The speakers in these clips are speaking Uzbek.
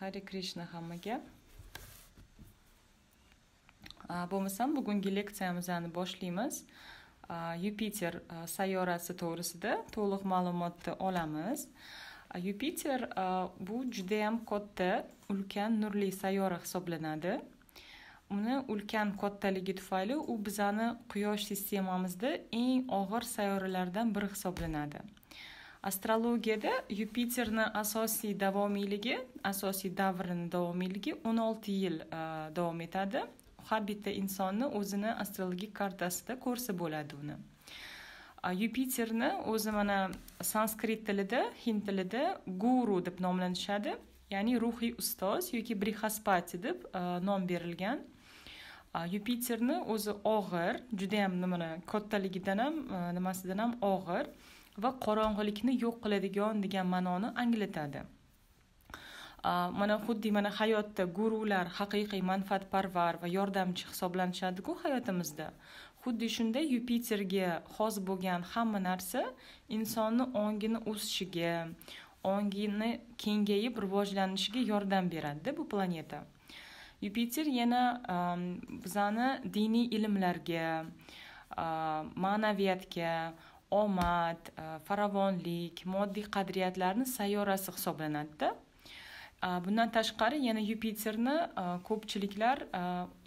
hari krishna hammaga bo'lmasam bugungi leksiyamizni boshlaymiz yupiter sayyorasi to'g'risida to'liq ma'lumotni olamiz yupiter bu judayam katta ulkan nurli sayyora hisoblanadi uni ulkan kattaligi tufayli u bizani quyosh sistemamizda eng og'ir sayyoralardan biri hisoblanadi astrologiyada yupiterni asosiy davomiyligi asosiy davrini davomiyligi o'n olti yil e, davom etadi har bitta insonni o'zini astrologik kartasida ko'rsa bo'ladi uni yupiterni o'zi mana sanskrit tilida hind tilida guru deb nomlanishadi ya'ni ruhiy ustoz yoki brixaspati deb e, nom berilgan yupiterni o'zi og'ir judayam nimani kattaligidan ham e, nimasidan ham og'ir va qorong'ilikni yo'q qiladigan degan ma'noni anglatadi mana xuddi mana hayotda gurular haqiqiy manfaatparvar va yordamchi hisoblanishadiku hayotimizda xuddi shunday yupiterga xos bo'lgan hamma narsa insonni ongini o'sishiga ongini kengayib rivojlanishiga yordam beradida bu planeta yupiter yana bizani diniy ilmlarga ma'naviyatga omad e, farovonlik moddiy qadriyatlarni sayyorasi hisoblanadida e, bundan tashqari yana yupiterni e, ko'pchiliklar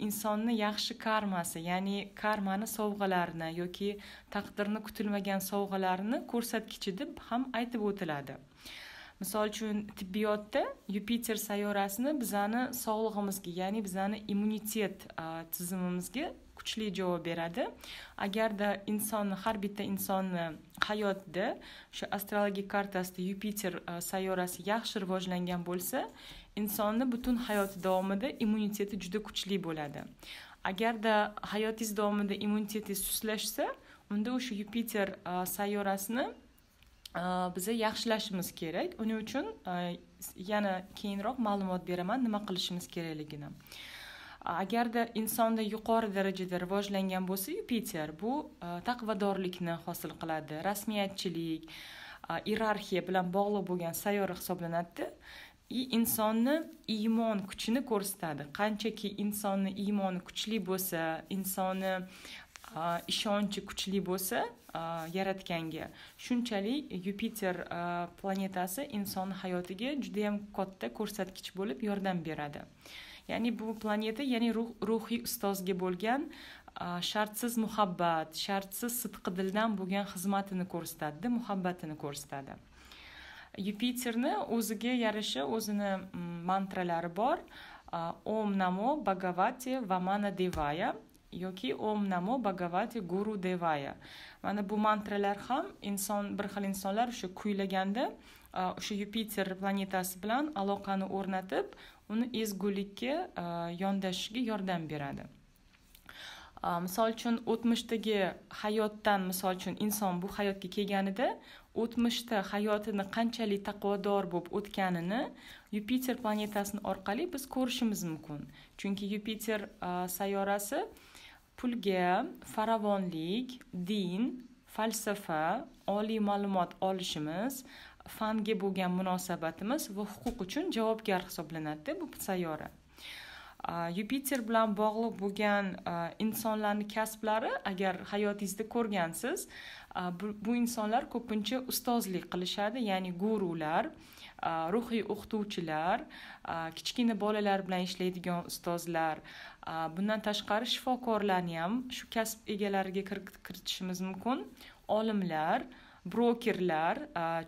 insonni yaxshi karmasi ya'ni karmani sovg'alarini yoki taqdirni kutilmagan sovg'alarini ko'rsatkichi deb ham aytib o'tiladi misol uchun tibbiyotda yupiter sayyorasini bizani sog'lig'imizga ya'ni bizani immunitet tizimimizga kuchli javob beradi agarda insonni har bitta insonni hayotida o'sha astrologik kartasida yupiter e, sayyorasi yaxshi rivojlangan bo'lsa insonni butun hayoti davomida immuniteti juda kuchli bo'ladi agarda hayotingiz davomida immunitetingiz suslashsa unda o'sha yupiter e, sayyorasini e, biza yaxshilashimiz kerak uning uchun yana keyinroq ma'lumot beraman nima qilishimiz kerakligini agarda insonda yuqori darajada rivojlangan bo'lsa yupiter bu e, taqvodorlikni hosil qiladi rasmiyatchilik e, iyerarxiya bilan bog'liq bo'lgan sayyora hisoblanadida и insonni iymon kuchini ko'rsatadi qanchaki insonni iymoni kuchli bo'lsa insoni e, ishonchi kuchli bo'lsa yaratganga shunchalik yupiter planetasi inson hayotiga judayam katta ko'rsatkich bo'lib yordam beradi ya'ni bu planeta ya'ni ruh, ruhiy ustozga bo'lgan shartsiz muhabbat shartsiz sidqi dildan bo'lgan xizmatini ko'rsatadida muhabbatini ko'rsatadi yupiterni o'ziga yarasha o'zini mantralari bor om namo bhagavati vamana devaya yoki om namo bhagavati guru devaya mana bu mantralar ham inson bir xil insonlar o'sha kuylaganda o'sha yupiter planetasi bilan aloqani o'rnatib uni ezgulikka e, yondashishga yordam beradi e, misol uchun o'tmishdagi hayotdan misol uchun inson bu hayotga kelganida o'tmishda hayotini qanchalik taqvodor bo'lib o'tganini yupiter planetasini orqali biz ko'rishimiz mumkin chunki yupiter e, sayyorasi pulga farovonlik din falsafa oliy ma'lumot olishimiz fanga bo'lgan munosabatimiz va huquq uchun javobgar hisoblanadida bu sayyora yupiter bilan bog'liq bo'lgan insonlarni kasblari agar hayotingizda ko'rgansiz bu, bu insonlar ko'pincha ustozlik qilishadi ya'ni gurular ruhiy o'qituvchilar kichkina bolalar bilan ishlaydigan ustozlar bundan tashqari shifokorlarni ham shu kasb egalariga kiritishimiz mumkin olimlar brokerlar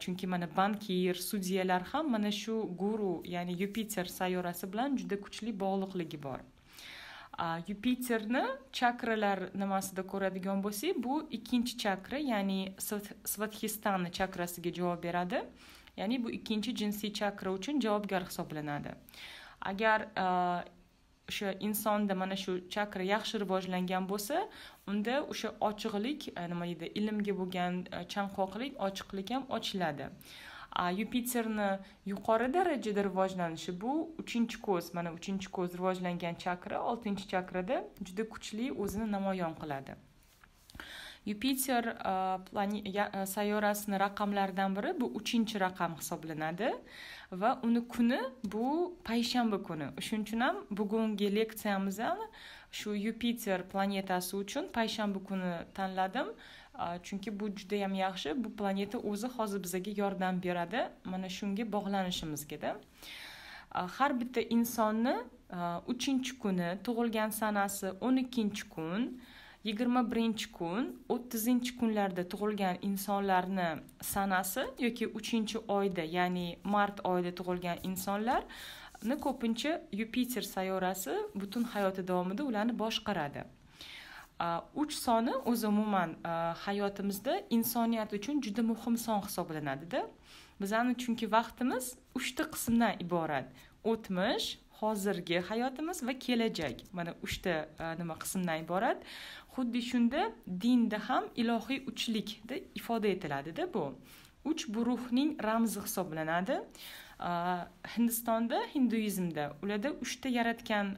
chunki mana bankir sudyalar ham mana shu guru ya'ni yupiter sayyorasi bilan juda kuchli bog'liqligi bor yupiterni chakralar nimasida ko'radigan bo'lsak bu ikkinchi chakra ya'ni svathistani chakrasiga javob beradi ya'ni bu ikkinchi jinsiy chakra uchun javobgar hisoblanadi agar o'sha insonda mana shu chakra yaxshi rivojlangan bo'lsa unda o'sha ochiqlik e, nima deydi ilmga bo'lgan e, chanqoqlik ochiqlik ham ochiladi a yupiterni yuqori darajada rivojlanishi bu uchinchi ko'z mana uchinchi ko'z rivojlangan chakra oltinchi chakrada juda kuchli o'zini namoyon qiladi yupiter uh, uh, sayyorasini raqamlaridan biri bu uchinchi raqam hisoblanadi va uni kuni bu payshanba kuni shuning uchun ham bugungi leksiyamizni shu yupiter planetasi uchun payshanba kuni tanladim uh, chunki bu judayam yaxshi bu planeta o'zi hozir bizga yordam beradi mana shunga bog'lanishimizgada har bitta insonni uchinchi kuni tug'ilgan sanasi o'n ikkinchi kun yigirma birinchi kun o'ttizinchi kunlarda tug'ilgan insonlarni sanasi yoki uchinchi oyda ya'ni mart oyida tug'ilgan insonlar ko'pincha yupiter sayyorasi butun hayoti davomida ularni boshqaradi uch soni o'zi umuman hayotimizda insoniyat uchun juda muhim son hisoblanadida bizani chunki vaqtimiz uchta qismdan iborat o'tmish hozirgi hayotimiz va kelajak mana uchta nima qismdan iborat xuddi shunda dinda ham ilohiy uchlik deb ifoda etiladida bu uch bu ruhning ramzi hisoblanadi hindistonda hinduizmda ularda uchta yaratgan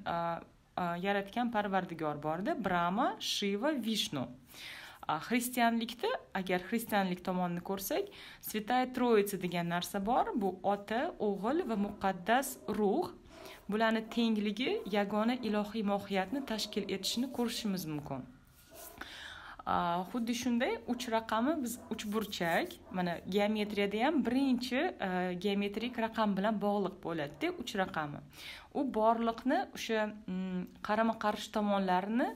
yaratgan parvardigor borda brahma shiva vishnu xristianlikda agar xristianlik tomonini ko'rsak святая троица degan narsa bor bu ota o'g'il va muqaddas ruh bularni tengligi yagona ilohiy mohiyatni tashkil etishini ko'rishimiz mumkin xuddi shunday uch raqami biz uchburchak mana geometriyada ham birinchi e, geometrik raqam bilan bog'liq bo'ladida uch raqami u borliqni o'sha mm, qarama qarshi tomonlarini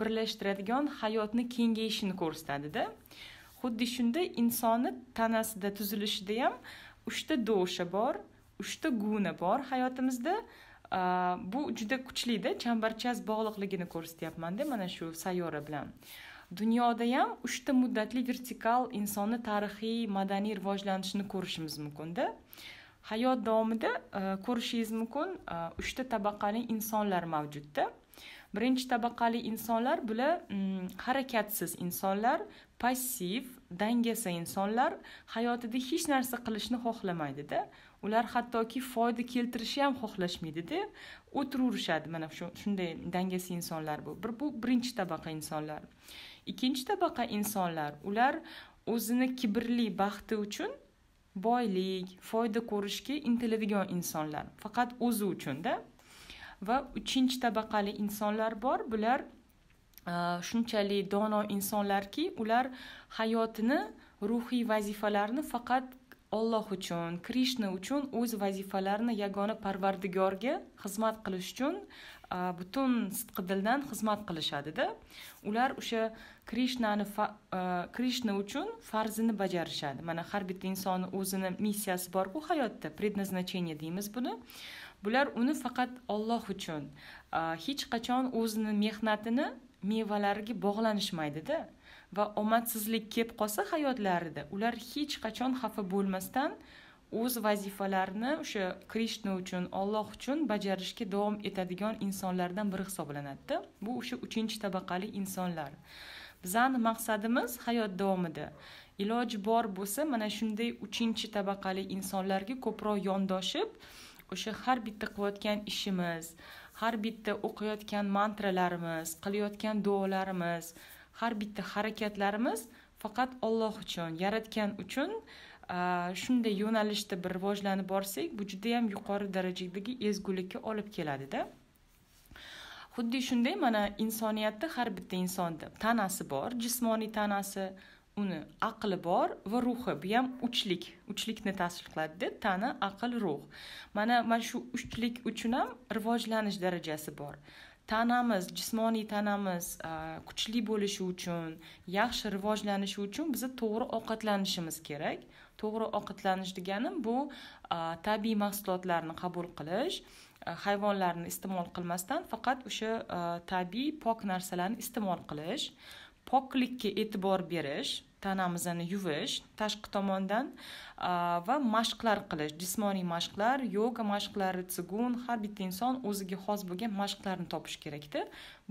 birlashtiradigan hayotni kengayishini ko'rsatadida xuddi shunda insonni tanasida tuzilishida ham uchta dosha bor uchta guna bor hayotimizda bu juda kuchlida chambarchas bog'liqligini ko'rsatyapmanda mana shu sayyora bilan dunyoda ham uchta muddatli vertikal insonni tarixiy madaniy rivojlanishini ko'rishimiz mumkinda hayot davomida e, ko'rishingiz mumkin e, uchta tabaqali insonlar mavjudda birinchi tabaqali insonlar bular harakatsiz insonlar passiv dangasa insonlar hayotida hech narsa qilishni xohlamaydida ular hattoki foyda keltirishni ham xohlashmaydida o'tiraverishadi mana shu shunday dangasa insonlar bu bu birinchi tabaqa insonlar ikkinchi tabaqa insonlar ular o'zini kibrli baxti uchun boylik foyda ko'rishga intiladigan insonlar faqat o'zi uchunda va uchinchi tabaqali insonlar bor bular e, shunchalik dono insonlarki ular hayotini ruhiy vazifalarni faqat olloh uchun krishna uchun o'z vazifalarini yagona parvardigorga xizmat qilish uchun butun sidqi dildan xizmat qilishadida ular o'sha krishnani krishna uchun farzini bajarishadi mana har bitta insonni o'zini missiyasi borku hayotda предназначение deymiz buni bular uni faqat olloh uchun hech qachon o'zini mehnatini mevalariga bog'lanishmaydida va omadsizlik kelib qolsa hayotlarida ular hech qachon xafa bo'lmasdan o'z vazifalarini o'sha krishna uchun olloh uchun bajarishga davom etadigan insonlardan biri hisoblanadida bu o'sha uchinchi tabaqali insonlar bizani maqsadimiz hayot davomida iloji bor bo'lsa mana shunday uchinchi tabaqali insonlarga ko'proq yondoshib o'sha har bitta qilayotgan ishimiz har bitta o'qiyotgan mantralarimiz qilayotgan duolarimiz har bitta harakatlarimiz faqat olloh uchun yaratgan uchun shunday yo'nalishda bir rivojlanib borsak bu judayam yuqori darajadagi ezgulikka olib keladida xuddi shunday mana insoniyatda har bitta insonni tanasi bor jismoniy tanasi uni aqli bor va ruhi bu ham uchlik uchlikni tasvirladida tana aql ruh mana mana shu uchlik uchun ham rivojlanish darajasi bor tanamiz jismoniy tanamiz kuchli bo'lishi uchun yaxshi rivojlanishi uchun biza to'g'ri ovqatlanishimiz kerak to'g'ri ovqatlanish degani bu tabiiy mahsulotlarni qabul qilish hayvonlarni iste'mol qilmasdan faqat o'sha tabiiy pok narsalarni iste'mol qilish poklikka e'tibor berish tanamizni yuvish tashqi tomondan va mashqlar qilish jismoniy mashqlar yoga mashqlari tsigun har bitta inson o'ziga xos bo'lgan mashqlarni topish kerakda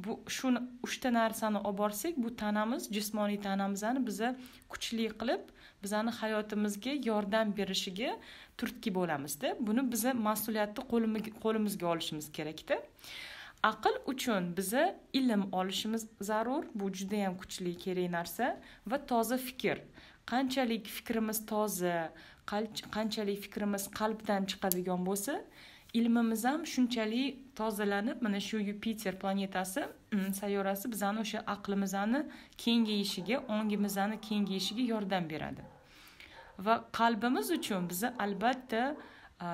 bu shu uchta narsani olib borsak bu tanamiz jismoniy tanamizni biza kuchli qilib bizani hayotimizga yordam berishiga turtki bo'lamizda buni biza mas'uliyatni qo'limizga olishimiz kerakda aql uchun bizni ilm olishimiz zarur bu judayam kuchli kerak narsa va toza fikr qanchalik fikrimiz toza qanchalik fikrimiz qalbdan chiqadigan bo'lsa ilmimiz ham shunchalik tozalanib mana shu yupiter planetasi mm, sayyorasi bizani o'sha aqlimizni kengayishiga ongimizni kengayishiga yordam beradi va qalbimiz uchun biza albatta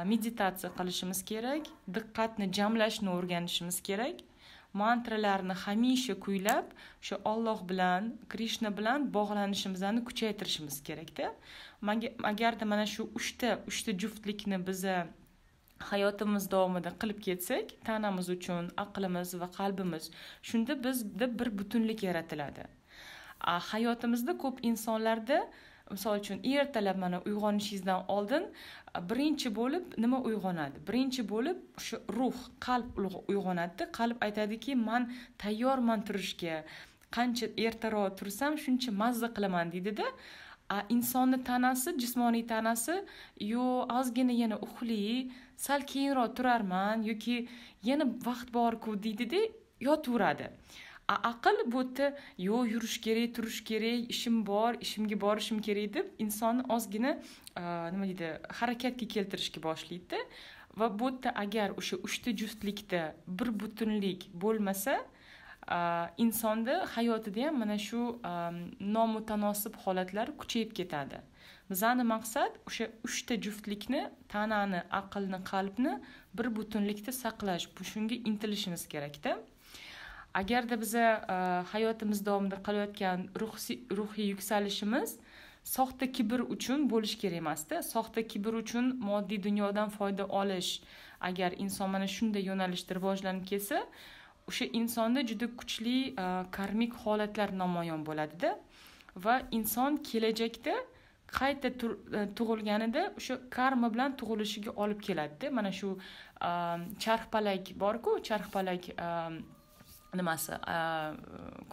meditatsiya qilishimiz kerak diqqatni jamlashni o'rganishimiz kerak mantralarni hamisha kuylab o'sha olloh bilan krishna bilan bog'lanishimizni kuchaytirishimiz kerakda agarda mana shu uchta uchta juftlikni biz hayotimiz davomida qilib ketsak tanamiz uchun aqlimiz va qalbimiz shunda bizda bir butunlik yaratiladi hayotimizda ko'p insonlarda misol uchun ertalab mana uyg'onishingizdan oldin birinchi bo'lib nima uyg'onadi birinchi bo'lib o'sha ruh qalb uyg'onadida qalb aytadiki man tayyorman turishga qancha ertaroq tursam shuncha mazza qilaman deydida a insonni tanasi jismoniy tanasi yo ozgina yana uxlay sal keyinroq turarman yoki yana vaqt borku deydida yotaveradi de. a aql bu yo yurish kerak turish kerak ishim bor ishimga borishim kerak deb insonni ozgina nima deydi harakatga keltirishga boshlaydi va bu yerda agar o'sha uchta juftlikda bir butunlik bo'lmasa insonni hayotida ham mana shu nomutanosib holatlar kuchayib ketadi bizani maqsad o'sha uchta juftlikni tanani aqlni qalbni bir butunlikda saqlash bu shunga intilishimiz kerakda agarda biza e, hayotimiz davomida qilayotgan ruhiy ruhiy yuksalishimiz soxta kibr uchun bo'lishi kerak emasda soxta kibr uchun moddiy dunyodan foyda olish agar inson mana shunday yo'nalishda rivojlanib kelsa o'sha insonda juda kuchli e, karmik holatlar namoyon bo'ladida va inson kelajakda qayta e, tug'ilganida o'sha karma bilan tug'ilishiga olib keladida mana shu charxpalak borku charxpalak nimasi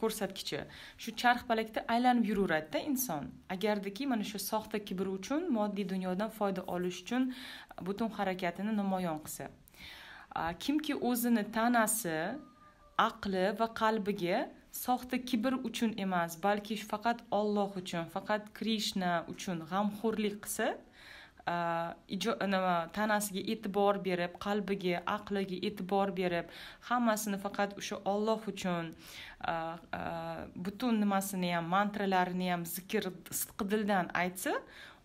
ko'rsatkichi shu charx palakda aylanib yuraveradida inson agardaki mana shu soxta kibr uchun moddiy dunyodan foyda olish uchun butun harakatini namoyon qilsa kimki o'zini tanasi aqli va qalbiga soxta kibr uchun emas balki faqat olloh uchun faqat krishna uchun g'amxo'rlik qilsa nima tanasiga e'tibor berib qalbiga aqliga e'tibor berib hammasini faqat o'sha olloh uchun butun nimasini ham mantralarini ham zikr sidqi dildan aytsa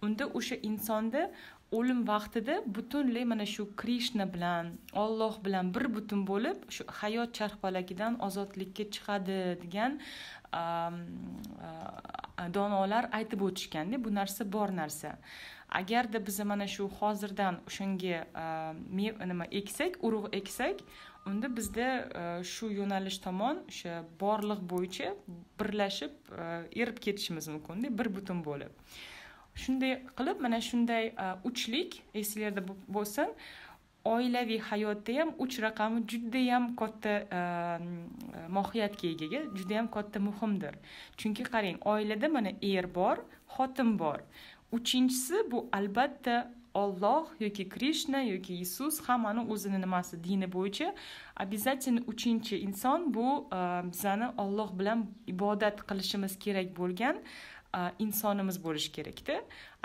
unda o'sha insonda o'lim vaqtida butunlay mana shu krishna bilan olloh bilan bir butun bo'lib shu hayot charxpalagidan ozodlikka chiqadi degan donolar aytib o'tishganda bu narsa bor narsa agarda biz mana shu hozirdan o'shanga e, nima eksak urug' eksak unda bizda e, shu yo'nalish tomon o'sha borliq bo'yicha birlashib e, erib ketishimiz mumkinda bir butun bo'lib shunday qilib mana shunday uchlik esinglarda bo'lsin oilaviy hayotda ham uch raqami judayam katta mohiyatga egaga judayam katta muhimdir chunki qarang oilada mana er bor xotin bor uchinchisi bu albatta olloh yoki krishna yoki isus hammani o'zini nimasi dini bo'yicha обязательно uchinchi inson bu e, bizani olloh bilan ibodat qilishimiz kerak bo'lgan e, insonimiz bo'lishi kerakda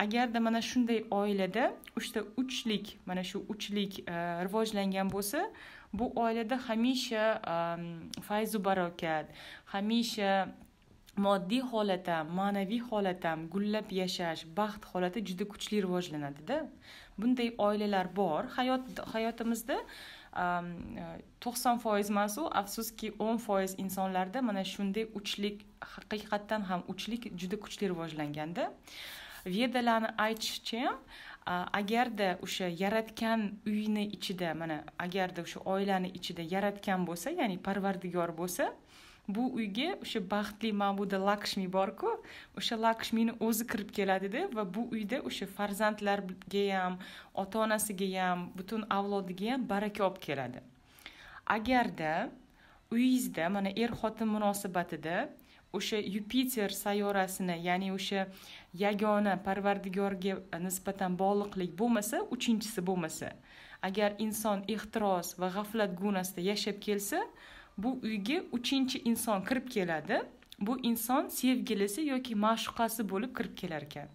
agarda mana shunday oilada uchta uchlik mana shu uchlik e, rivojlangan bo'lsa bu oilada hamisha fayzu barokat hamisha moddiy holat ham ma'naviy holat ham gullab yashash baxt holati juda kuchli rivojlanadida bunday oilalar bor hayot hayotimizda e, to'qson foiz emasu afsuski o'n foiz insonlarda mana shunday uchlik haqiqatdan ham uchlik juda kuchli rivojlanganda vedalarni aytishicha ham agarda o'sha yaratgan uyni ichida mana agarda o'sha oilani ichida yaratgan bo'lsa ya'ni parvardigor bo'lsa bu uyga o'sha baxtli ma'buda lakshmi borku o'sha lakshmini o'zi kirib keladida va bu uyda o'sha farzandlarga ham ota onasiga ham butun avlodiga ham baraka olib keladi agarda uyingizda mana er xotin munosabatida o'sha yupiter sayyorasini ya'ni o'sha yagona parvardigorga nisbatan bog'liqlik bo'lmasa uchinchisi bo'lmasa agar inson ehtiros va g'aflat gunasida yashab kelsa bu uyga uchinchi inson kirib keladi bu inson sevgilisi yoki ma'shuqasi bo'lib kirib kelar ekan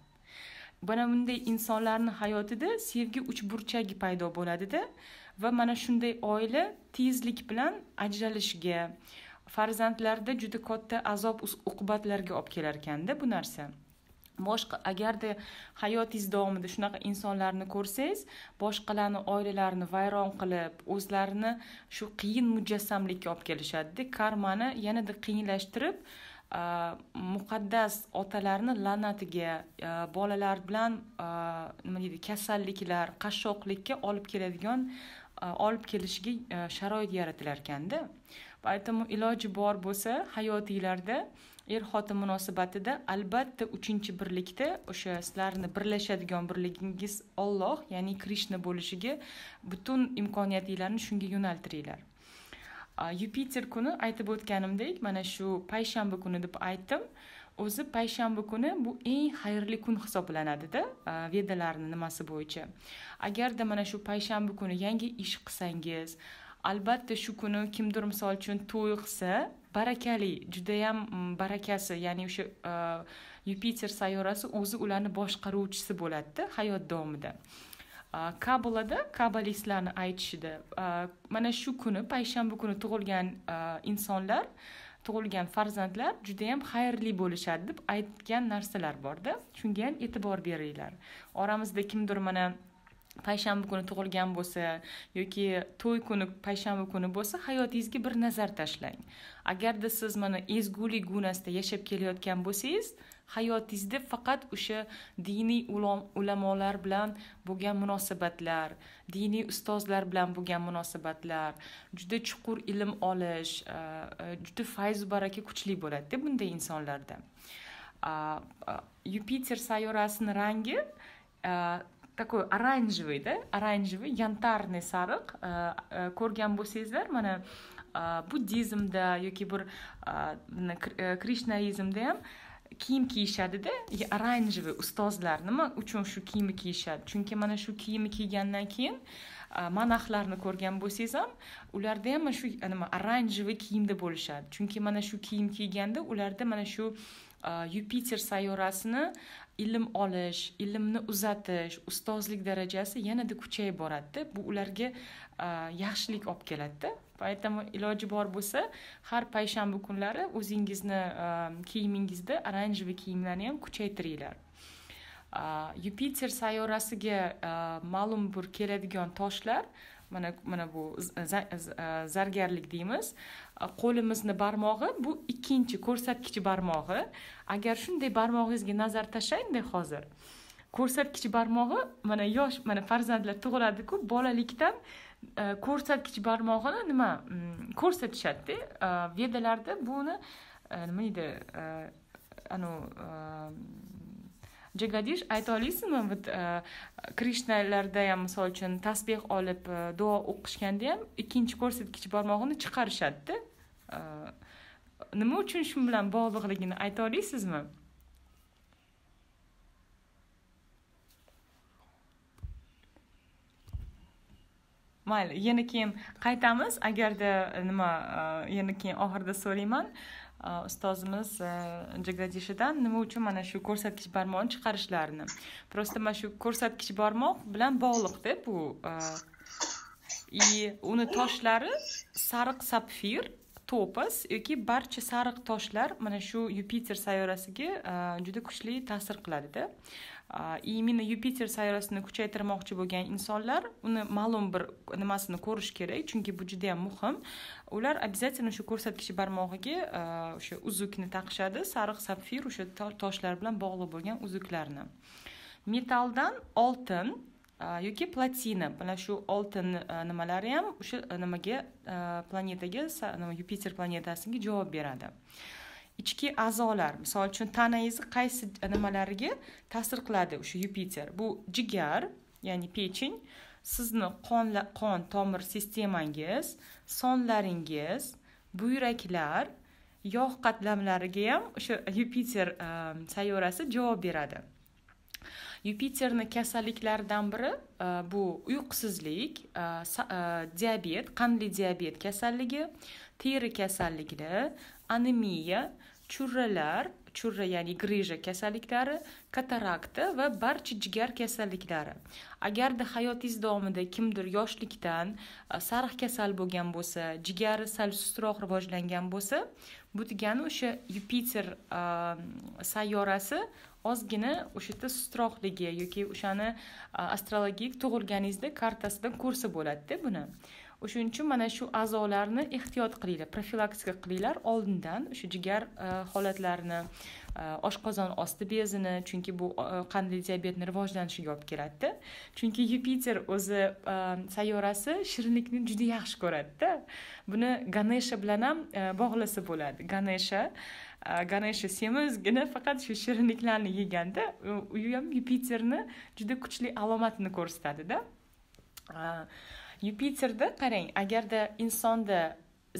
mana bunday insonlarni hayotida sevgi uchburchagi paydo bo'ladida va mana shunday oila tezlik bilan ajralishga farzandlarda juda katta azob uqubatlarga olib kelar ekanda bu narsa boshqa agarda hayotingiz davomida shunaqa insonlarni ko'rsangiz boshqalarni oilalarini vayron qilib o'zlarini shu qiyin mujassamlikka olib kelishadida karmani yanada qiyinlashtirib muqaddas otalarni la'natiga bolalar bilan nima deydi kasalliklar qashshoqlikka olib keladigan olib kelishiga sharoit yaratilar ekanda поэтому iloji bor bo'lsa hayotinglarda er xotin munosabatida albatta uchinchi birlikda o'sha sizlarni birlashadigan birligingiz olloh ya'ni krishna bo'lishiga butun imkoniyatinglarni shunga yo'naltiringlar yupiter kuni aytib o'tganimdek mana shu payshanba kuni deb aytdim o'zi payshanba kuni bu eng xayrli kun hisoblanadida vedalarni nimasi bo'yicha agarda mana shu payshanba kuni yangi ish qilsangiz albatta shu kuni kimdir misol uchun to'y qilsa barakali judayam mm, barakasi ya'ni o'sha e, yupiter sayyorasi o'zi ularni boshqaruvchisi bo'ladida hayot davomida e, kabulada kabalistlarni aytishida e, mana shu kuni payshanba kuni tug'ilgan insonlar tug'ilgan farzandlar judayam xayrli bo'lishadi deb aytgan narsalar borda shunga ham e'tibor beringlar oramizda kimdir mana payshanba kuni tug'ilgan bo'lsa yoki to'y kuni payshanba kuni bo'lsa hayotingizga bir nazar tashlang agarda siz mana ezgulik gunasida yashab kelayotgan bo'lsangiz hayotingizda faqat o'sha diniy ulamolar bilan bo'lgan munosabatlar diniy ustozlar bilan bo'lgan munosabatlar juda chuqur ilm olish e, e, juda fayzu baraka kuchli bo'ladida bunday insonlarda yupiter sayyorasini rangi такой оранжевый да оранжевый янтарный сарык э, э, көрген болсаңыздар мына э, буддизмда яки кришнаизмда ҳам ham кийишади да оранжевый устозлар нима учун шу киімі кийишади чунки мана шу киімі кийгандан кейин монахларны кўрган бўлсангиз ҳам уларда ҳам шу нима оранжевый киімде бўлишади чунки мана шу киім кийганда уларда мана шу юпитер сайёрасини ilm olish ilmni uzatish ustozlik darajasi yanada kuchayib boradida bu ularga yaxshilik olib keladida поэтому iloji bor bo'lsa har payshanba kunlari o'zingizni kiyimingizda оранжевый kiyimlarni ham kuchaytiringlar yupiter sayyorasiga ma'lum bir keladigan toshlar mana mana bu e, zargarlik deymiz e, qo'limizni barmog'i bu ikkinchi ko'rsatkich barmog'i agar shunday barmog'ingizga nazar tashlangda hozir ko'rsatkich barmog'i mana yosh mana farzandlar tug'iladiku bolalikdan e, ko'rsatkich barmog'ini nima ko'rsatishadida vedalarda buni nima deydi anavi jagadish ayta olasizmi вот krishnalarda ham misol uchun tasbeh olib duo o'qishganda ham ikkinchi ko'rsatkich barmog'ini chiqarishadida nima uchun shu bilan bog'liqligini ayta olasizmi mayli yana keyin qaytamiz agarda nima yana keyin oxirida so'rayman Э, ustozimiz э, jigradishidan nima uchun mana shu ko'rsatkich barmoqni chiqarishlarini просто mana shu ko'rsatkich barmoq bilan bog'liqda bu и e, uni toshlari sariq sapfir topaz yoki barcha sariq toshlar mana shu yupiter sayyorasiga e, juda kuchli ta'sir qiladida и именно юпитер sayyorasini kuchaytirmoqchi bo'lgan insonlar uni ma'lum bir nimasini ko'rish kerak chunki bu juda yam muhim ular обязательно o'sha ko'rsatkich barmog'iga e, o'sha uzukni taqishadi sariq sapfir o'sha toshlar bilan bog'liq bo'lgan uzuklarni metalldan oltin e, yoki platina mana shu oltin e, nimalari ham o'sha nimaga planetaga yupiter planetasiga javob beradi ichki a'zolar misol uchun tanangizni qaysi nimalariga ta'sir qiladi o'sha yupiter bu jigar ya'ni pechень sizni qon qon tomir sistemangiz sonlaringiz buyraklar yog' qatlamlariga ham o'sha yupiter e, sayyorasi javob beradi yupiterni kasalliklaridan biri e, bu uyqusizlik e, diabet qandli diabet kasalligi teri kasalligi anemiya churralar churra ya'ni grija kasalliklari katarakta va barcha jigar kasalliklari agarda hayotingiz davomida kimdir yoshlikdan e, sariq kasal bo'lgan bo'lsa jigari sal sustroq rivojlangan bo'lsa bu degani o'sha yupiter e, sayyorasi ozgina o'sha yerda sustroqligi yoki o'shani e, astrologik tug'ilganingizda kartasidan ko'rsa bo'ladida buni o'shuning uchun mana shu a'zolarni ehtiyot qilinglar profilaktika qilinglar oldindan o'sha jigar e, holatlarini e, oshqozon osti bezini chunki bu e, qandli diabetni rivojlanishiga olib keladida chunki yupiter o'zi sayyorasi shirinlikni juda yaxshi ko'radida buni ganesha bilan ham bog'lasa bo'ladi ganesha ganesha semizgina faqat shu shirinliklarni yeganda u ham yupiterni juda kuchli alomatini ko'rsatadida yupiterda qarang agarda insonda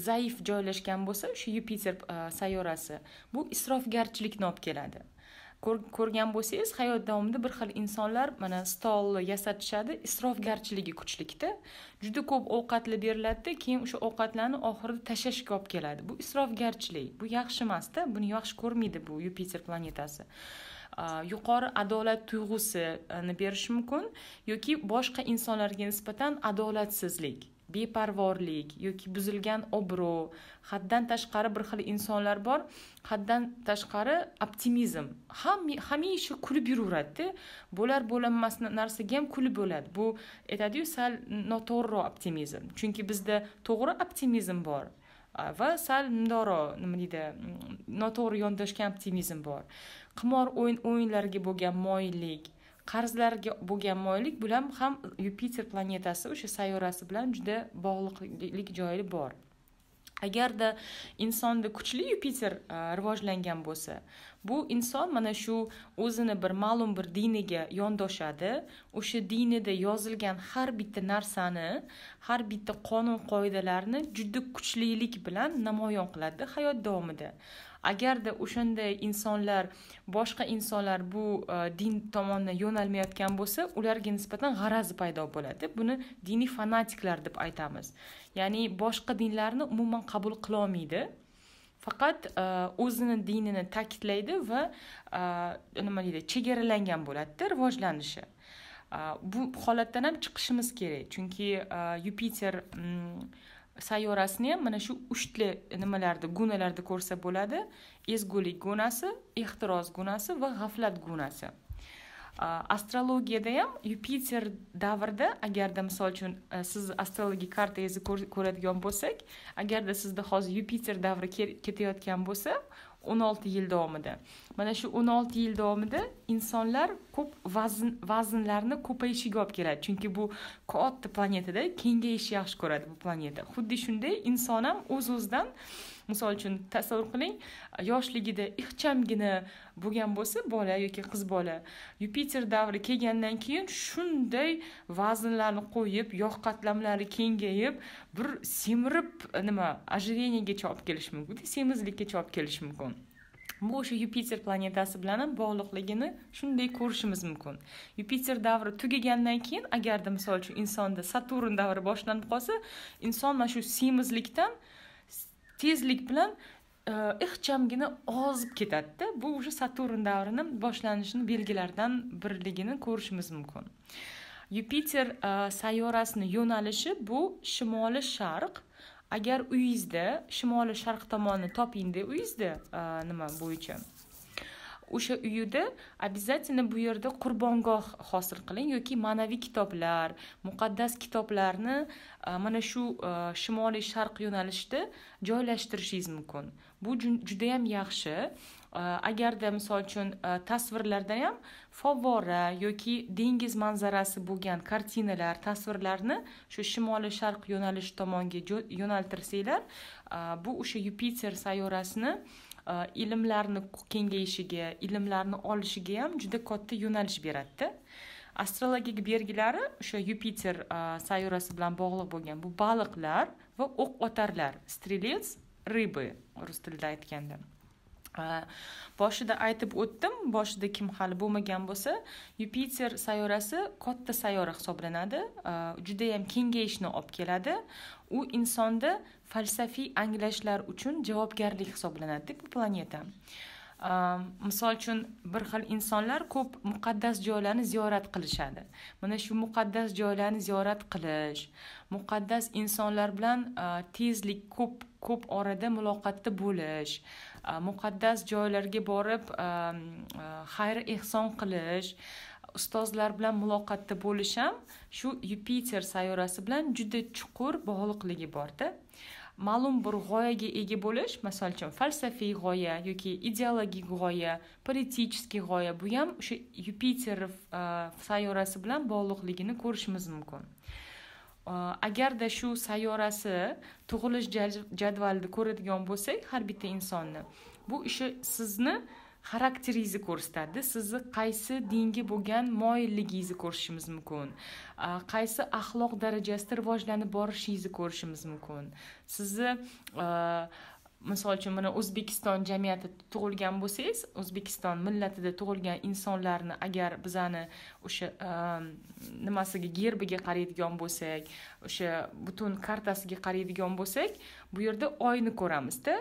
zaif joylashgan bo'lsa shu yupiter e, sayyorasi bu isrofgarchilikni olib keladi ko'rgan bo'lsangiz hayot davomida bir xil insonlar mana stolni yasatishadi isrofgarchiligi kuchlikda juda ko'p ovqatlar beriladida keyin o'sha ovqatlarni oxirida tashlashga olib keladi bu isrofgarchilik bu yaxshi emasda buni yaxshi ko'rmaydi bu yupiter planetasi yuqori adolat tuyg'usini berishi mumkin yoki boshqa insonlarga nisbatan adolatsizlik beparvorlik yoki buzilgan obro' haddan tashqari bir xil insonlar bor haddan tashqari optimizm hamisha kulib yuraveradida bo'lar bo'linmas narsaga ham kulib bo'ladi bu aytadiyu sal noto'g'riroq optimizm chunki bizda to'g'ri optimizm bor va sal mundoro nima deydi noto'g'ri yondashgan optimizm bor qimor o'yin o'yinlariga bo'lgan moyillik qarzlarga bo'lgan moyillik bilan ham yupiter planetasi o'sha sayyorasi bilan juda bog'liqlik joyi bor agarda insonda kuchli yupiter e, rivojlangan bo'lsa bu inson mana shu o'zini bir ma'lum bir diniga yondoshadi o'sha dinida yozilgan har bitta narsani har bitta qonun qoidalarni juda kuchlilik bilan namoyon qiladi hayot davomida agarda o'shanday insonlar boshqa insonlar bu e, din tomonidan yo'nalmayotgan bo'lsa ularga nisbatan g'arazi paydo bo'ladi buni diniy fanatiklar deb aytamiz ya'ni boshqa dinlarni umuman qabul qilolmaydi faqat e, o'zini dinini ta'kidlaydi va e, nima deydi chegaralangan bo'ladida rivojlanishi bu holatdan ham chiqishimiz kerak chunki yupiter mm, sayyorasini ham mana shu uchta nimalarda gunalarda ko'rsa bo'ladi ezgulik gunasi ehtiroz gunasi va g'aflat gunasi astrologiyada ham yupiter davrida agarda misol uchun e, siz astrologik kartangizni ko'radigan bo'lsak agarda sizda hozir yupiter davri ketayotgan bo'lsa o'n olti yil davomida mana shu o'n olti yil davomida insonlar ko'p vazn vaznlarni ko'payishiga olib keladi chunki bu katta planetada kengayishni yaxshi ko'radi bu planeta xuddi shunday inson ham o'z o'zidan uz misol uchun tasavvur qiling yoshligida ixchamgina bo'lgan bo'lsa bola yoki qiz bola yupiter davri kelgandan keyin shunday vaznlarni qo'yib yog' qatlamlari kengayib bir semirib nima ожирениеgacha olib kelishi mumkin semizlikkacha olib kelishi mumkin bu o'sha yupiter planetasi bilan ham bog'liqligini shunday ko'rishimiz mumkin yupiter davri tugagandan keyin agarda misol uchun insonda saturn davri boshlanib qolsa inson mana shu semizlikdan tezlik bilan e, ixchamgina ozib ketadida bu уже saturn davrini boshlanishini belgilaridan birligini ko'rishimiz mumkin yupiter e, sayyorasini yo'nalishi bu shimoli sharq agar uyingizda shimoli sharq tomonni toping uyingizda e, nima bo'yicha o'sha uyida обязательно bu yerda qurbongoh hosil qiling yoki ma'naviy kitoblar muqaddas kitoblarni e, mana shu e, shimoliy sharq yo'nalishida joylashtirishingiz mumkin bu judayam yaxshi e, agarda misol uchun tasvirlarda ham favvora yoki dengiz manzarasi bo'lgan kartinalar tasvirlarni shu shimoliy sharq yo'nalishi tomonga yo'naltirsanglar bu o'sha yupiter sayyorasini Э, ilmlarni kengayishiga ilmlarni olishiga ham juda katta yo'nalish beradida astrologik belgilari o'sha yupiter e, sayyorasi bilan bog'liq bo'lgan bu baliqlar va o'q otarlar strelets рыбы rus tilida aytganda Э, boshida aytib o'tdim boshida kim hali bo'lmagan bo'lsa yupiter sayyorasi katta sayyora hisoblanadi э, judayam kengayishni olib keladi u insonni falsafiy anglashlar uchun javobgarlik hisoblanadi bu planeta э, misol uchun bir xil insonlar ko'p muqaddas joylarni ziyorat qilishadi mana shu muqaddas joylarni ziyorat qilish muqaddas insonlar bilan tezlik ko'p ko'p orada muloqotda bo'lish muqaddas joylarga borib xayr ehson qilish ustozlar bilan muloqotda bo'lish ham shu yupiter sayyorasi bilan juda chuqur bog'liqligi borda ma'lum bir g'oyaga ega bo'lish masalan uchun falsafiy g'oya yoki ideologik g'oya politicheskiy g'oya bu ham o'sha yupiter sayyorasi bilan bog'liqligini ko'rishimiz mumkin Э, agarda shu sayyorasi tug'ilish jadvalida ko'radigan bo'lsak har bitta insonni bu ishi sizni xarakteringizni ko'rsatadi sizni qaysi dinga bo'lgan moyilligingizni ko'rishimiz mumkin э, qaysi axloq darajasida rivojlanib borishingizni ko'rishimiz mumkin sizni э, misol uchun mana o'zbekiston jamiyati tug'ilgan bo'lsangiz o'zbekiston millatida tug'ilgan insonlarni agar bizani o'sha ehm, nimasiga gerbiga qaraydigan bo'lsak o'sha butun kartasiga qaraydigan bo'lsak bu yerda oyni ko'ramizda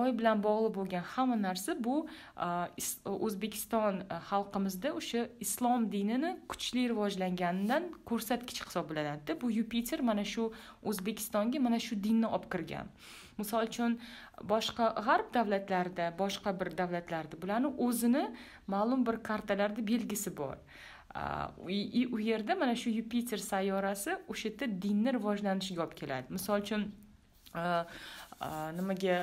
oy bilan bog'liq bo'lgan hamma narsa bu ehm, o'zbekiston e, xalqimizda o'sha islom dinini kuchli rivojlanganidan ko'rsatkich hisoblanadida bu yupiter mana shu o'zbekistonga mana shu dinni olib kirgan misol uchun boshqa g'arb davlatlarida boshqa bir davlatlarda bularni o'zini ma'lum bir kartalarda belgisi bor u yerda mana shu yupiter sayyorasi o'sha yerda dinni rivojlanishiga olib keladi misol uchun nimaga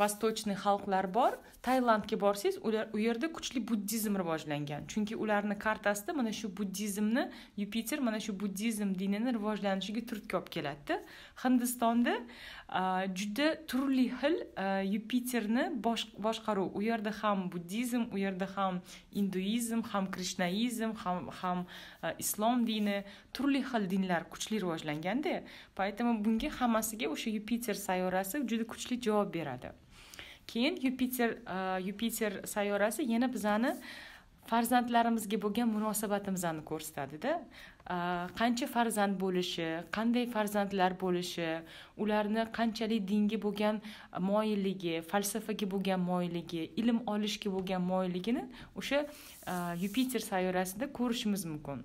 vostochniy xalqlar bor tailandga borsangiz ular u yerda kuchli buddizm rivojlangan chunki ularni kartasida mana shu buddizmni yupiter mana shu buddizm dinini rivojlanishiga turtki olib keladida hindistonda juda turli xil yupiterni boshqaruv u yerda ham buddizm u yerda ham induizm ham krishnaizm ham ham islom dini turli xil dinlar kuchli rivojlanganda поэтому bunga hammasiga o'sha yupiter sayyorasi juda kuchli javob beradi keyin yupiter yupiter sayyorasi yana bizani farzandlarimizga bo'lgan munosabatimizni ko'rsatadida Э, qancha farzand bo'lishi qanday farzandlar bo'lishi ularni qanchalik dinga bo'lgan moyilligi falsafaga bo'lgan moyilligi ilm olishga bo'lgan moyilligini o'sha e, yupiter sayyorasida ko'rishimiz mumkin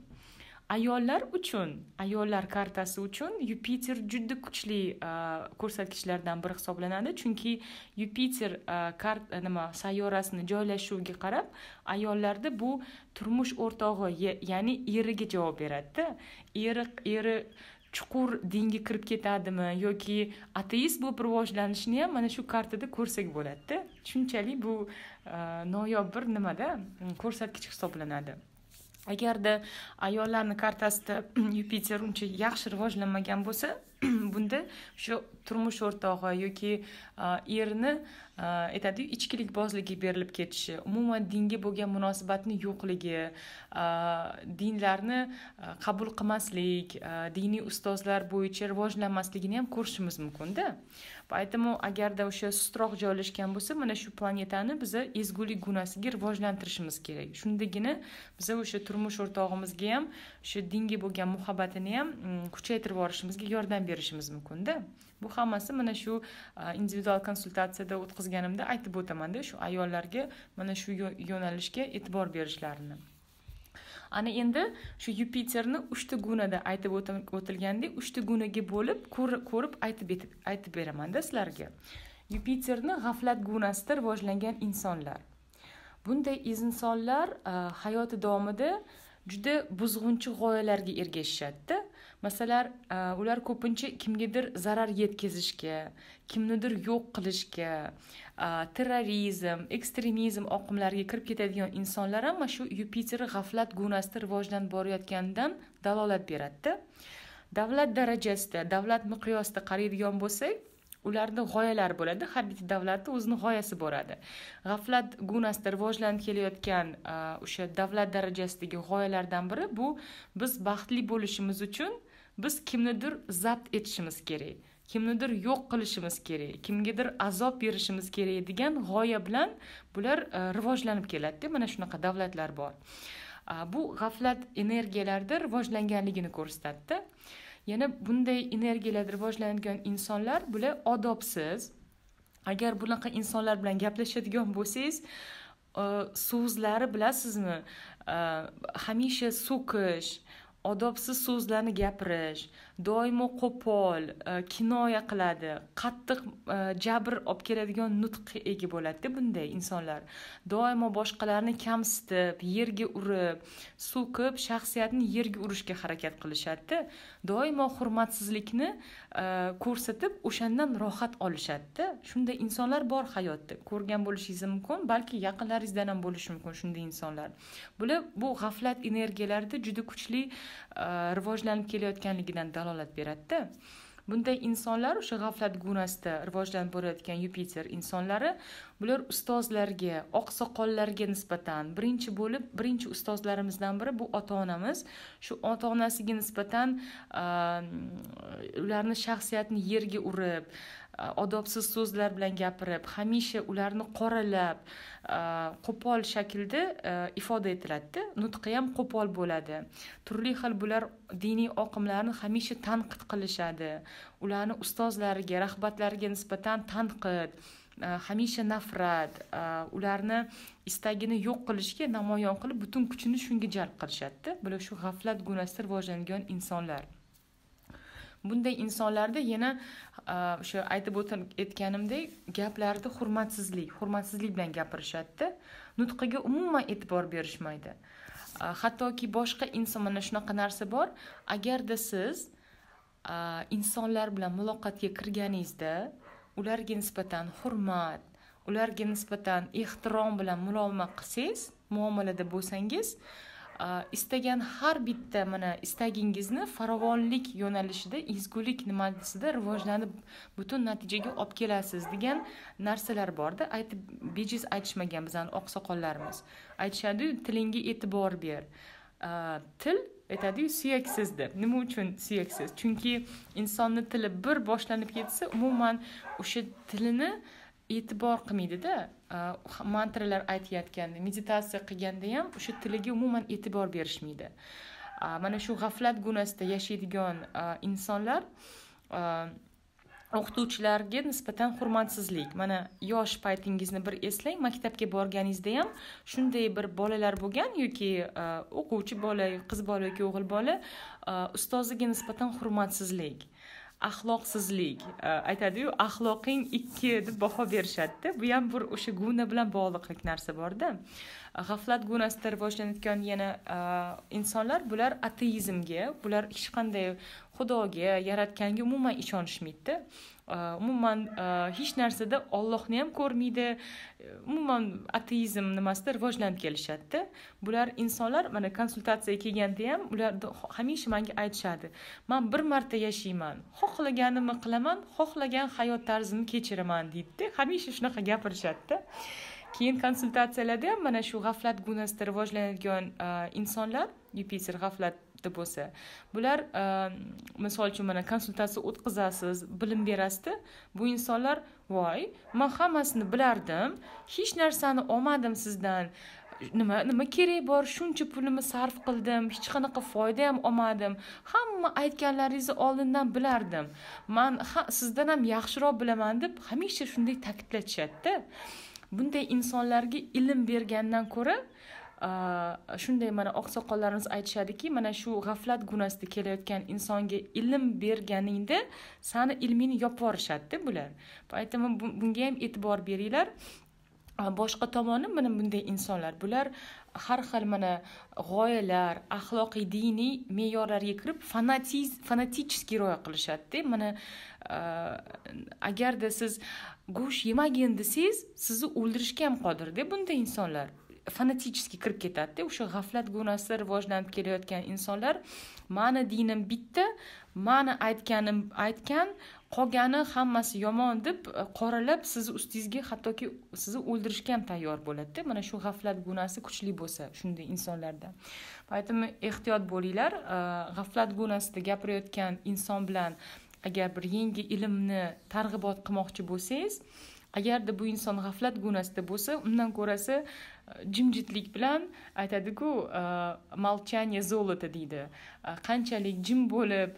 ayollar uchun ayollar kartasi uchun yupiter juda kuchli ko'rsatkichlardan biri hisoblanadi chunki yupiter kart nima sayyorasini joylashuviga qarab ayollarda bu turmush o'rtog'i ya'ni eriga javob beradida eri eri chuqur dinga kirib ketadimi yoki ateist bo'lib rivojlanishini ham mana shu kartada ko'rsak bo'ladida shunchalik bu noyob bir nimada ko'rsatkich hisoblanadi agarda ayollarni kartasida yupiter uncha yaxshi rivojlanmagan bo'lsa bunda shu turmush o'rtog'i yoki e, erni e, aytadiku ichkilik bozligi berilib ketishi umuman dinga bo'lgan munosabatni yo'qligi e, dinlarni qabul qilmaslik diniy ustozlar bo'yicha rivojlanmasligini ham ko'rishimiz mumkinda поэтому agarda o'sha sustroq joylashgan bo'lsa mana shu planetani biza ezgulik gunasiga rivojlantirishimiz kerak shundagina biza o'sha turmush o'rtog'imizga ham o'sha dinga bo'lgan muhabbatini ham kuchaytirib yuborishimizga yordam berishimiz mumkinda bu hammasi mana shu individual konsultatsiyada o'tkazganimda aytib o'tamanda shu ayollarga mana shu yo'nalishga e'tibor berishlarini ana endi shu yupiterni uchta gunada aytib o'tilgandek uchta gunaga bo'lib ko'rib aytib aytib beramanda sizlarga yupiterni g'aflat gunasida rivojlangan insonlar bunday insonlar e, hayoti davomida juda buzg'unchi g'oyalarga ergashishadida masalan e, ular ko'pincha kimgadir zarar yetkazishga kimnidir yo'q qilishga e, terrorizm ekstremizm oqimlariga kirib ketadigan insonlar ham mana shu yupiter g'aflat gunasida rivojlanib borayotganidan dalolat beradida davlat darajasida davlat miqyosida qaraydigan bo'lsak ularni g'oyalari bo'ladi har bitta davlatni o'zini g'oyasi bo'ladi g'aflat gunasida rivojlanib kelayotgan e, o'sha davlat darajasidagi g'oyalardan biri bu biz baxtli bo'lishimiz uchun biz kimnidir zabt etishimiz kerak kimnidir yo'q qilishimiz kerak kimgadir azob berishimiz kerak degan g'oya bilan bular e, rivojlanib keladida mana shunaqa davlatlar bor bu g'aflat energiyalarda rivojlanganligini ko'rsatadida yana bunday energiyalarda rivojlangan insonlar bular odobsiz agar bunaqa insonlar bilan gaplashadigan bo'lsangiz e, so'zlari bilasizmi e, hamisha so'kish odobsiz so'zlarni gapirish doimo qo'pol e, kinoya qiladi qattiq e, jabr olib keladigan nutqqa ega bo'ladida bunday insonlar doimo boshqalarni kamsitib yerga urib so'kib shaxsiyatni yerga urishga harakat qilishadida doimo hurmatsizlikni e, ko'rsatib o'shandan rohat olishadida shunday insonlar bor hayotda ko'rgan bo'lishingiz mumkin balki yaqinlaringizdan ham bo'lishi mumkin shunday insonlar bular bu g'aflat energiyalarida juda kuchli rivojlanib kelayotganligidan dalolat beradida bunday insonlar o'sha g'aflat gunasida rivojlanib borayotgan yupiter insonlari bular ustozlarga oqsoqollarga nisbatan birinchi bo'lib birinchi ustozlarimizdan biri bu ota onamiz shu ota onasiga nisbatan ularni shaxsiyatini yerga urib Э, odobsiz so'zlar bilan gapirib hamisha ularni qoralab э, qo'pol shaklda э, ifoda etiladida nutqi ham qo'pol bo'ladi turli xil bular diniy oqimlarni hamisha tanqid qilishadi ularni ustozlariga rahbatlariga nisbatan tanqid hamisha nafrat ularni istagini yo'q qilishga namoyon qilib butun kuchini shunga jalb qilishadida bular shu g'aflat gunasida rivojlangan insonlar bunday insonlarda yana o'sha aytib o'tganimdek gaplarida hurmatsizlik hurmatsizlik bilan gapirishadida nutqiga umuman e'tibor berishmaydi hattoki boshqa inson mana shunaqa narsa bor agarda siz insonlar bilan muloqotga kirganingizda ularga nisbatan hurmat ularga nisbatan ehtirom bilan muloqot qilsangiz muomalada bo'lsangiz Э, istagan har bitta mana istagingizni farovonlik yo'nalishida ezgulik nimasida rivojlanib butun natijaga olib kelasiz degan narsalar borda aytib bejiz aytishmagan bizani oqsoqollarimiz aytishadiyu tilingga e'tibor ber э, til aytadiyu suyaksiz deb nima uchun suyaksiz chunki insonni tili bir boshlanib ketsa umuman o'sha tilini e'tibor qilmaydida mantralar aytayotganda meditatsiya qilganda ham o'sha tiliga umuman e'tibor berishmaydi mana shu g'aflat gunasida yashaydigan insonlar o'qituvchilarga nisbatan hurmatsizlik mana yosh paytingizni bir eslang maktabga borganingizda ham shunday bir bolalar bo'lgan yoki o'quvchi bola qiz bola yoki o'g'il bola ustoziga nisbatan hurmatsizlik axloqsizlik aytadiyu axloqing ikki deb baho berishadida bu ham bir o'sha guna bilan bog'liqlik narsa borda g'aflat gunasida rivojlanayotgan yana e, insonlar bular ateizmga bular hech qanday xudoga yaratganga umuman ishonishmaydida umuman hech narsada ollohni ham ko'rmaydi umuman ateizm nimasida rivojlanib kelishadida bular insonlar mana konsultatsiyaga kelganda ham ular hamisha manga aytishadi man bir marta yashayman xohlaganimni qilaman xohlagan hayot tarzimni kechiraman deydida hamisha shunaqa gapirishadida keyin konsultatsiyalarda ham mana shu g'aflat gunasida rivojlanadigan insonlar yupiter g'aflat deb bo'lsa bular ehm, misol uchun mana konsultatsiya o'tkazasiz bilim berasizda bu insonlar voy man hammasini bilardim hech narsani olmadim sizdan nima nima kerak bor shuncha pulimni sarf qildim hech qanaqa foyda ham olmadim hamma aytganlaringizni oldindan bilardim man sizdan ham yaxshiroq bilaman deb hamisha shunday ta'kidlatishadida bunday insonlarga ilm bergandan ko'ra shunday mana oqsoqollarimiz aytishadiki mana shu g'aflat gunasida kelayotgan insonga ilm berganingda sani ilmingni yopib yuborishadida bular поэтому bunga ham e'tibor beringlar boshqa tomoni mana bunday insonlar bular har xil mana g'oyalar axloqiy diniy me'yorlarga kirib fanatiz fanaticheskiy rioya qilishadida mana agarda siz go'sht yemagin desangiz sizni o'ldirishga ham qodirda bunday insonlar fanatichiski kirib ketadida o'sha g'aflat gunasi rivojlanib kelayotgan insonlar mani dinim bitta mani aytganim aytgan qolgani hammasi yomon deb e, qoralab sizni ustingizga hattoki sizni o'ldirishga ham tayyor bo'ladida mana shu g'aflat gunasi kuchli bo'lsa shunday insonlarda поэтому ehtiyot bo'linglar e, g'aflat gunasida gapirayotgan inson bilan agar bir yangi ilmni targ'ibot qilmoqchi bo'lsangiz agarda bu inson g'aflat gunasida bo'lsa undan ko'rasi jimjitlik bilan aytadiku молчание золото deydi qanchalik jim bo'lib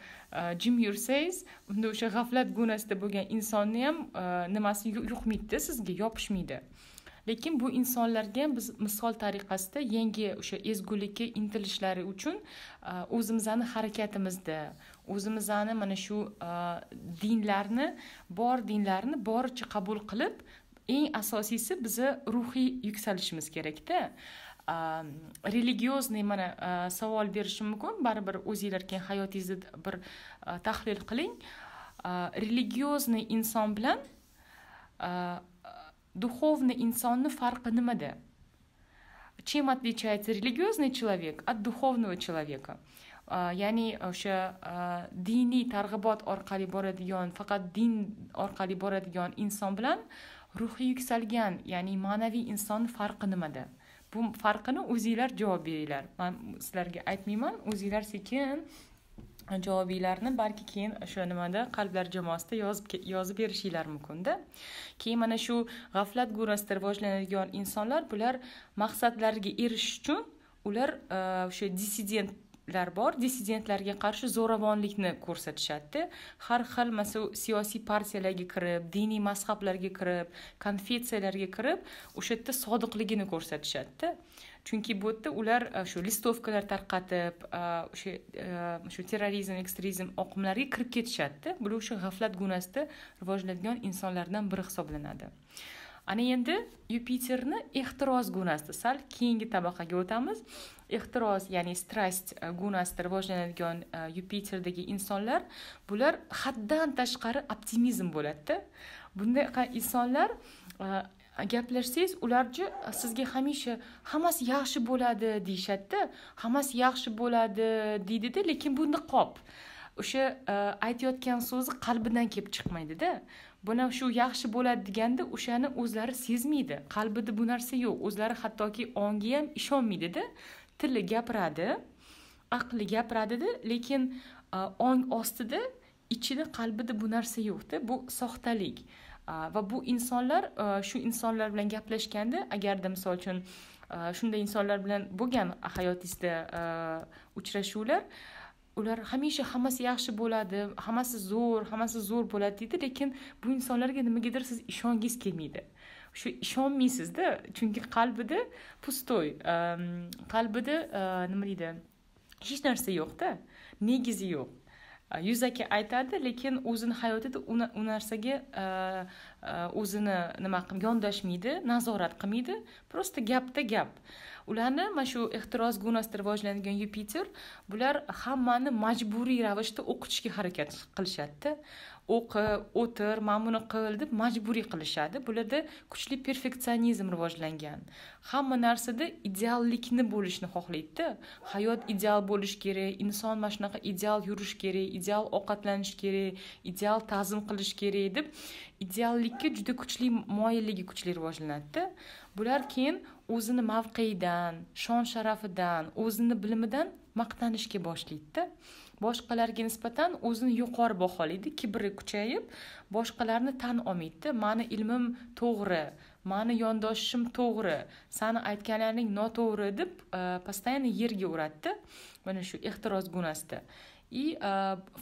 jim yursangiz unda o'sha g'aflat gunasida bo'lgan insonni ham nimasi yuqmaydida sizga yopishmaydi lekin bu insonlarga ham biz misol tariqasida yangi o'sha ezgulikka intilishlari uchun o'zimizni harakatimizda o'zimizni mana shu dinlarni bor dinlarni boricha qabul qilib eng asosiysi bizni ruhiy yuksalishimiz kerakda religiozniy mana savol berishim mumkin baribir o'zinglar keyin hayotingizni bir tahlil qiling religiozniy inson bilan духовный insonni farqi nimada чем отличается религиозный человек от духовного человека ya'ni o'sha diniy targ'ibot orqali boradigan faqat din orqali boradigan inson bilan ruhi yuksalgan ya'ni ma'naviy inson farqi nimada bu farqini o'zinglar javob beringlar man sizlarga aytmayman o'zinglar sekin javobinglarni balki keyin o'sha nimada qalblar jamoasida yozib yozib berishinglar mumkinda keyin mana shu g'aflat g'urasida rivojlanadigan insonlar bular maqsadlariga erishish uchun ular e, o'sha dissident lar bor dissidentlarga qarshi zo'ravonlikni ko'rsatishadida har xil siyosiy partiyalarga kirib diniy mazhablarga kirib konfessiyalarga kirib o'sha yerda sodiqligini ko'rsatishadida chunki bu yerda ular e, shu listovkalar tarqatib e, o'sha e, shu terrorizm ekstremizm oqimlariga kirib ketishadida bular o'sha g'aflat gunasida rivojlanadigan insonlardan biri hisoblanadi ana endi yupiterni ehtiros gunasida sal keyingi tabaqaga o'tamiz ehtiros ya'ni strast e, gunasida rivojlanadigan e, yupiterdagi insonlar bular haddan tashqari optimizm bo'ladida bundaqa insonlar e, gaplashsangiz ularni sizga hamisha hammasi yaxshi bo'ladi deyishadida hammasi yaxshi bo'ladi deydida lekin bu niqob o'sha aytayotgan so'zi qalbidan kelib chiqmaydida buni shu yaxshi bo'ladi deganda o'shani o'zlari sezmaydi qalbida bu narsa yo'q o'zlari hattoki ongi ham ishonmaydida tili gapiradi aqli gapiradida lekin e, ong ostida ichida qalbida bu narsa yo'qda bu soxtalik e, va bu insonlar e, shu insonlar bilan gaplashganda agarda misol uchun shunday insonlar bilan bo'lgan hayotingizda uchrashuvlar ular hamisha hammasi yaxshi bo'ladi hammasi zo'r hammasi zo'r bo'ladi deydi lekin bu insonlarga nimagadir siz ishongingiz kelmaydi shu ishonmaysizda chunki qalbida pustoy qalbida э, nima deydi hech narsa yo'qda negizi yo'q э, yuzaki aytadi lekin o'zini hayotida u narsaga э, o'zini nima yondashmaydi nazorat qilmaydi просто gapda gap ularni mana shu ehtiros gunasida rivojlangan yupiter bular hammani majburiy ravishda o'qitishga harakat qilishadida o'qi o'tir mana buni qil deb majburiy qilishadi bularda kuchli perfeksionizm rivojlangan hamma narsada ideallikni bo'lishni xohlaydida hayot ideal bo'lishi kerak inson mana shunaqa ideal yurishi kerak ideal ovqatlanish kerak ideal ta'zim qilish kerak deb ideallikka juda kuchli moyilligi kuchli rivojlanadida bular keyin o'zini mavqeidan shon sharafidan o'zini bilimidan maqtanishga boshlaydida boshqalarga nisbatan o'zini yuqori baholaydi kibri kuchayib boshqalarni tan olmaydida mani ilmim to'g'ri mani yondoshishim to'g'ri sani aytganlaring noto'g'ri deb e, постоянно yerga uradida mana shu ehtiroz gunasida и e,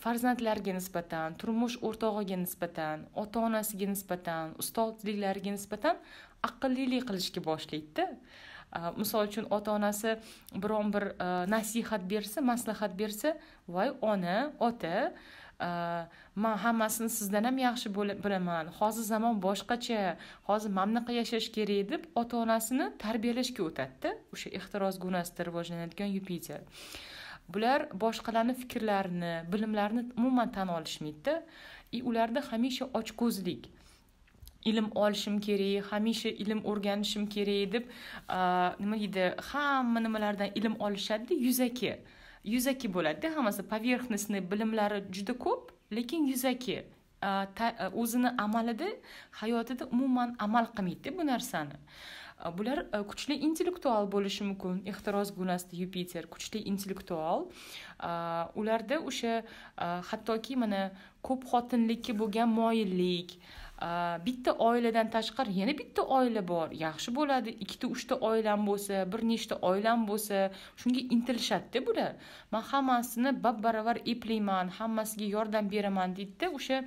farzandlarga nisbatan turmush o'rtog'iga nisbatan ota onasiga nisbatan ustozliklariga nisbatan aqllilik qilishga boshlaydida misol uchun ota onasi biron bir e, nasihat bersa maslahat bersa voy ona ota e, man hammasini sizdan ham yaxshi bilaman hozir zamon boshqacha hozir mana bunaqa yashash kerak deb ota onasini tarbiyalashga o'tadida o'sha ehtiros gunasida rivojlanayotgan yupiter bular boshqalarni fikrlarini bilimlarini umuman tan olishmaydida и e, ularda hamisha ochko'zlik ilm olishim kerak hamisha ilm o'rganishim kerak deb nima deydi hamma nimalardan ilm olishadida yuzaki yuzaki bo'ladida hammasi поверхностный bilimlari juda ko'p lekin yuzaki o'zini amalida hayotida umuman amal qilmaydida bu narsani bular kuchli intellektual bo'lishi mumkin ehtiros gunasida yupiter kuchli intellektual ularda o'sha hattoki mana ko'p xotinlikka bo'lgan moyillik bitta oiladan tashqari yana bitta oila bor yaxshi bo'ladi ikkita uchta oilam bo'lsa bir nechta oilam bo'lsa shunga intilishadida bular man hammasini bab baravar eplayman hammasiga yordam beraman deydida o'sha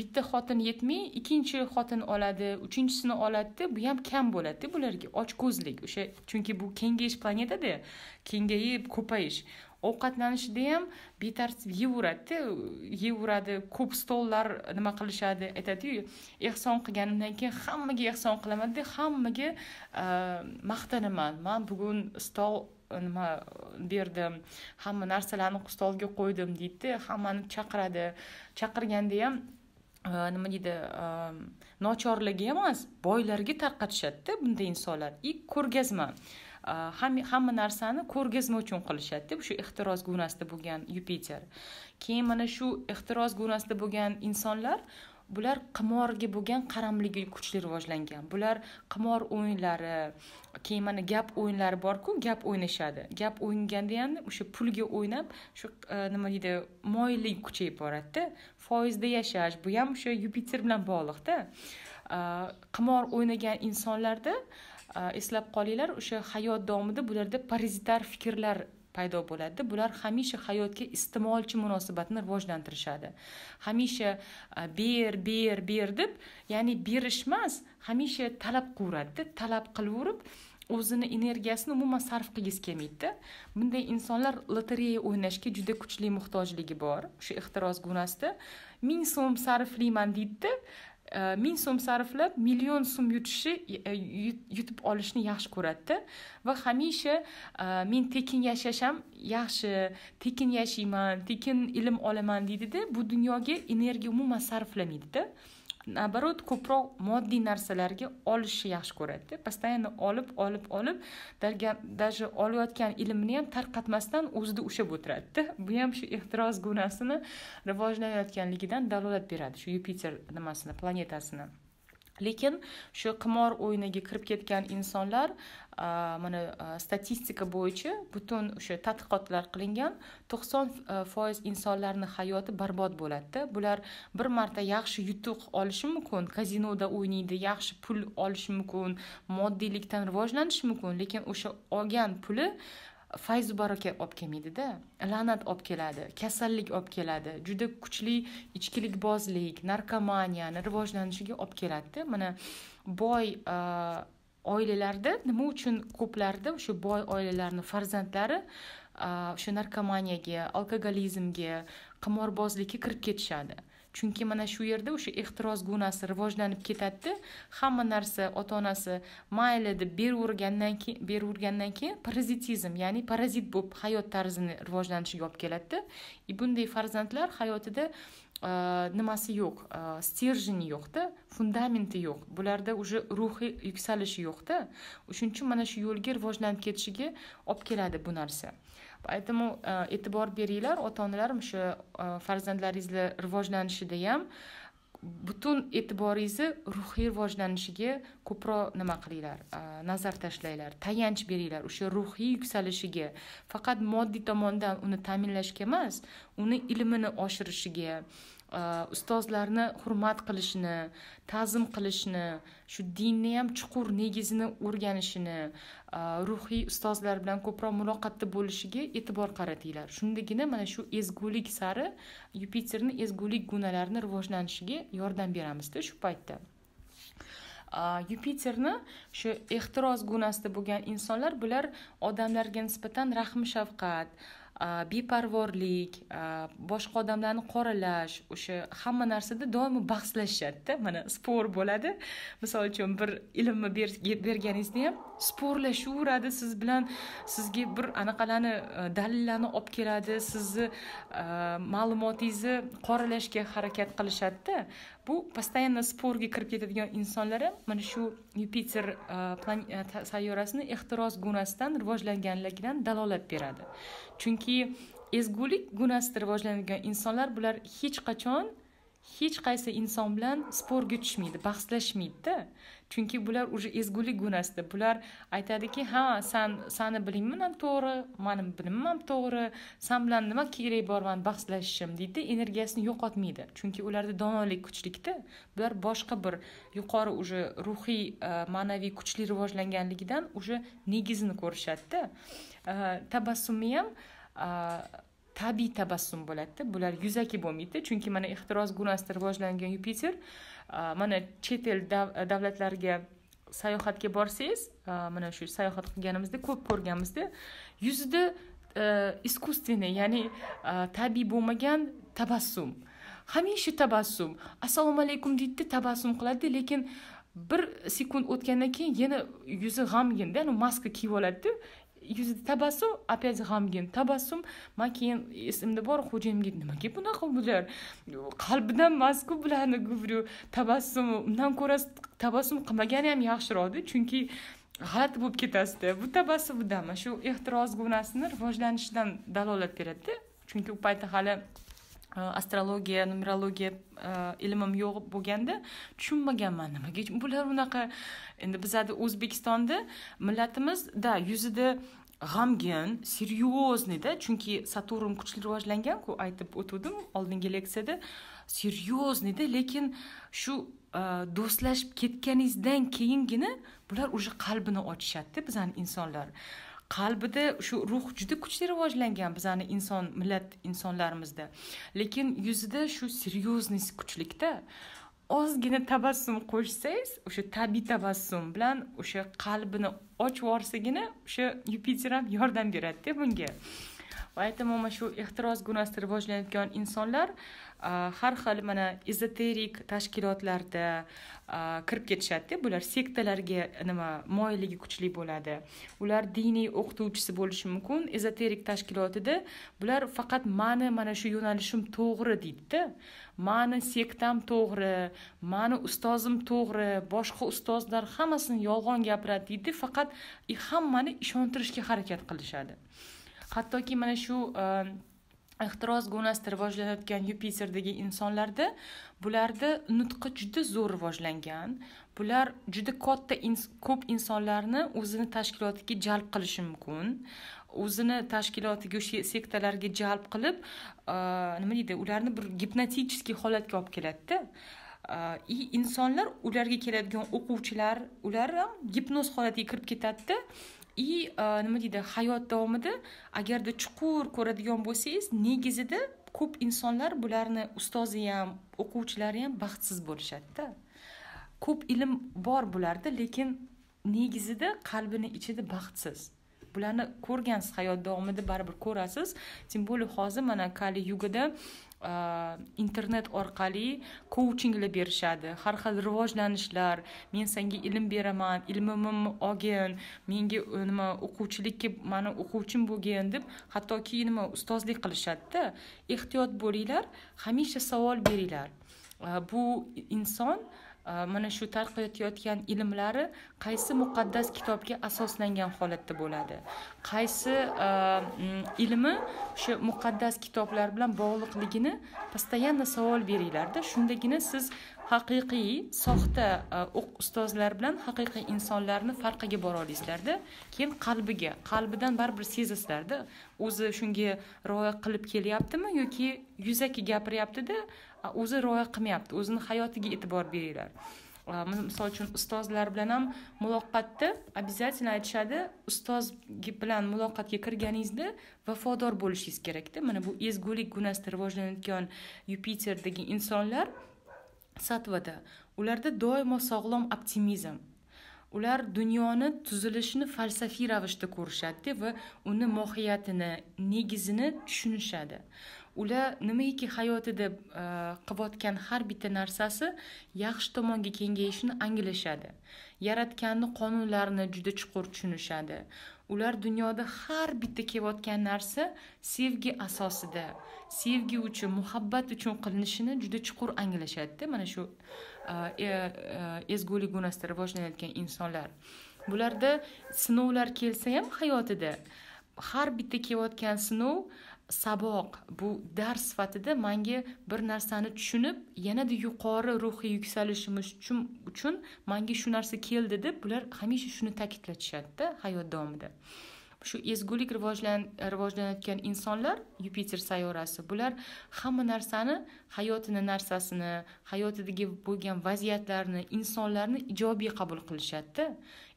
bitta xotin yetmay ikkinchi xotin oladi uchinchisini oladida bu ham kam bo'ladida bularga ochko'zlik o'sha chunki bu kengayish planetada kengayib ko'payish ovqatlanishda ham betartib yeyveradida yeyveradi ko'p stollar nima qilishadi aytadiyu ehson qilganimdan keyin hammaga ehson qilamanda hammaga e, maqtanaman man bugun stol e, nima berdim hamma narsalarni stolga qo'ydim deydida hammani chaqiradi chaqirganda ham e, nima deydi nochorlarga emas boylarga tarqatishadida bunday insonlar и ko'rgazma Э, hamma narsani ko'rgazma uchun qilishadida shu ehtiros gunasida bo'lgan yupiter keyin mana shu ehtiros gunasida bo'lgan insonlar bular qimorga bo'lgan qaramligi kuchli rivojlangan bular qimor o'yinlari keyin mana gap o'yinlari borku gap o'ynashadi gap o'yinganda yani o'sha pulga o'ynab shu e, nima deydi moyillik kuchayib boradida foizda yashash bu ham o'sha yupiter bilan bog'liqda e, qimor o'ynagan insonlarda uh, eslab qolinglar o'sha hayot davomida bularda parazitar fikrlar paydo bo'ladida bular hamisha hayotga iste'molchi munosabatni rivojlantirishadi hamisha ber ber ber deb ya'ni berish emas hamisha talab qilaveradida talab qilaverib o'zini energiyasini umuman sarf qilgisi kelmaydida bunday insonlar lotereya o'ynashga juda kuchli muhtojligi bor o'sha ehtiros gunasida ming so'm sarflayman deydida ming so'm sarflab million so'm yutishni yutib olishni yaxshi ko'radida va hamisha men tekin yashasham yaxshi tekin yashayman tekin ilm olaman deydida bu dunyoga energiya umuman sarflamaydida наоборот ko'proq moddiy narsalarga olishni yaxshi ko'radida постоянно olib olib olib даже olayotgan ilmini ham tarqatmasdan o'zida ushlab o'tiradida bu ham shu ehtiros gunasini rivojlanayotganligidan dalolat beradi shu yupiter nimasini planetasini lekin shu qimor o'yiniga kirib ketgan insonlar mana statistika bo'yicha butun o'sha tadqiqotlar qilingan to'qson e, foiz insonlarni hayoti barbod bo'ladida bular bir marta yaxshi yutuq olishi mumkin kazinoda o'ynaydi yaxshi pul olishi mumkin moddiylikdan rivojlanishi mumkin lekin o'sha olgan puli fayzu baraka olib kelmaydida la'nat olib keladi kasallik olib keladi juda kuchli ichkilikbozlik narkomaniyani rivojlanishiga olib keladida mana boy e, oilalarda nima uchun ko'plarda o'sha boy oilalarni farzandlari o'sha e, narkomaniyaga alkogolizmga qimorbozlikka kirib ketishadi chunki mana shu yerda o'sha ehtiros gunasi rivojlanib ketadida hamma narsa ota onasi mayli deb beravergandan keyin beravergandan keyin parazitizm ya'ni parazit bo'lib hayot tarzini rivojlanishiga olib keladida и e, bunday farzandlar hayotida e, nimasi yo'q e, stержень yo'qda fundamenti yo'q bularda уже ruhiy yuksalishi yo'qda shuning uchun mana shu yo'lga rivojlanib ketishiga olib keladi bu narsa поэтому э, e'tibor beringlar ota onalar o'sha э, farzandlaringizni rivojlanishida ham butun e'tiboringizni ruhiy rivojlanishiga ko'proq nima qilinglar э, nazar tashlanglar tayanch beringlar o'sha ruhiy yuksalishiga faqat moddiy tomondan uni ta'minlashga emas uni ilmini oshirishiga ustozlarni hurmat qilishni ta'zim qilishni shu dinni ham chuqur negizini o'rganishini ruhiy ustozlar bilan ko'proq muloqotda bo'lishiga e'tibor qaratinglar shundagina mana shu ezgulik sari yupiterni ezgulik gunalarini rivojlanishiga yordam beramizda shu paytda yupiterni shu ehtiros gunasida bo'lgan insonlar bular odamlarga nisbatan rahm shafqat beparvorlik boshqa odamlarni qoralash o'sha hamma narsada doimo bahslashishadida mana spor bo'ladi misol uchun bir ilmni berganingizda ham sporlashaveradi siz bilan sizga bir anaqalarni e, dalillarni olib keladi sizni e, ma'lumotingizni qoralashga harakat qilishadida bu постоянно sporga kirib ketadigan insonlar ham mana shu yupiter э, э, sayyorasini ehtiros gunasidan rivojlanganligidan dalolat beradi chunki ezgulik gunasida rivojlanadigan insonlar bular hech qachon hech qaysi inson bilan sporga tushmaydi bahslashmaydida chunki bular уже ezgulik gunasida bular aytadiki ha san sani bilimim ham to'g'ri mani bilimim ham to'g'ri san bilan nima kerak bor mani bahslashishim deydi energiyasini yo'qotmaydi chunki ularda donolik kuchlikda bular boshqa bir yuqori уже ruhiy e, ma'naviy kuchli rivojlanganligidan уже negizini ko'rishadida e, tabassumi ham e, tabiiy tabassum bo'ladida bular yuzaki bo'lmaydi chunki mana ehtiros gunasida rivojlangan yupiter Э, mana chet el э, davlatlariga sayohatga borsangiz э, mana shu sayohat qilganimizda ko'p ko'rganmizda yuzida искусственный e, ya'ni e, tabiiy bo'lmagan tabassum hamisha tabassum assalomu alaykum deydida tabassum qiladida lekin bir sekund o'tgandan keyin yana yuzi g'amginda maska kiyib oladida yuzida tabassum опять g'amgin tabassum man keyin esimda bor xo'jayimga nimaga bunaqa bular qalbidan emasku bularni говорю tabassum undan ko'ra tabassum qilmagani ham yaxshiroqda chunki g'alati bo'lib ketasizda bu tabassumdan mana shu ehtiroz gunasini rivojlanishidan dalolat beradida chunki u paytda hali astrologiya numerologiya ilmim yo'q bo'lganda tushunmaganman nimaga bular unaqa endi bizada o'zbekistonda millatimiz да yuzida g'amgin серьезныйda chunki saturn kuchli rivojlanganku aytib o'tuvdim oldingi leksiyada серьезныйda lekin shu do'stlashib ketganingizdan keyingina bular уже qalbini ochishadida bizani insonlar qalbida shu ruh juda kuchli rivojlangan bizani inson millat insonlarimizda lekin yuzida shu серьезность kuchlikda ozgina tabassum qo'shsangiz o'sha tabiiy tabassum bilan o'sha qalbini ochib yuborsagina o'sha yupiter ham yordam beradida bunga va aytaman mana shu ehtiros gunasida rivojlanayotgan insonlar Э, har xil mana ezoterik tashkilotlarda э, kirib ketishadida bular sektalarga nima moyilligi kuchli bo'ladi ular diniy o'qituvchisi bo'lishi mumkin ezoterik tashkilotida bular faqat mani mana shu yo'nalishim to'g'ri deydida mani sektam to'g'ri mani ustozim to'g'ri boshqa ustozlar hammasini yolg'on gapiradi deydi faqat hammani ishontirishga harakat qilishadi hattoki mana shu e, ehtiroz gonasi rivojlanayotgan yupiterdagi insonlarda bularda nutqi juda zo'r rivojlangan bular juda katta ins ko'p insonlarni o'zini tashkilotiga jalb qilishi mumkin o'zini tashkilotiga o'sha sektalarga jalb qilib nima deydi ularni bir gipnotichеский holatga olib keladida и insonlar ularga keladigan o'quvchilar ular ham gipnoz holatiga kirib ketadida и э, nima deydi hayot davomida agarda chuqur ko'radigan bo'lsangiz negizida ko'p insonlar bularni ustozi ham o'quvchilari ham baxtsiz bo'lishadida ko'p ilm bor bularda lekin negizida qalbini ichida baxtsiz bularni ko'rgansiz hayot davomida baribir ko'rasiz тем более hozir mana kali yugida internet orqali koachinglar berishadi har xil rivojlanishlar men senga ilm beraman ilmimni olgin menga nima o'quvchilikka mani o'quvchim bo'lgin deb hattoki nima ustozlik qilishadida ehtiyot bo'linglar hamisha savol beringlar bu inson uh, Э, mana shu tarqatayotgan ilmlari qaysi muqaddas kitobga asoslangan holatda bo'ladi qaysi e, ilmi o'sha muqaddas kitoblar bilan bog'liqligini постоянно savol beringlarda shundagina siz haqiqiy soxta e, ustozlar bilan haqiqiy insonlarni farqiga bora olasizlarda keyin qalbiga qalbidan baribir sezasizlarda o'zi shunga rioya qilib kelyaptimi yoki yuzaki gapiryaptida o'zi rioya qilmayapti o'zini hayotiga e'tibor beringlar misol uchun ustozlar bilan ham muloqotda обязательно aytishadi ustoz bilan muloqotga kirganingizda vafodor bo'lishingiz kerakda mana bu ezgulik gunasida rivojlanayotgan yupiterdagi insonlar satvada ularda doimo sog'lom optimizm ular dunyoni tuzilishini falsafiy ravishda ko'rishadida va uni mohiyatini negizini tushunishadi ular nimaiki hayotida e, qilayotgan har bitta narsasi yaxshi tomonga kengayishini anglashadi yaratganni qonunlarini juda chuqur tushunishadi ular dunyoda har bitta kelayotgan narsa sevgi asosida sevgi uchun muhabbat uchun qilinishini juda chuqur anglashadida mana shu e, e, ezgulik gunasida rivojlanayotgan insonlar bularda sinovlar kelsa ham hayotida har bitta kelayotgan sinov saboq bu dars sifatida manga bir narsani tushunib yanada yuqori ruhiy yuksalishimiz uchun manga shu narsa keldi deb bular hamisha shuni ta'kidlatishadida hayot davomida shu ezgulik rivojlanayotgan insonlar yupiter sayyorasi bular hamma narsani hayotini narsasini hayotidagi bo'lgan vaziyatlarni insonlarni ijobiy qabul qilishadida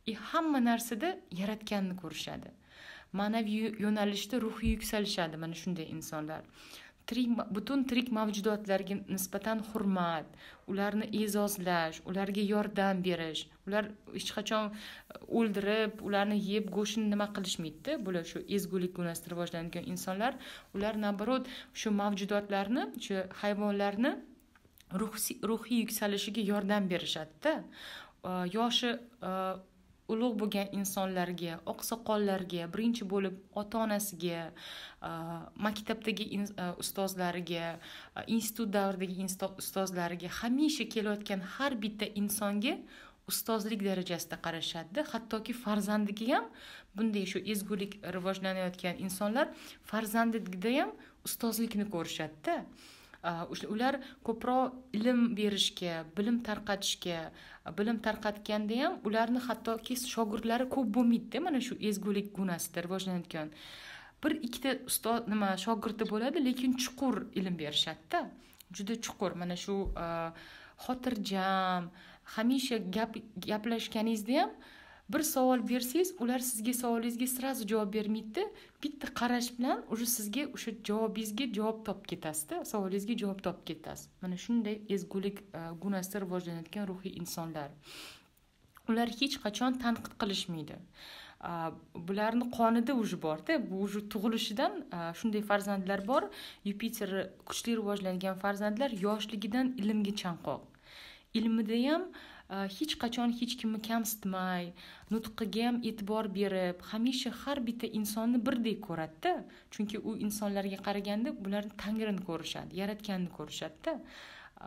и e, hamma narsada yaratganni ko'rishadi ma'naviy yo'nalishda ruhiy yuksalishadi mana shunday insonlar tirik butun tirik mavjudotlarga nisbatan hurmat ularni e'zozlash ularga yordam berish ular hech qachon e, o'ldirib ularni yeb go'shtini nima qilishmaydida bular shu ezgulik gunasida rivojlanadigan insonlar ular наоборот shu mavjudotlarni shu hayvonlarni ruhiy yuksalishiga yordam berishadida e, yoshi e, ulug' bo'lgan insonlarga oqsoqollarga birinchi bo'lib ota onasiga maktabdagi ustozlariga institut davridagi ustozlariga hamisha kelayotgan har bitta insonga ustozlik darajasida qarashadida hattoki farzandiga ham bunday shu ezgulik rivojlanayotgan insonlar farzandida ham ustozlikni ko'rishadida ular ko'proq ilm berishga bilim tarqatishga bilim tarqatganda ham ularni hattoki shogirdlari ko'p bo'lmaydida mana shu ezgulik gunasida rivojlanayotgan bir ikkita ustoz nima shogirdi bo'ladi lekin chuqur ilm berishadida juda chuqur mana shu xotirjam hamisha gap gaplashganingizda ham bir savol bersangiz ular sizga savolingizga сразу javob bermaydida bitta qarash bilan уже sizga o'sha javobingizga javob topib ketasizda savolingizga javob topib ketasiz mana shunday ezgulik e, gunasi rivojlanayotgan ruhiy insonlar ular hech qachon tanqid qilishmaydi e, bularni qonida уже borda bu уже tug'ilishidan e, shunday farzandlar bor yupiter kuchli rivojlangan farzandlar yoshligidan ilmga chanqoq ilmida ham Э, hech qachon hech kimni kamsitmay nutqiga ham e'tibor berib hamisha har bitta insonni birdek ko'radida chunki u insonlarga qaraganda bularni tangrini ko'rishadi yaratganni ko'rishadida э,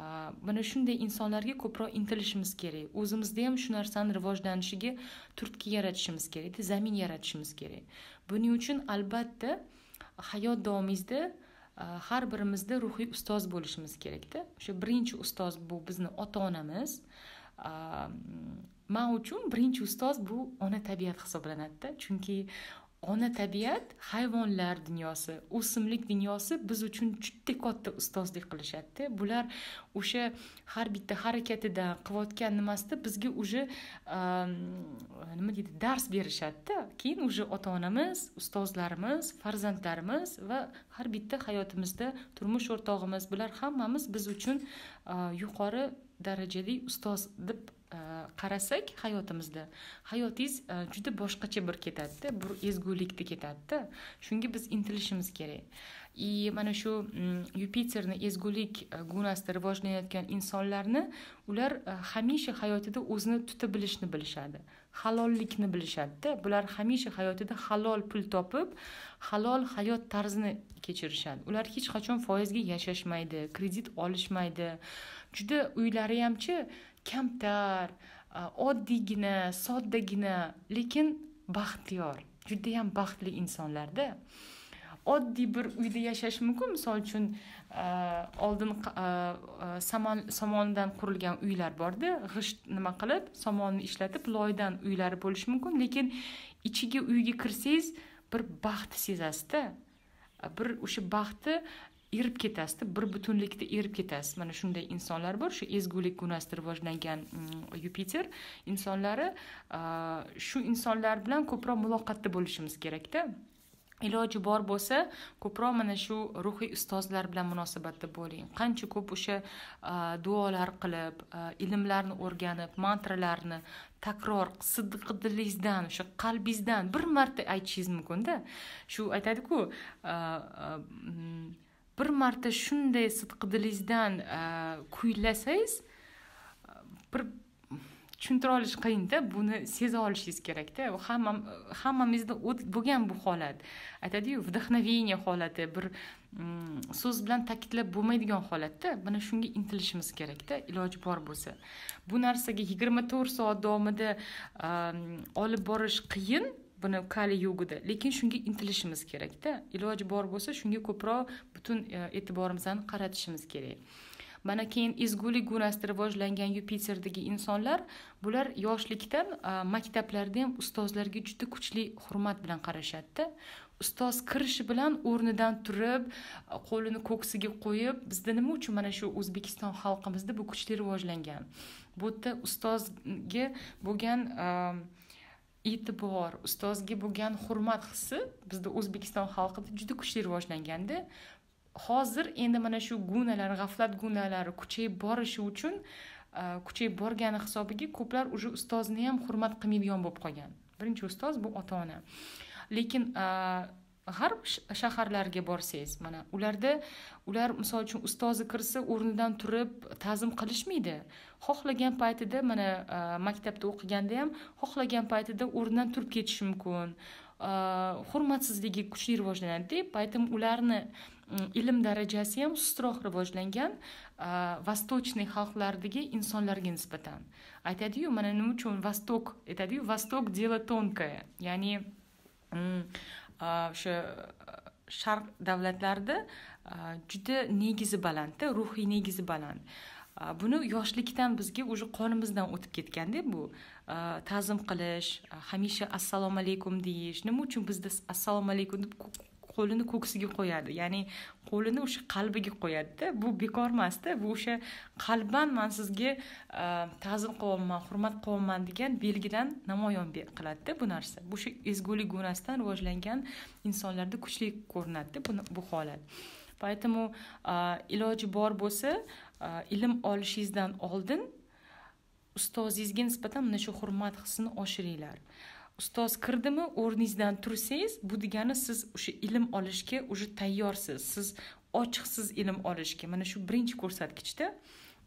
mana shunday insonlarga ko'proq intilishimiz kerak o'zimizda ham shu narsani rivojlanishiga turtki yaratishimiz kerakda zamin yaratishimiz kerak buning uchun albatta hayot davomingizda э, har birimizda ruhiy ustoz bo'lishimiz kerakda o'sha birinchi ustoz bu bizni ota onamiz man uchun birinchi ustoz bu ona tabiat hisoblanadida chunki ona tabiat hayvonlar dunyosi o'simlik dunyosi biz uchun juda katta ustozlik qilishadida bular o'sha har bitta harakatidan qilayotgan nimasida bizga уже nima deydi dars berishadida keyin уже ota onamiz ustozlarimiz farzandlarimiz va har bitta hayotimizda turmush o'rtog'imiz bular hammamiz biz uchun yuqori darajali ustoz deb e, qarasak hayotimizda hayotingiz e, juda boshqacha bir ketadida bir ezgulikda ketadida shunga biz intilishimiz kerak и mana shu mm, yupiterni ezgulik e, gunasida rivojlanayotgan insonlarni ular hamisha hayotida o'zini tuta bilishni bilishadi halollikni bilishadida bular hamisha hayotida halol pul topib halol hayot tarzini kechirishadi ular hech qachon foizga yashashmaydi kredit olishmaydi juda uylari hamchi kamtar oddiygina soddagina lekin baxtiyor judayam baxtli insonlarda oddiy bir uyda yashash mumkin misol uchun e, oldin e, somon somondan qurilgan uylar borda g'isht nima qilib somonni ishlatib loydan uylar bo'lishi mumkin lekin ichiga uyga kirsangiz bir baxtni sezasizda bir o'sha baxtni erib ketasizda bir butunlikda erib ketasiz mana shunday insonlar bor shu ezgulik gunasida rivojlangan mm, yupiter insonlari e, shu insonlar bilan ko'proq muloqotda bo'lishimiz kerakda iloji bor bo'lsa ko'proq mana shu ruhiy ustozlar bilan munosabatda bo'ling qancha ko'p o'sha duolar qilib ilmlarni o'rganib mantralarni takror sidqidilingizdan o'sha qalbingizdan bir marta aytishingiz mumkinda shu aytadiku mm, bir marta shunday sidqidilingizdan kuylasangiz bir tushuntira olish qiyinda buni seza olishingiz kerakda u hamma hammamizda bo'lgan bu holat aytadiyu вдохновение holati bir mm, so'z bilan ta'kidlab bo'lmaydigan holatda mana shunga intilishimiz kerakda iloji bor bo'lsa bu narsaga yigirma to'rt soat davomida olib borish qiyin buni kali yugida lekin shunga intilishimiz kerakda iloji bor bo'lsa shunga ko'proq butun e, e'tiborimizni qaratishimiz kerak mana keyin ezgulik gunasida rivojlangan yupiterdagi insonlar bular yoshlikdan e, maktablarda ham ustozlarga juda kuchli hurmat bilan qarashadida ustoz kirishi bilan o'rnidan turib e, qo'lini ko'ksiga qo'yib bizda nima uchun mana shu o'zbekiston xalqimizda bu kuchli rivojlangan bu yerda ustozga bo'lgan e, e'tibor ustozga bo'lgan hurmat hissi bizda o'zbekiston xalqida juda kuchli rivojlanganda hozir endi mana shu gunalar g'aflat gunalari kuchayib borishi uchun e, kuchayib borgani hisobiga ko'plar уже ustozni ham hurmat qilmaydigan bo'lib qolgan birinchi ustoz bu ota ona lekin e, g'arb shaharlariga borsangiz mana ularda ular misol uchun ustozi kirsa o'rnidan turib ta'zim qilishmaydi xohlagan paytida mana e, maktabda o'qiganda ham xohlagan paytida o'rnidan turib ketishi mumkin hurmatsizligi kuchli rivojlanadida поэтому ularni ilm darajasi ham sustroq rivojlangan vostochniy xalqlardagi insonlarga nisbatan aytadiyu mana nima uchun vostok aytadiyu vostok дело тонкое ya'ni mm, o'sha sharq davlatlarida juda negizi balandda ruhiy negizi baland buni yoshlikdan bizga уже qonimizdan o'tib ketganda bu ta'zim qilish hamisha assalomu alaykum deyish nima uchun bizda assalomu alaykum deb qo'lini ko'ksiga qo'yadi ya'ni qo'lini o'sha qalbiga qo'yadida bu bekor emasda bu o'sha qalban man sizga e, ta'zim qilyapman hurmat qilyapman degan belgidan namoyon qiladida bu narsa bu o'sha ezgulik gunasidan rivojlangan insonlarda kuchli ko'rinadida bu holat поэтому e, iloji bor bo'lsa e, ilm olishingizdan oldin ustozingizga nisbatan mana shu hurmat hissini oshiringlar ustoz kirdimi o'rningizdan tursangiz bu degani siz o'sha ilm olishga уже tayyorsiz siz ochiqsiz ilm olishga mana shu birinchi ko'rsatkichda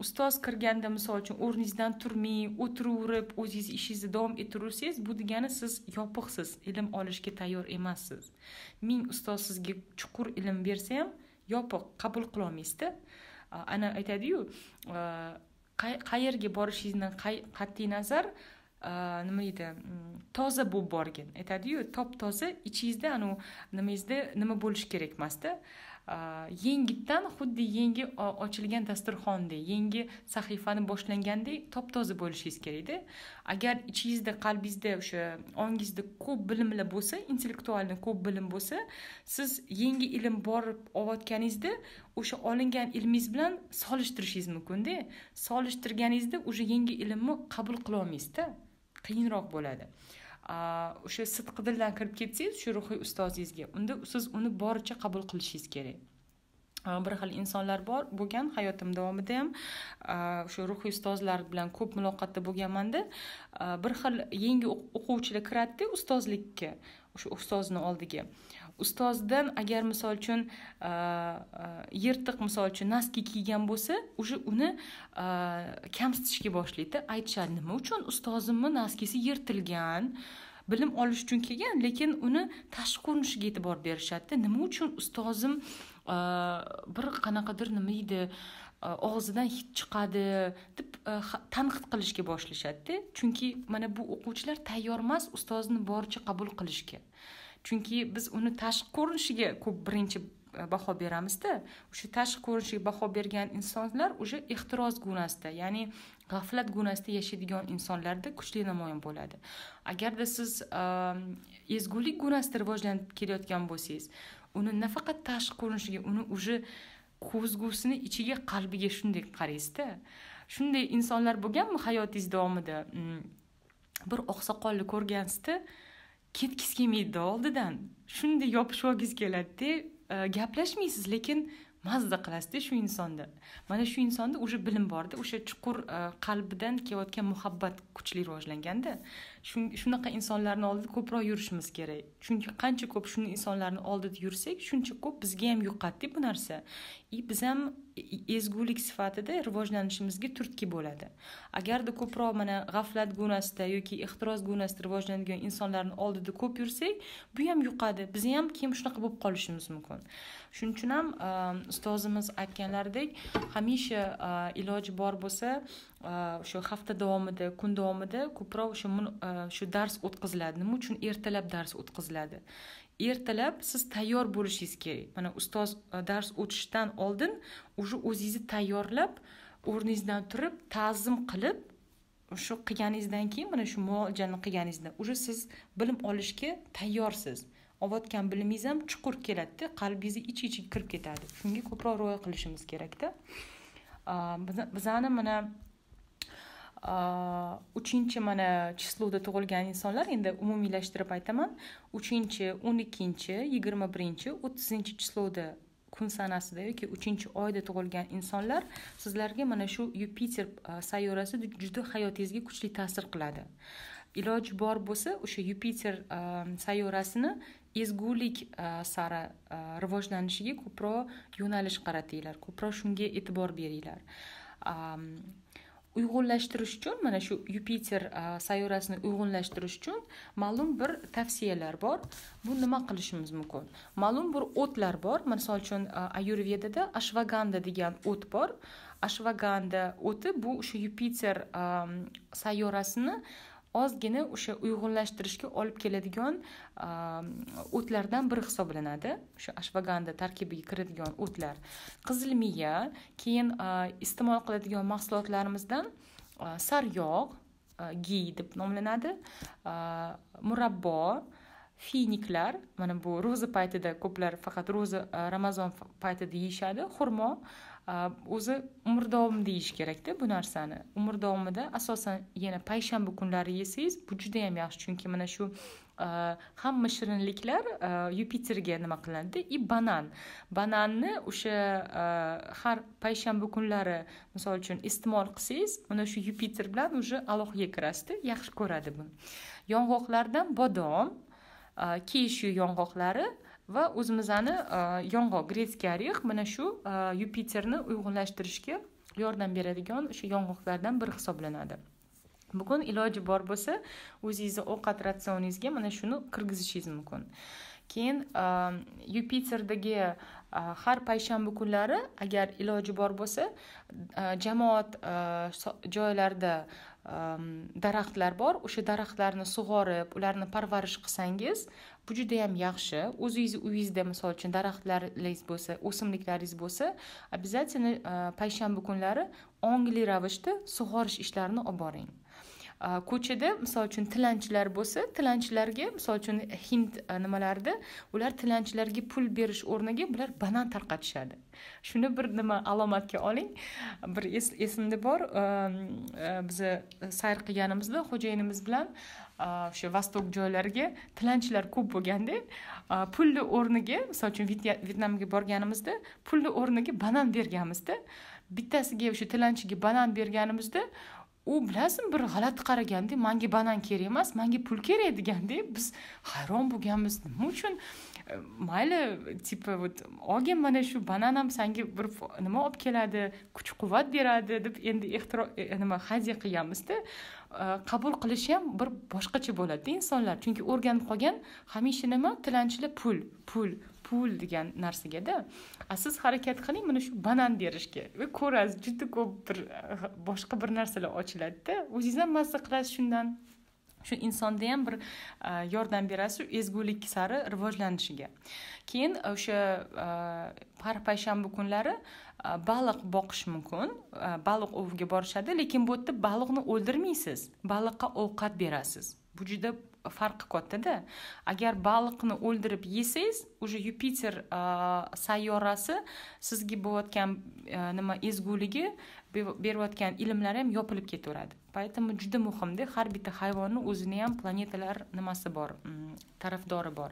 ustoz kirganda misol uchun o'rningizdan turmay o'tiraverib o'zingizni ishingizni davom ettiraversangiz bu degani siz yopiqsiz ilm olishga tayyor emassiz ming ustoz sizga chuqur ilm bersa ham yopiq qabul qilolmaysizda ana aytadiyu qayerga borishingizdan qat'iy nazar nima deydi toza bo'lib borgin aytadiyu top toza ichingizda anavi nimangizda nima bo'lishi kerak emasda yengitdan xuddi yangi ochilgan dasturxondek yangi sahifani boshlangandek top toza bo'lishingiz kerakda agar ichingizda qalbingizda o'sha ongingizda ko'p bilimlar bo'lsa intellektualni ko'p bilim bo'lsa siz yangi ilm borib olayotganingizda o'sha olingan ilmingiz bilan solishtirishingiz mumkinda solishtirganingizda уже yangi ilmni qabul qilolmaysizda qiyinroq bo'ladi o'sha sidqidildan kirib ketsangiz shu ruhiy ustozingizga unda siz uni boricha qabul qilishingiz kerak bir xil insonlar bor bo'lgan hayotim davomida ham o'sha ruhiy ustozlar bilan ko'p muloqotda bo'lganmanda bir xil yangi o'quvchilar kiradida ustozlikka o'sha ustozni oldiga ustozdan agar misol uchun e, e, yirtiq misol uchun noski kiygan bo'lsa уже uni e, kamsitishga boshlaydida aytishadi nima uchun ustozimni noskisi yirtilgan bilim olish uchun kelgan lekin uni tashqi ko'rinishiga e'tibor berishadida nima uchun ustozim bir qanaqadir nima deydi og'zidan hid chiqadi deb tanqid qilishga boshlashadida chunki mana bu o'quvchilar tayyor emas ustozni boricha qabul qilishga chunki biz uni tashqi ko'rinishiga ko'p birinchi e, baho beramizda o'sha tashqi ko'rinishiga baho bergan insonlar уже ehtiros gunasida ya'ni g'aflat gunasida yashaydigan insonlarda kuchli namoyon bo'ladi agarda siz e, ezgulik gunasida rivojlanib kelayotgan bo'lsangiz uni nafaqat tashqi ko'rinishiga uni уже ko'zgusini ichiga qalbiga shunday qaraysizda shunday insonlar bo'lganmi hayotingiz davomida mm, bir oqsoqolni ko'rgansizda ketgisi kelmaydida oldidan shunday yopishib olgisi keladida e, gaplashmaysiz lekin mazza qilasizda shu insonda mana shu insonda уже bilim borda o'sha chuqur e, qalbidan kelayotgan muhabbat kuchli rivojlanganda shunaqa insonlarni oldida ko'proq yurishimiz kerak chunki qancha ko'p shunday insonlarni oldida yursak shuncha ko'p bizga ham yuqadida bu narsa и biz ham ezgulik sifatida rivojlanishimizga turtki bo'ladi agarda ko'proq mana g'aflat gunasida yoki ehtiros gunasida rivojlanadigan insonlarni oldida ko'p yursak bu ham yuqadi biz ham keyin shunaqa bo'lib qolishimiz mumkin shuning uchun ham e, ustozimiz aytganlaridek hamisha e, iloji bor bo'lsa o'sha e, hafta davomida kun davomida ko'proq o'sha shu dars o'tkaziladi nima uchun ertalab dars o'tkaziladi ertalab siz tayyor bo'lishingiz kerak mana ustoz e, dars o'tishdan oldin уже o'zingizni tayyorlab o'rningizdan turib ta'zim qilib shu qilganingizdan keyin mana shu muolajani qilganingizda уже siz bilim olishga tayyorsiz olayotgan bilimingiz ham chuqur keladida qalbingizni ich ichiga kirib ketadi shunga ko'proq rioya qilishimiz kerakda bizani mana uchinchi mana chisluvda tug'ilgan insonlar endi umumiylashtirib aytaman uchinchi o'n ikkinchi yigirma birinchi o'ttizinchi chisluvda kun sanasida yoki uchinchi oyda tug'ilgan insonlar sizlarga mana shu yupiter sayyorasi juda hayotingizga kuchli ta'sir qiladi iloji bor bo'lsa o'sha yupiter sayyorasini ezgulik sari rivojlanishiga ko'proq yo'nalish qaratinglar ko'proq shunga e'tibor beringlar uyg'unlashtirish uchun mana shu yupiter sayyorasini uyg'unlashtirish uchun ma'lum bir tavsiyalar bor bu nima qilishimiz mumkin ma'lum bir o'tlar bor misol uchun ayurvedada ashvaganda degan o't bor ashvaganda o'ti bu o'sha yupiter sayyorasini ozgina o'sha uyg'unlashtirishga olib keladigan o'tlardan biri hisoblanadi o'sha ashvaganda tarkibiga kiradigan o'tlar qizil miya keyin iste'mol qiladigan mahsulotlarimizdan sariyog' gi deb nomlanadi murabbo finiklar mana bu ro'za paytida ko'plar faqat ro'za ramazon paytida yeyishadi xurmo o'zi umr davomi deyish kerakda bu narsani umr davomida asosan yana payshanba kunlari yesangiz bu juda yam yaxshi chunki mana shu hamma shirinliklar yupiterga nima qilinadi и banan bananni o'sha har payshanba kunlari misol uchun iste'mol qilsangiz mana shu yupiter bilan уже aloqaga kirasizda yaxshi ko'radi buni yong'oqlardan bodom keyshu yong'oqlari va o'zimizni e, yong'oq gretskiy orex mana shu e, yupiterni uyg'unlashtirishga yordam beradigan o'sha yong'oqlardan biri hisoblanadi bugun iloji bor bo'lsa o'zingizni ovqat ratsioningizga mana shuni kirgizishingiz mumkin keyin e, yupiterdagi har payshanba kunlari agar iloji bor bo'lsa jamoat joylarida daraxtlar bor o'sha daraxtlarni sug'orib ularni parvarish qilsangiz bu juda yam yaxshi o'zingizni uyingizda misol uchun daraxtlaringiz bo'lsa o'simliklaringiz bo'lsa обязательно payshanba kunlari ongli ravishda sug'orish ishlarini olib boring Э, ko'chada misol uchun tilanchilar bo'lsa tilanchilarga misol uchun hind e, nimalarda ular tilanchilarga pul berish o'rniga bular banan tarqatishadi shuni bir nima alomatga oling bir esimda bor e, e, biza sayr qilganimizda xo'jayinimiz bilan o'sha vostok joylariga tilanchilar ko'p bo'lganda pulni o'rniga misol uchun vyetnamga borganimizda pulni o'rniga banan berganmizda bittasiga o'sha tilanchiga banan berganimizda u bilasizmi bir g'alati qaraganda manga banan kerak emas manga pul kerak deganda biz hayron bo'lganmiz nima uchun e, mayli типа вот olgin mana shu banan ham sanga bir nima olib keladi kuch quvvat beradi deb endi ehtiro e, e, nima hadya qilganmizda qabul qilishi ham bir boshqacha bo'ladida insonlar chunki o'rganib qolgan hamisha nima tilanchilar pul pul pul degan narsagada siz harakat qiling mana shu banan berishga va ko'rasiz juda ko'p bir boshqa bir narsalar ochiladida o'zingiz ham mazza qilasiz shundan shu insonda ham bir yordam berasiz ezgulik sari rivojlanishiga keyin o'sha har payshanba kunlari baliq boqish mumkin baliq oviga borishadi lekin bu yerda baliqni o'ldirmaysiz baliqqa ovqat berasiz bu juda farqi kattada agar baliqni o'ldirib yesangiz уже yupiter sayyorasi sizga bo'layotgan nima ezguligi berayotgan ilmlar ham yopilib ketaveradi поэтому juda muhimda har bitta hayvonni o'zini ham planetalar nimasi bor mm, tarafdori bor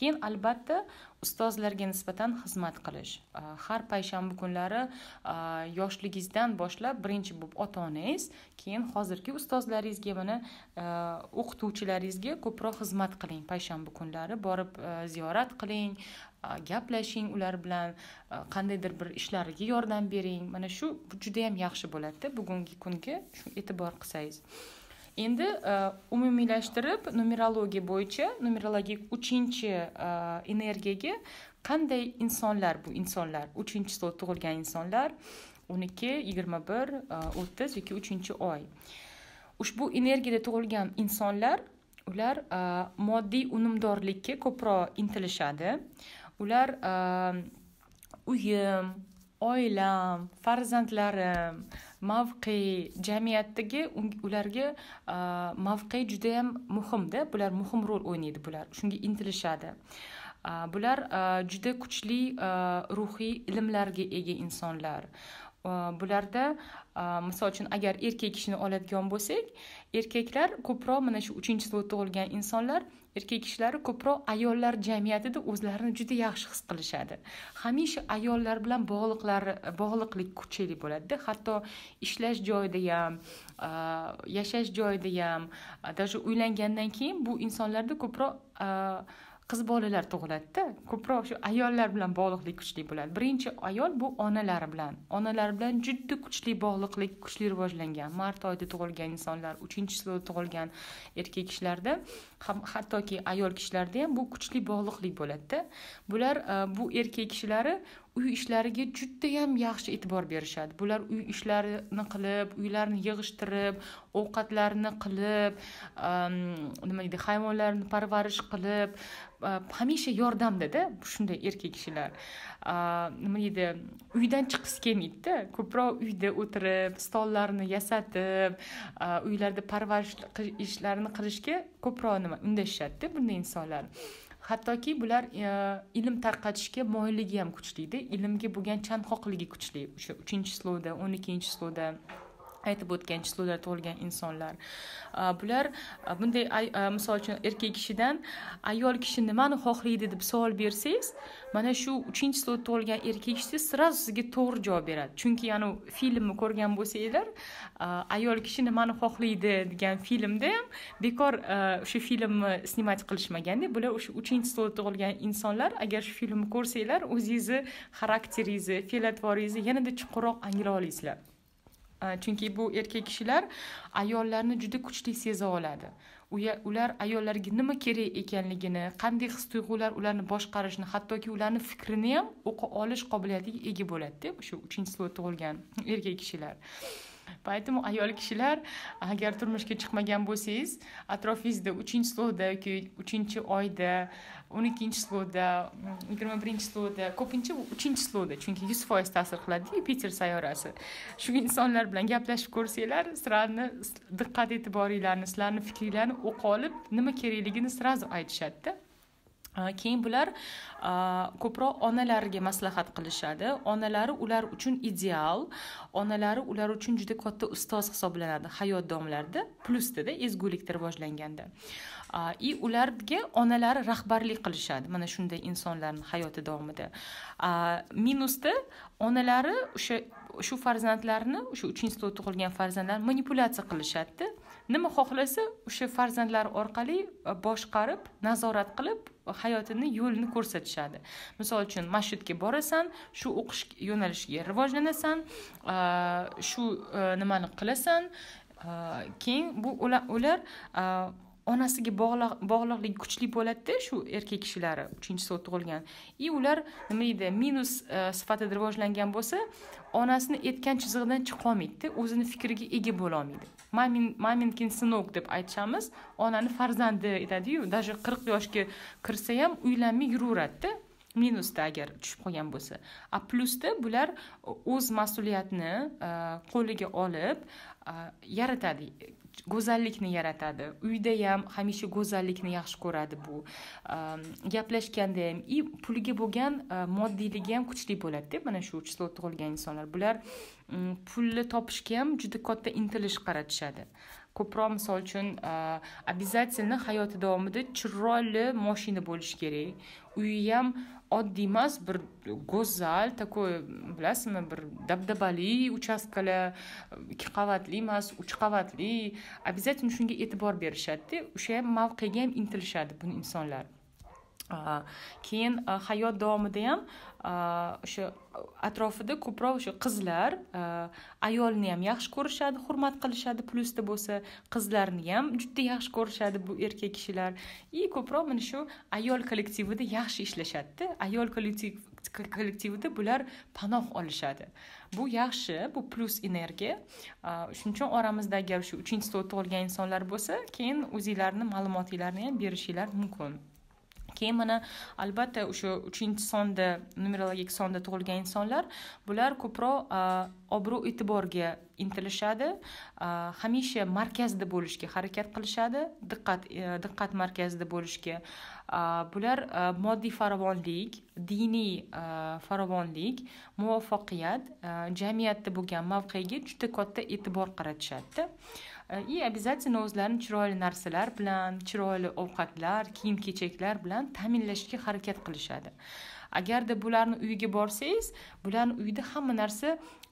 keyin albatta ustozlarga nisbatan xizmat qilish har payshanba kunlari yoshligingizdan boshlab birinchi bo'lib ota onangiz keyin hozirgi ustozlaringizga mana o'qituvchilaringizga ko'proq xizmat qiling payshanba kunlari borib ziyorat qiling gaplashing ular bilan qandaydir bir ishlariga yordam bering mana shu juda yam yaxshi bo'ladida bugungi kunga shu e'tibor qilsangiz endi umumiylashtirib numerologiya bo'yicha numerologik uchinchi energiyaga qanday insonlar bu insonlar uchinchi soat tug'ilgan insonlar o'n ikki yigirma bir o'ttiz yoki uchinchi oy ushbu energiyada tug'ilgan insonlar ular moddiy unumdorlikka ko'proq intilishadi ular uh, uyim oilam farzandlarim mavqe jamiyatdagi ularga uh, mavqe yam muhimda bular muhim rol o'ynaydi bular shunga intilishadi uh, bular juda kuchli ruhiy ilmlarga ega insonlar bularda misol uchun agar erkak kishini oladigan bo'lsak erkaklar ko'proq mana shu uchinchi slotda tug'ilgan insonlar erkak kishilari ko'proq ayollar jamiyatida o'zlarini juda yaxshi his qilishadi hamisha ayollar bilan bog'liqlari bog'liqlik kuchli bo'ladida hatto ishlash joyida ham yashash joyida ham даже uylangandan keyin bu insonlarda ko'proq qiz bolalar tug'iladida ko'proq shu ayollar bilan bog'liqlik kuchli bo'ladi birinchi ayol bu onalari bilan onalar bilan juda kuchli bog'liqlik kuchli rivojlangan mart oyida tug'ilgan insonlar uchinchi slov tug'ilgan erkak kishilarda ham hattoki ayol kishilarda ham bu kuchli bog'liqlik bo'ladida bular e, bu erkak kishilari uy ishlariga judayam yaxshi e'tibor berishadi bular uy ishlarini qilib uylarni yig'ishtirib ovqatlarni qilib nima deydi hayvonlarni parvarish qilib hamisha yordamdada shunday erkak kishilar nima deydi uydan chiqqisi kelmaydida ko'proq uyda o'tirib stollarni yasatib uylarda parvarish ishlarini qilishga ko'proq nima undashishadida bunday insonlar hattoki bular ilm tarqatishga moyilligi ham kuchlida ilmga bo'lgan chanqoqligi kuchli o'sha uchinchi slovda o'n ikkinchi slovda aytib o'tgan числода tug'ilgan insonlar bular bunday misol uchun erkak kishidan ayol kishi nimani xohlaydi deb savol bersangiz mana shu uchinchi slot tug'ilgan erkak kishi сразу sizga to'g'ri javob beradi chunki yani filmni ko'rgan bo'lsanglar ayol kishi nimani xohlaydi degan filmda ham bekor o'sha filmni снимать qilishmaganda bular o'sha uchinchi slot tug'ilgan insonlar agar shu filmni ko'rsanglar o'zingizni xarakteringizni fe'l atvoringizni yanada chuqurroq anglay olasizlar Э, chunki bu erkak kishilar ayollarni juda kuchli seza oladi ular ayollarga nima kerak ekanligini qanday his tuyg'ular ularni boshqarishni hattoki ularni fikrini ham o'qi olish qobiliyatiga ega bo'ladida o'sha uchinchi slotda tug'ilgan erkak kishilar поэтому ayol kishilar agar turmushga chiqmagan bo'lsangiz atrofingizda uchinchi slovda yoki uchinchi oyda o'n ikkinchi slovda yigirma birinchi slovda ko'pincha uchinchi slovda chunki yuz foiz ta'sir qiladi yupiter sayyorasi shu insonlar bilan gaplashib ko'rsanglar sizlarni diqqat e'tiboringlarni sizlarni fikringlarni o'qib olib nima kerakligini сразу aytishadida keyin bular ko'proq onalariga maslahat qilishadi onalari ular uchun ideal onalari ular uchun juda katta ustoz hisoblanadi hayot davomlarida plyusdada ezgulikda rivojlanganda и ularga onalari rahbarlik qilishadi mana shunday insonlarni hayoti davomida minusda onalari o'sha shu farzandlarni o'sha uchinchi sinfda tug'ilgan farzandlarni manipulyatsiya qilishadida nima xohlasa o'sha farzandlari orqali e, boshqarib nazorat qilib hayotini yo'lini ko'rsatishadi misol uchun masjidga borasan shu o'qish yo'nalishiga rivojlanasan e, shu e, nimani qilasan keyin bu ular onasiga bog'liqligi kuchli bo'ladida shu erkak kishilari uchinchi soat tug'ilgan и ular nima deydi minus e, sifatida rivojlangan bo'lsa onasini aytgan chizig'idan olmaydida o'zini fikriga ega bo'lolmaydi mamin maminkin sinok deb aytishamiz onani farzandi aytadiyu даже qirq yoshga kirsa ham uylanmay yuraveradida minusda agar tushib qolgan bo'lsa a plyusda bular o'z mas'uliyatni e, qo'liga olib e, yaratadi go'zallikni yaratadi uyda ham hamisha go'zallikni yaxshi ko'radi bu gaplashganda ham и pulga bo'lgan e, moddiyligi ham kuchli bo'ladida mana shu число tug'ilgan insonlar bular mm, pulni topishga ham juda katta intilish qaratishadi ko'proq misol uchun e, обязательно hayoti davomida chiroyli moshina bo'lishi kerak uyi ham oddiy emas bir go'zal такой bilasizmi bir dabdabali uchastkalar ikki qavatli emas uch qavatli обязательно shunga e'tibor berishadida o'sha mavqega ham intilishadi buni insonlar keyin hayot davomida ham o'sha atrofida ko'proq o'sha qizlar ayolni ham yaxshi ko'rishadi hurmat qilishadi plyusda bo'lsa qizlarni ham juda yaxshi ko'rishadi bu erkak kishilar и ko'proq mana shu ayol kollektivida yaxshi ishlashadida ayol kollektivida bular panoh olishadi bu yaxshi bu plyus energiya shuning uchun oramizda agar shu uchinchi sinfda tug'ilgan insonlar bo'lsa keyin o'zinglarni ma'lumotinglarni ham berishinglar mumkin keyin mana albatta o'sha uchinchi sonda numerologik sonda tug'ilgan insonlar bular ko'proq obro' e'tiborga intilishadi hamisha markazda bo'lishga harakat qilishadi diqqat e, diqqat markazida bo'lishga bular moddiy farovonlik diniy farovonlik muvaffaqiyat jamiyatda bo'lgan mavqega juda katta e'tibor qaratishadida Э, и обязательно o'zlarini chiroyli narsalar bilan chiroyli ovqatlar kiyim kechaklar bilan ta'minlashga harakat qilishadi agarda bularni uyiga borsangiz bularni uyida hamma narsa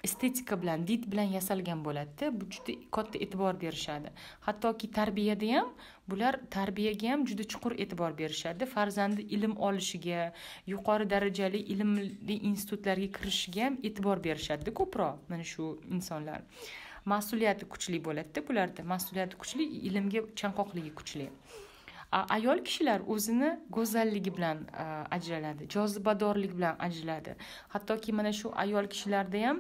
estetika bilan did bilan yasalgan bo'ladida bu juda katta e'tibor berishadi hattoki tarbiyada ham bular tarbiyaga ham juda chuqur e'tibor berishadi farzandi ilm olishiga yuqori darajali ilmli institutlarga kirishiga ham e'tibor berishadida ko'proq mana shu insonlar mas'uliyati kuchli bo'ladida bularda mas'uliyati kuchli ilmga chanqoqligi kuchli ayol kishilar o'zini go'zalligi bilan ajraladi jozibadorlik bilan ajraladi hattoki mana shu ayol kishilarda ham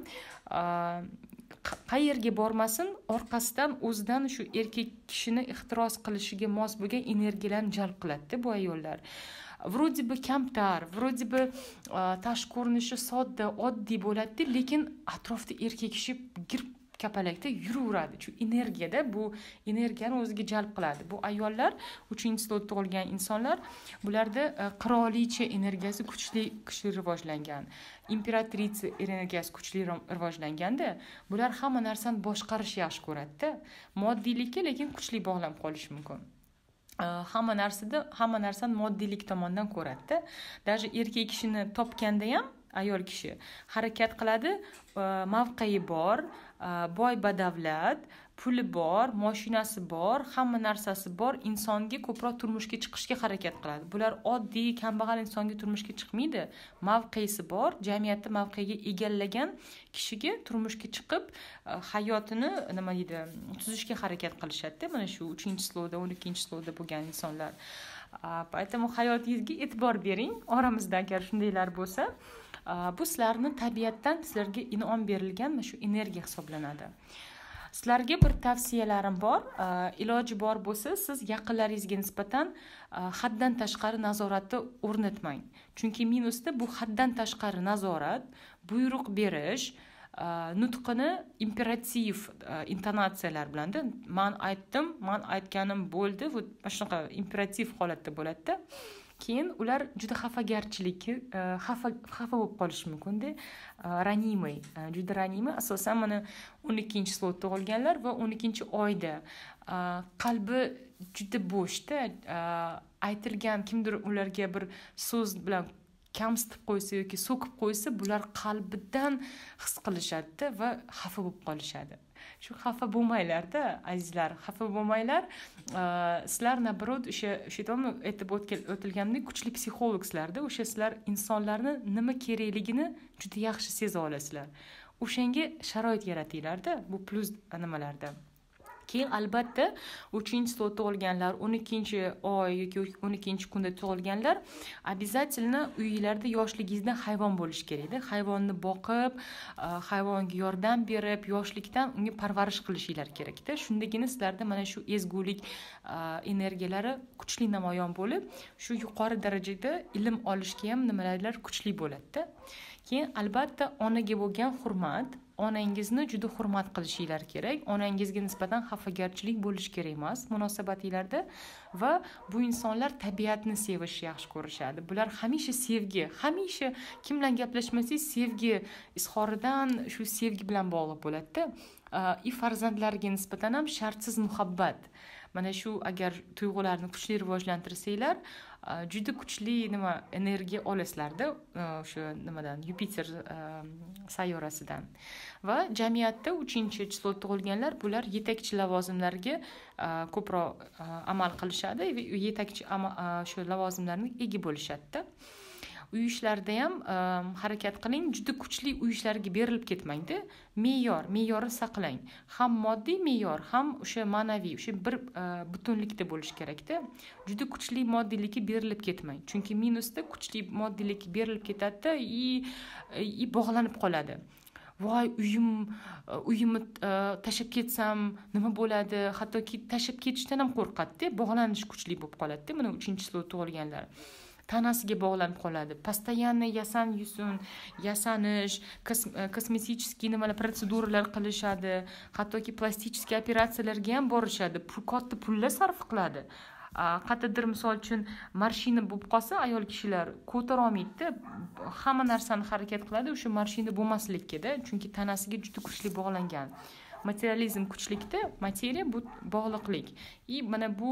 qayerga bormasin orqasidan o'zidan shu erkak kishini ehtiros qilishiga mos bo'lgan energiyalarni jalb qiladida bu ayollar вроде бы kamtar вроде бы tashqi ko'rinishi sodda oddiy bo'ladida lekin atrofda erkak kishi kapalakda yuraveradi chunki energiyada bu energiyani o'ziga jalb qiladi bu ayollar uchinchi slotda tug'ilgan insonlar bularda e, qirolicha energiyasi kuchli kuchli rivojlangan imperatrica energiyasi kuchli rivojlanganda bular hamma narsani boshqarish yaxshi ko'radida moddiylikka lekin kuchli bog'lanib qolishi mumkin e, hamma narsada hamma narsani moddiylik tomondan ko'radida даже erkak kishini topganda ham ayol kishi harakat qiladi e, mavqei bor boy badavlat puli bor moshinasi bor hamma narsasi bor insonga ko'proq turmushga chiqishga harakat qiladi bular oddiy kambag'al insonga turmushga chiqmaydi mavqesi bor jamiyatda mavqega egallagan kishiga turmushga chiqib e, hayotini nima deydi tuzishga harakat qilishadida mana shu uchinchi slovda o'n ikkinchi slovda bo'lgan insonlar поэтому hayotingizga e'tibor bering oramizda agar shundaylar bo'lsa Э, bu sizlarni tabiatdan sizlarga in'om berilgan mana shu energiya hisoblanadi sizlarga bir tavsiyalarim bor э, iloji bor bo'lsa siz yaqinlaringizga nisbatan э, haddan tashqari nazoratni o'rnatmang chunki minusda bu haddan tashqari nazorat buyruq berish nutqini imperativ intonatsiyalar bilanda man aytdim man aytganim bo'ldi вот mana shunaqa imperativ holatda bo'ladida keyin ular juda xafagarchilik e, xafa xafa bo'lib qolishi mumkinda ранимый e, e, juda ранимый asosan mana o'n ikkinchi slot tug'ilganlar va o'n ikkinchi oyda qalbi juda bo'shda aytilgan kimdir ularga bir so'z bilan kamsitib qo'ysa yoki so'kib qo'ysa bular qalbidan his qilishadida va xafa bo'lib qolishadi shu xafa bo'lmanglarda azizlar xafa bo'lmanglar sizlar наоборот o'sha shayton aytib o'tilgandek kuchli psixolog sizlarda o'sha sizlar insonlarni nima kerakligini juda yaxshi seza olasizlar o'shanga sharoit yaratinglarda bu plyus nimalarda keyin albatta uchinchi soat tug'ilganlar o'n ikkinchi oy yoki o'n ikkinchi kunda tug'ilganlar обязательно uyinglarda yoshligingizdan hayvon bo'lishi kerakda hayvonni boqib hayvonga yordam berib yoshlikdan unga parvarish qilishinglar kerakda shundagina sizlarda mana shu ezgulik energiyalari kuchli namoyon bo'lib shu yuqori darajada ilm olishga ham nimalar kuchli bo'ladida keyin albatta onaga bo'lgan hurmat onangizni juda hurmat qilishinglar kerak onangizga nisbatan xafagarchilik bo'lishi kerak emas munosabatinglarda va bu insonlar tabiatni sevishni yaxshi ko'rishadi bular hamisha sevgi hamisha kim bilan gaplashmasangiz sevgi izhoridan shu sevgi bilan bog'liq bo'ladida и farzandlarga nisbatan ham shartsiz muhabbat mana shu agar tuyg'ularni kuchli rivojlantirsanglar Э, juda kuchli nima energiya olasizlarda э, o'sha nimadan yupiter э, sayyorasidan va jamiyatda uchinchi число tug'ilganlar bular yetakchi lavozimlarga ko'proq amal qilishadi va yetakchi o'sha lavozimlarni ega bo'lishadida uyushlarda ham ehm, harakat qiling juda kuchli uyushlarga berilib ketmangda me'yor me'yorni saqlang ham moddiy me'yor ham o'sha ma'naviy o'sha bir ehm, butunlikda bo'lishi kerakda juda kuchli moddiylikka berilib ketmang chunki minusda kuchli moddiylik berilib ketadida и и bog'lanib qoladi voy uyim ehm, uyimni tashlab ketsam nima bo'ladi hattoki tashlab ketishdan ham qo'rqadida bog'lanish kuchli bo'lib qoladida mana uchinchi slo tug'ilganlar tanasiga bog'lanib qoladi постоянно yasan yusun yasanish kosmetический nimalar protseduralar qilishadi hattoki plastik operatsiyalarga ham borishadi katta pullar sarf qiladi qayerdadir misol uchun mashina bo'lib qolsa ayol kishilar ko'tarolmaydida hamma narsani harakat qiladi o'sha mashina bo'lmaslikkada chunki tanasiga juda kuchli bog'langan materializm kuchlikda materiya bu bog'liqlik и mana bu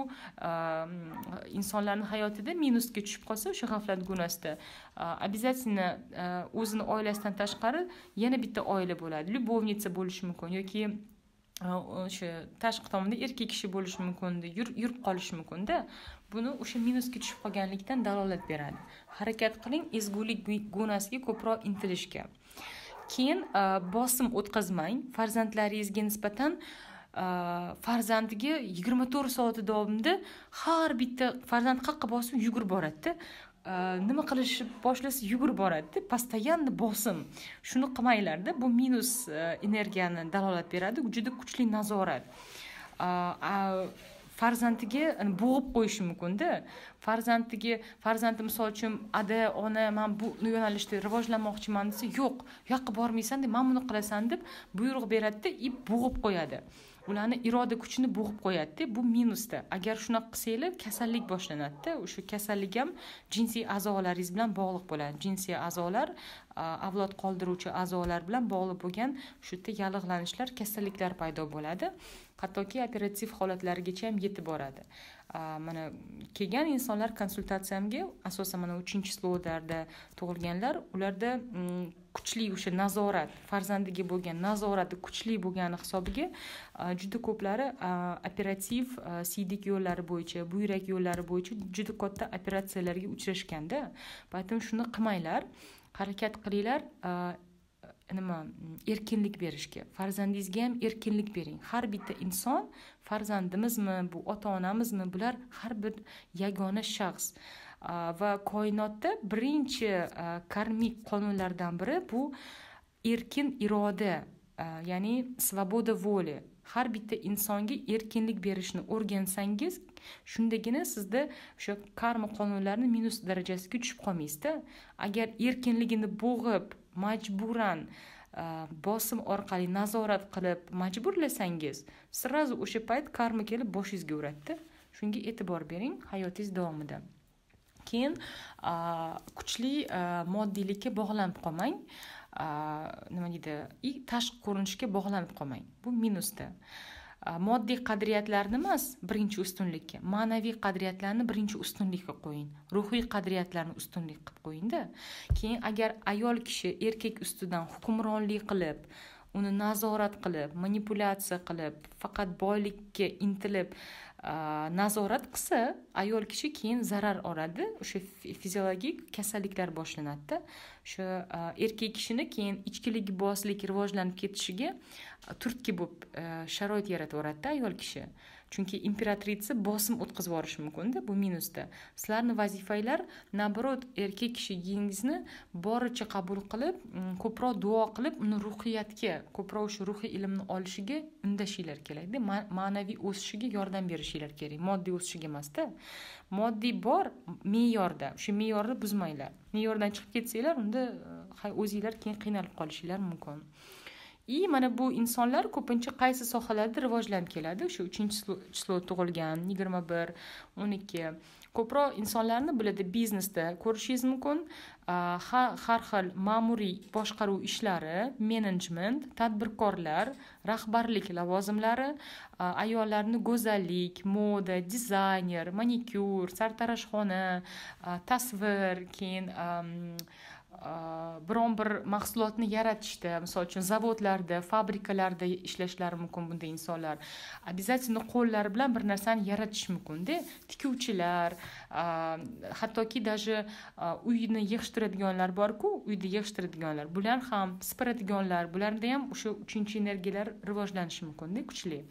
insonlarni э, hayotida minusga tushib qolsa o'sha g'aflat gunasida э, обязательно э, o'zini oilasidan tashqari yana bitta oila bo'ladi любовница bo'lishi mumkin yoki o'sha tashqi tomonda erkak kishi bo'lishi mumkin yurib qolishi mumkinda buni o'sha minusga tushib qolganlikdan dalolat beradi harakat qiling ezgulik gunasiga ko'proq intilishga keyin e, bosim o'tkazmang farzandlaringizga nisbatan e, farzandiga yigirma to'rt soat davomida har bitta farzand qaqqa bosim yugurib boradida e, nima qilishni boshlasa yugurib boradida постоянно bosim shuni qilmanglarda bu minus energiyani dalolat beradi juda kuchli nazorat farzandiga bo'g'ib qo'yishi mumkinda farzandiga farzandi misol uchun ada ona man bu yo'nalishda rivojlanmoqchiman desa yo'q u yoqqa bormaysan deb man buni qilasan deb buyruq beradida и bo'g'ib qo'yadi ularni iroda kuchini bo'g'ib qo'yadida bu minusda agar shunaqa qilsanglar kasallik boshlanadida o'sha kasallik ham jinsiy a'zolaringiz bilan bog'liq bo'ladi jinsiy a'zolar avlod qoldiruvchi a'zolar bilan bog'liq bo'lgan shu yerda yallig'lanishlar kasalliklar paydo bo'ladi hattoki operativ holatlargacha ham yetib boradi mana kelgan insonlar konsultatsiyamga asosan mana uchinchi slovlarda tug'ilganlar ularda mm, kuchli o'sha nazorat farzandiga bo'lgan nazorati kuchli bo'lgani hisobiga juda ko'plari operativ siydik yo'llari bo'yicha buyrak yo'llari bo'yicha juda katta operatsiyalarga uchrashganda поэтому shuni qilmanglar harakat qilinglar nima mm, erkinlik berishga farzandingizga ham erkinlik bering har bitta inson farzandimizmi bu ota onamizmi bular har bir yagona shaxs va koinotda birinchi karmik qonunlardan biri bu erkin iroda ya'ni svoboda voli har bitta insonga erkinlik berishni o'rgansangiz shundagina sizda o'sha karma qonunlarni minus darajasiga tushib qolmaysizda agar erkinligini bo'g'ib majburan e, bosim orqali nazorat qilib majburlasangiz сразу o'sha payt karma kelib boshingizga uradida shunga e'tibor bering hayotingiz davomida keyin e, kuchli e, moddiylikka bog'lanib qolmang nima deydi и tashqi ko'rinishga bog'lanib qolmang bu minusda moddiy qadriyatlarni emas birinchi ustunlikka ma'naviy qadriyatlarni birinchi ustunlikka qo'ying ruhiy qadriyatlarni ustunlik qilib qo'yingda keyin agar ayol kishi erkak ustidan hukmronlik qilib uni nazorat qilib manipulyatsiya qilib faqat boylikka intilib Э, nazorat qilsa ayol kishi keyin zarar oladi o'sha fiziologik kasalliklar boshlanadida o'sha e, erkak kishini keyin ichkilik boslik rivojlanib ketishiga e, turtki bo'lib e, sharoit yuboradida ayol kishi chunki imperatritsa bosim o'tkazib yuborishi mumkinda bu minusda sizlarni vazifanglar наоборот erkak kishigingizni boricha qabul qilib mm, ko'proq duo qilib uni ruhiyatga ko'proq o'sha ruhiy ilmni olishiga undashinglar kerakda ma'naviy o'sishiga yordam berishinglar kerak moddiy o'sishiga emasda moddiy bor me'yorda o'sha me'yorni buzmanglar me'yordan chiqib ketsanglar unda e, o'zinglar keyin qiynalib qolishinglar mumkin и mana bu insonlar ko'pincha qaysi sohalarda rivojlanib keladi o'sha uchinchi число tug'ilgan yigirma bir o'n ikki ko'proq insonlarni biladi biznesda ko'rishingiz mumkin har xil ma'muriy boshqaruv ishlari menejment tadbirkorlar rahbarlik lavozimlari ayollarni go'zallik moda dizayner manikyur sartaroshxona tasvir keyin Э, biron bir mahsulotni yaratishda misol uchun zavodlarda fabrikalarda ishlashlari mumkin bunday insonlar обязательно qo'llari bilan bir narsani yaratish mumkinda tikuvchilar э, hattoki даже э, uyni yig'ishtiradiganlar borku uyni yig'ishtiradiganlar bular ham sipiradiganlar bularda ham o'sha uchinchi energiyalar rivojlanishi mumkinda kuchli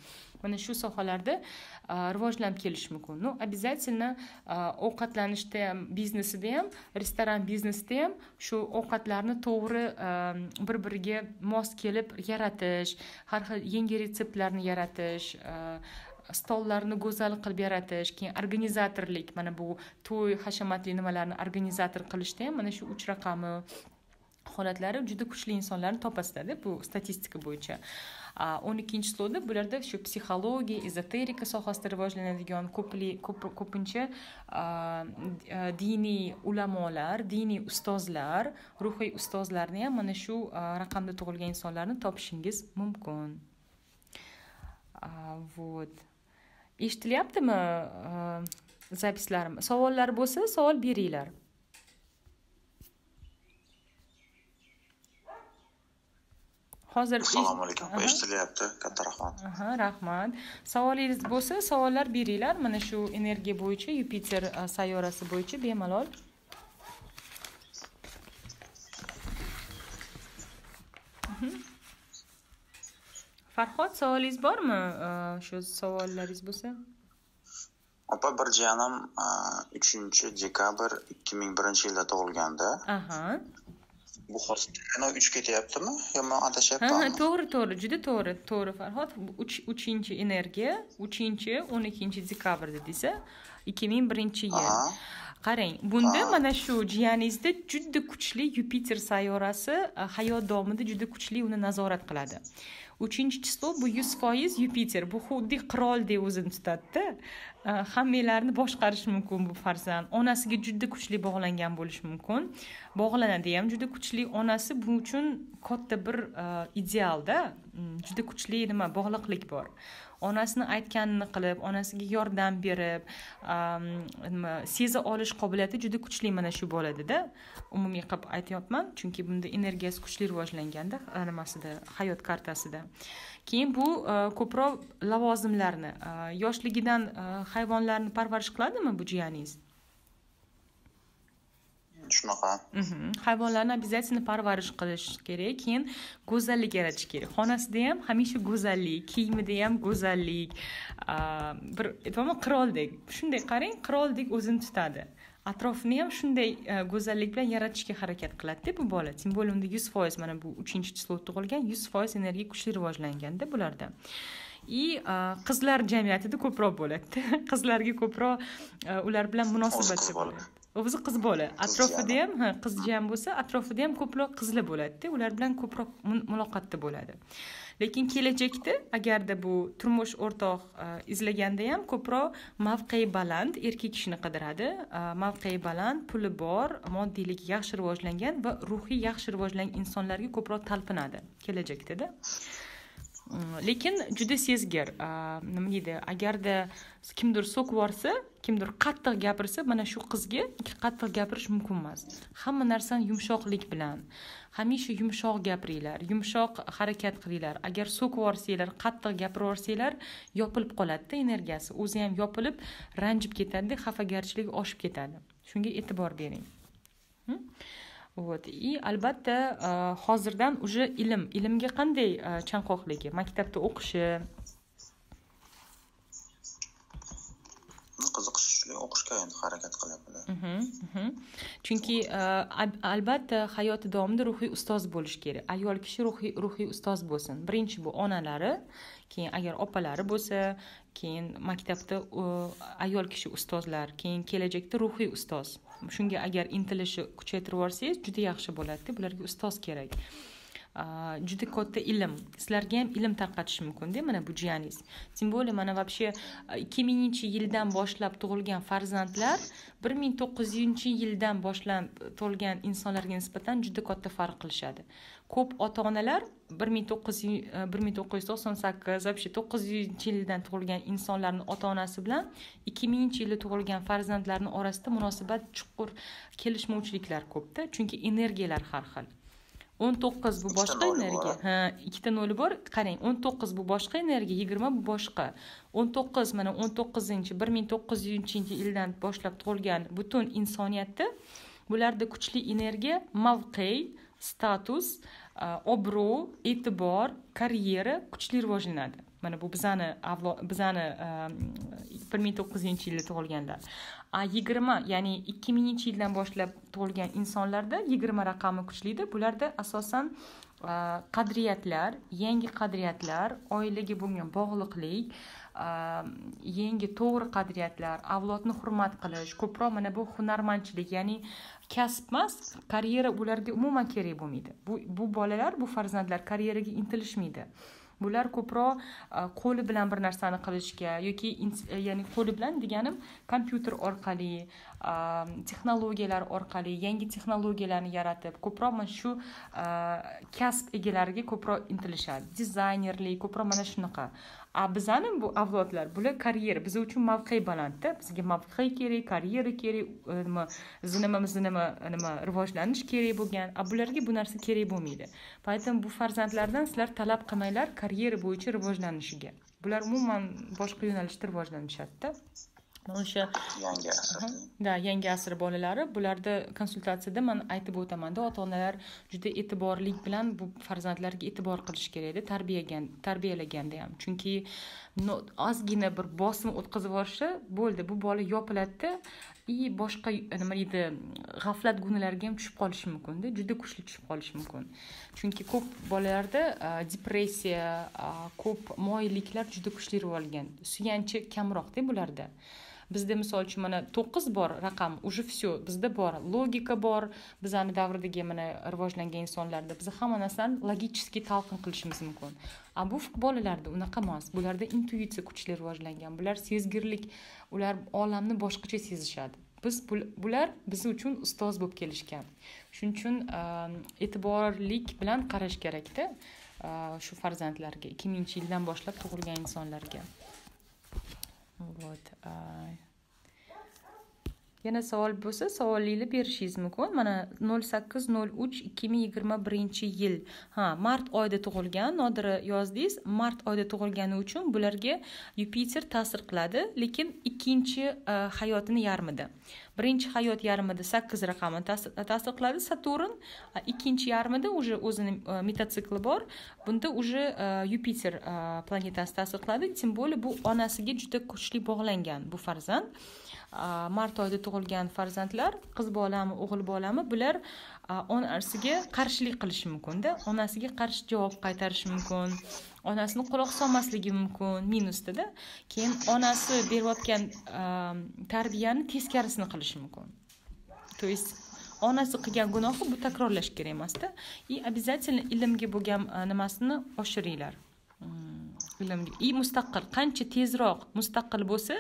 mana shu sohalarda rivojlanib kelishi mumkin ну обязательно ovqatlanishda ham biznesida ham restoran biznesida ham shu ovqatlarni to'g'ri bir biriga mos kelib yaratish har xil yangi retseptlarni yaratish stollarni go'zal qilib yaratish keyin organizatorlik mana bu to'y hashamatli nimalarni organizator qilishda ham mana shu uch raqami holatlari juda kuchli insonlarni topasizlarda bu statistika bo'yicha o'n ikkinchi slotda bularda shu psixologiya ezoterika sohasida rivojlanadigan ko'pincha diniy ulamolar diniy ustozlar ruhiy ustozlarni ham mana shu raqamda tug'ilgan insonlarni topishingiz mumkin вот eshitilyaptimi zapislarim savollar bo'lsa savol beringlar hozir assalomu alaykum eshitilyapti katta rahmat aha rahmat savolingiz bo'lsa savollar beringlar mana shu energiya bo'yicha yupiter e, sayyorasi bo'yicha bemalol mhm. farhod savolingiz bormi e, shu savollaringiz bo'lsa opa bir jiyanim e, uchinchi dekabr ikki ming birinchi yilda tug'ilganda aha bu hozir ana uch ketyaptimi yo man ha to'g'ri to'g'ri juda to'g'ri to'g'ri farhod uchinchi energiya uchinchi o'n ikkinchi dekabr dedingiza ikki ming birinchi yil qarang bunda mana shu jiyaningizda juda kuchli yupiter sayyorasi eh, hayot davomida juda kuchli uni nazorat qiladi uchinchi число bu yuz foiz yupiter bu xuddi qiroldek o'zini tutadida э, hammanglarni boshqarishi mumkin bu farzand onasiga juda kuchli bog'langan bo'lishi mumkin bog'lanadi ham juda kuchli onasi bu uchun katta bir э, idealda mm, juda kuchli nima bog'liqlik bor onasini aytganini qilib onasiga yordam berib nima seza olish qobiliyati juda kuchli mana shu boladada umumiy qilib aytyapman chunki bunda energiyasi kuchli rivojlanganda nimasida hayot kartasida keyin bu e, ko'proq lavozimlarni e, yoshligidan e, hayvonlarni parvarish qiladimi bu jiyaningiz shunaqa mhm. hayvonlarni обязательно parvarish qilish kerak keyin go'zallik yaratish kerak xonasida ham hamisha go'zallik kiyimida ham go'zallik bir aytyapman qiroldek shunday qarang qiroldek o'zini tutadi atrofni ham shunday e, go'zallik bilan yaratishga harakat qiladida bu bola более unda yuz foiz mana bu uchinchi число tug'ilgan yuz foiz energiya kuchli rivojlanganda bularda и e, qizlar jamiyatida ko'proq bo'ladida qizlarga ko'proq e, ular bilan munosabatda bo'ladi o'zi qiz bola atrofida ham ha qizcha ham bo'lsa atrofida ham ko'proq qizlar bo'ladida ular bilan ko'proq muloqotda bo'ladi lekin kelajakda agarda bu turmush o'rtoq e, izlaganda ham ko'proq mavqei baland erkak kishini qidiradi e, mavqei baland puli bor moddiyligi yaxshi rivojlangan va ruhiy yaxshi rivojlangan insonlarga ko'proq talpinadi kelajakdada lekin juda sezgir nima deydi agarda kimdir so'kib yuborsa kimdir qattiq gapirsa mana shu qizga qattiq gapirish mumkin emas hamma narsani yumshoqlik bilan hamisha yumshoq gapiringlar yumshoq harakat qilinglar agar so'kib yuborsanglar qattiq gapirib yuborsanglar yopilib qoladida energiyasi o'zi ham yopilib ranjib ketadida xafagarchilik oshib ketadi shunga e'tibor bering вот и albatta э, hozirdan уже ilm ilmga qanday э, chanqoqligi maktabda o'qishi o'qishga endi harakat qilyaptilar mhm, mhm. chunki e, albatta hayoti davomida ruhiy ustoz bo'lish kerak ayol kishi ruhiy ruhiy ustoz bo'lsin birinchi bu onalari keyin agar opalari bo'lsa keyin maktabda ayol kishi ustozlar keyin kelajakda ruhiy ustoz shunga agar intilishi kuchaytirib yuborsangiz juda yaxshi bo'ladida bularga ustoz kerak juda katta ilm sizlarga ham ilm tarqatishi mumkinda mana bu jiyaningiz тем более mana вообще ikki mingnchi yildan boshlab tug'ilgan farzandlar bir ming yuzinchi yildan boshlab tug'ilgan insonlarga nisbatan juda katta farq qilishadi ko'p ota onalar bir ming to'qqiz yuz e, bir ming to'qqiz yuz to'qson sakkiz вообще yuzinchi yildan tug'ilgan insonlarni ota onasi bilan ikki minginchi yilda tug'ilgan farzandlarni orasida munosabat chuqur kelishmovchiliklar ko'pda chunki energiyalar har xil o'n to'qqiz bu boshqa energiya ha ikkita noli bor qarang o'n to'qqiz bu boshqa energiya yigirma bu boshqa o'n to'qqiz mana o'n to'qqizinchi bir ming to'qqiz yuzinchi yildan boshlab tug'ilgan butun insoniyatda bularda kuchli energiya mavqey status obro' e'tibor karyera kuchli rivojlanadi mana bu bizani bizani bir ming to'qqizinchi yilda tug'ilganlar a yigirma ya'ni ikki minginchi yildan boshlab tug'ilgan insonlarda yigirma raqami kuchlidi bularda asosan qadriyatlar yangi qadriyatlar oilaga bo'lgan bog'liqlik yangi to'g'ri qadriyatlar avlodni hurmat qilish ko'proq mana bu hunarmandchilik ya'ni kasb emas karyera ularga umuman kerak bo'lmaydi bu bu bolalar bu farzandlar karyeraga intilishmaydi bular ko'proq e, qo'li bilan bir narsani qilishga yoki e, ya'ni qo'li bilan deganim kompyuter orqali e, texnologiyalar orqali yangi texnologiyalarni yaratib ko'proq mana shu kasb egalariga ko'proq intilishadi dizaynerlik ko'proq mana shunaqa a bizani bu avlodlar bular karyera biz uchun mavqe balandda bizga mavqe kerak karyera kerak nima zinimamiz nima nima rivojlanish kerak bo'lgan a bularga bu narsa kerak bo'lmaydi поэтому bu farzandlardan sizlar talab qilmanglar karyera bo'yicha rivojlanishiga bular umuman boshqa yo'nalishda rivojlanishadida o'sha yangi asr да yangi asr bolalari bularda konsultatsiyada man aytib o'tamanda ota onalar juda e'tiborlik bilan bu farzandlarga e'tibor qilish kerakda tarbiyalagan tarbiyalaganda ham chunki ozgina bir bosim o'tkazib yuborishi bo'ldi bu bola yopiladida и boshqa nima deydi g'aflat gunalarga ham tushib qolishi mumkinda juda kuchli tushib qolishi mumkin chunki ko'p bolalarda depressiya ko'p moyilliklar juda kuchli rivojlangan suyanchi kamroqda bularda bizda misol uchun mana to'qqiz bor raqam уже все bizda bor logika bor bizani davridagi mana rivojlangan insonlarda biz hamma narsani logicheskiy talqin qilishimiz mumkin a bu bolalarda unaqa emas bularda intuitsiya kuchli rivojlangan bular sezgirlik ular olamni boshqacha sezishadi biz bular biz uchun ustoz bo'lib kelishgan shuning uchun ehm, e'tiborlik bilan qarash kerakda ehm, shu farzandlarga ikki mingchi yildan boshlab tug'ilgan insonlarga вот yana savol bo'lsa savolingni berishingiz mumkin mana nol sakkiz nol uch ikki ming yigirma birinchi yil ha mart oyida tug'ilgan nodira yozdingiz mart oyida tug'ilgani uchun bularga yupiter ta'sir qiladi lekin ikkinchi hayotini yarmida birinchi hayot yarmida sakkiz raqamini ta'sir qiladi saturn ikkinchi yarmida уже o'zini e, mitotsikli bor bunda уже e, yupiter e, planetasi ta'sir qiladi тем более bu onasiga juda kuchli bog'langan bu farzand mart oyida tug'ilgan farzandlar qiz bolami o'g'il bolami bular onasiga qarshilik qilishi mumkinda onasiga qarshi javob qaytarishi mumkin onasini quloq solmasligi mumkin minusdada keyin onasi berayotgan ehm, tarbiyani teskarisini qilishi mumkin то есть onasi qilgan gunohi bu takrorlash kerak emasda и обязательно ilmga bo'lgan e, nimasini oshiringlar hmm, ilmga и mustaqil qancha tezroq mustaqil bo'lsa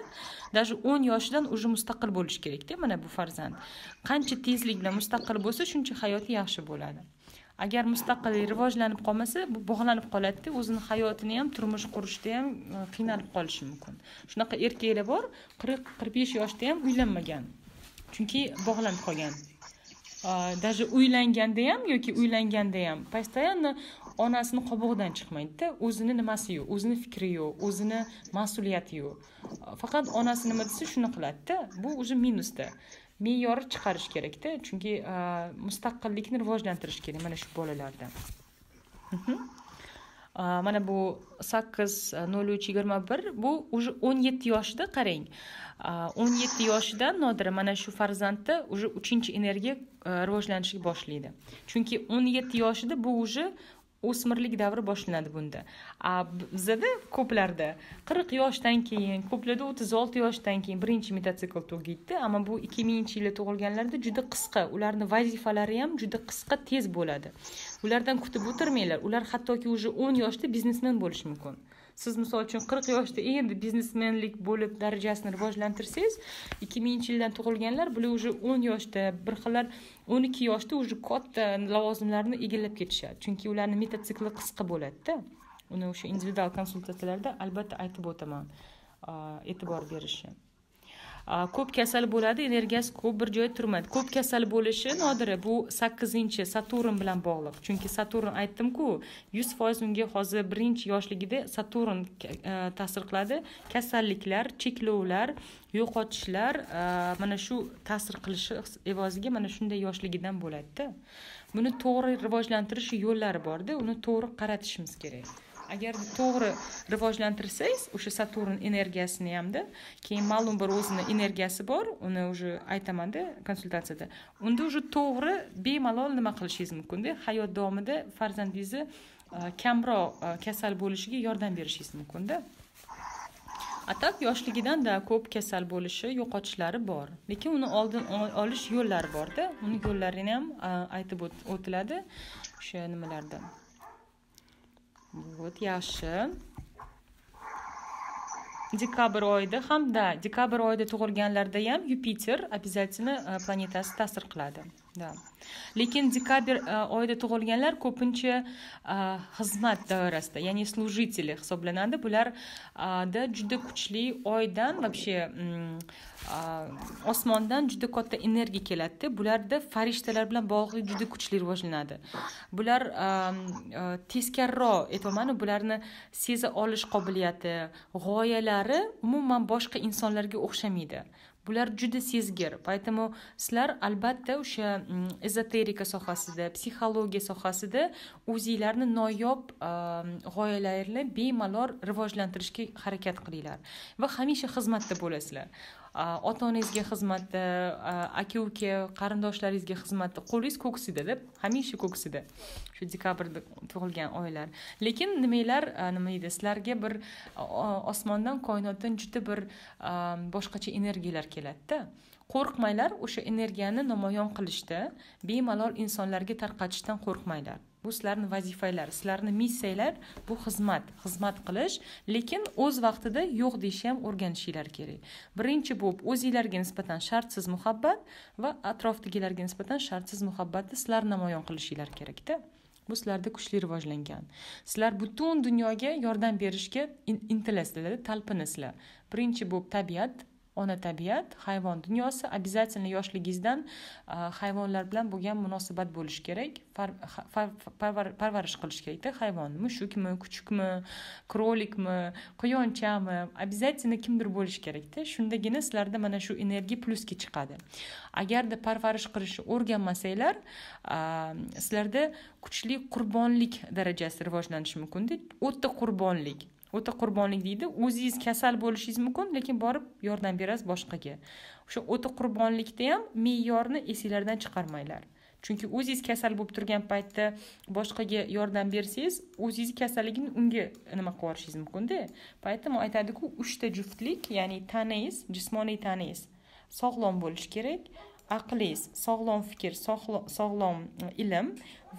даже o'n yoshidan уже mustaqil bo'lishi kerakda mana bu farzand qancha tezlik bilan mustaqil bo'lsa shuncha hayoti yaxshi bo'ladi agar mustaqil rivojlanib qolmasa bu bog'lanib qoladida o'zini hayotini ham turmush qurishda ham e, qiynalib qolishi mumkin shunaqa erkaklar bor qirq qirq besh yoshda ham uylanmagan chunki bog'lanib qolgan e, даже uylanganda ham yoki uylanganda ham постоянно onasini qobig'idan chiqmaydida o'zini nimasi yo'q o'zini fikri yo'q o'zini mas'uliyati yo'q faqat onasi nima desa shuni qiladida bu уже minusda me'yori chiqarish kerakda chunki e, mustaqillikni rivojlantirish kerak mana shu bolalarda mhm. e, mana bu sakkiz e, nol uch yigirma bir bu уже o'n yetti yoshida qarang o'n yetti yoshidan nodira mana shu farzandda уже uchinchi energiya rivojlanishni boshlaydi chunki o'n yetti yoshida bu уже o'smirlik davri boshlanadi bunda bizada ko'plarda qirq yoshdan keyin ko'plarda o'ttiz olti yoshdan keyin birinchi metotsikl tugaydi ammo bu ikki minginchi yilda tug'ilganlarda juda qisqa ularni vazifalari ham juda qisqa tez bo'ladi ulardan kutib o'tirmanglar ular hattoki уже o'n yoshda biznesmen bo'lishi mumkin siz misol uchun qirq yoshda endi biznesmenlik bo'lib darajasini rivojlantirsangiz ikki minginchi yildan tug'ilganlar bular уже o'n yoshda bir xillar o'n ikki yoshda уже katta lavozimlarni egallab ketishadi chunki ularni metotsikli qisqa bo'ladida uni o'sha individual konsultatsiyalarda albatta aytib o'taman e'tibor berishni ko'p kasal bo'ladi energiyasi ko'p bir joyda turmaydi ko'p kasal bo'lishi nodira bu sakkizinchi saturn bilan bog'liq chunki saturn aytdimku yuz foiz unga hozir birinchi yoshligida saturn e, ta'sir qiladi kasalliklar cheklovlar yo'qotishlar e, mana shu ta'sir qilishi evaziga mana shunday yoshligidan bo'ladida buni to'g'ri rivojlantirish yo'llari borda uni to'g'ri qaratishimiz kerak agar to'g'ri rivojlantirsangiz o'sha saturn energiyasini hamda keyin ma'lum bir o'zini energiyasi bor uni уже aytamanda konsultatsiyada unda уже to'g'ri bemalol nima qilishingiz mumkinda hayot davomida farzandingizni e, kamroq e, kasal bo'lishiga yordam berishingiz mumkinda a так yoshligidan da ko'p kasal bo'lishi yo'qotishlari bor lekin uni oldin olish yo'llari borda uni yo'llarini ham e, aytib o'tiladi o'sha nimalarda Вот яши. Декабрь ойды. Хам, да, декабр ойды тугургенлерді ем, Юпитер обязательно э, планетасы тасыр қылады. Да. Лекен декабрь э, ойды тугургенлер көпінші э, хызмат дәуірасты, яни служители хсоблянады. Бұлар да жүді күчлі ойдан, вообще, osmondan juda katta energiya keladida bularda farishtalar bilan bog'liq juda kuchli rivojlanadi bular teskariroq aytyapmanu bularni seza olish qobiliyati g'oyalari umuman boshqa insonlarga o'xshamaydi bular juda sezgir поэтому sizlar albatta o'sha mm, ezoterika sohasida psixologiya sohasida o'zinglarni noyob g'oyalarni bemalol rivojlantirishga harakat qilinglar va hamisha xizmatda bo'lasizlar ota onangizga xizmati aka uka qarindoshlaringizga xizmati qo'lingiz ko'ksida deb hamisha ko'ksida shu dekabrda tug'ilgan oylar lekin nimanglar nima deydi sizlarga bir osmondan koinotdan juda bir boshqacha energiyalar keladida qo'rqmanglar o'sha energiyani namoyon qilishda bemalol insonlarga tarqatishdan qo'rqmanglar bu sizlarni vazifanglar sizlarni missiyanglar bu xizmat xizmat qilish lekin o'z vaqtida yo'q deyishni ham o'rganishinglar kerak birinchi bo'lib o'zinglarga nisbatan shartsiz muhabbat va atrofdagilarga nisbatan shartsiz muhabbatni sizlar namoyon qilishinglar kerakda bu sizlarda kuchli rivojlangan sizlar butun dunyoga yordam berishga intilasizlar talpinasizlar birinchi bo'lib tabiat ona tabiat hayvon dunyosi обязательно yoshligingizdan hayvonlar bilan bo'lgan munosabat bo'lishi kerak parvarish qilish kerakda hayvon mushukmi kuchukmi krolikmi quyonchami обязательно kimdir bo'lishi kerakda shundagina sizlarda mana shu energiya plyusga chiqadi agarda parvarish qilishni o'rganmasanglar sizlarda kuchli qurbonlik darajasi rivojlanishi mumkinda o'ta qurbonlik o'ta qurbonlik deydi o'zingiz kasal bo'lishingiz mumkin lekin borib yordam berasiz boshqaga o'sha o'ta qurbonlikda ham me'yorni esinglardan chiqarmanglar chunki o'zingiz kasal bo'lib turgan paytda boshqaga yordam bersangiz o'zingizni kasalligini unga nima qilib yuborishingiz mumkinda поэтому aytadiku uchta juftlik ya'ni tanangiz jismoniy tanangiz sog'lom bo'lishi kerak aqlingiz sog'lom fikr sog'lom e, ilm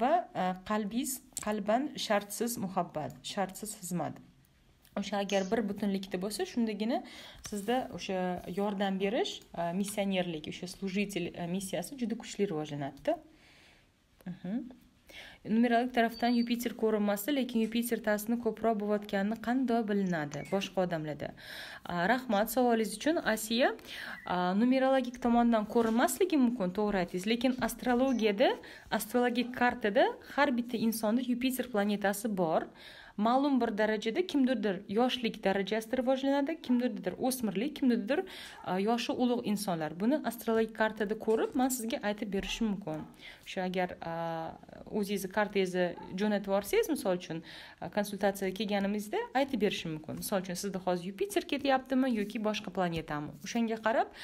va e, qalbingiz qalban shartsiz muhabbat shartsiz xizmat o'sha agar bir butunlikda bo'lsa shundagina sizda o'sha yordam berish e, missionerlik o'sha служитель e, missiyasi juda kuchli rivojlanadida numerolog tarafdan yupiter ko'rinmasdi lekin yupiter ta'sirini ko'proq bo'layotgani qanday bilinadi boshqa odamlarda e, rahmat savolingiz uchun asiya numerologik tomondan ko'rinmasligi mumkin to'g'ri aytdingiz lekin astrologiyada astrologik kartada har bitta insonda yupiter planetasi bor ma'lum bir darajada kimdirdir yoshlik darajasida rivojlanadi kimdirdir o'smirlik kimdirdir e, yoshi ulug' insonlar buni astrologik kartada ko'rib man sizga aytib berishim mumkin o'sha agar e, o'zingizni kartangizni jo'natib yuborsangiz misol uchun e, konsultatsiyaga kelganimizda aytib berishim mumkin misol uchun sizda hozir yupiter ketyaptimi yoki boshqa planetami o'shanga qarab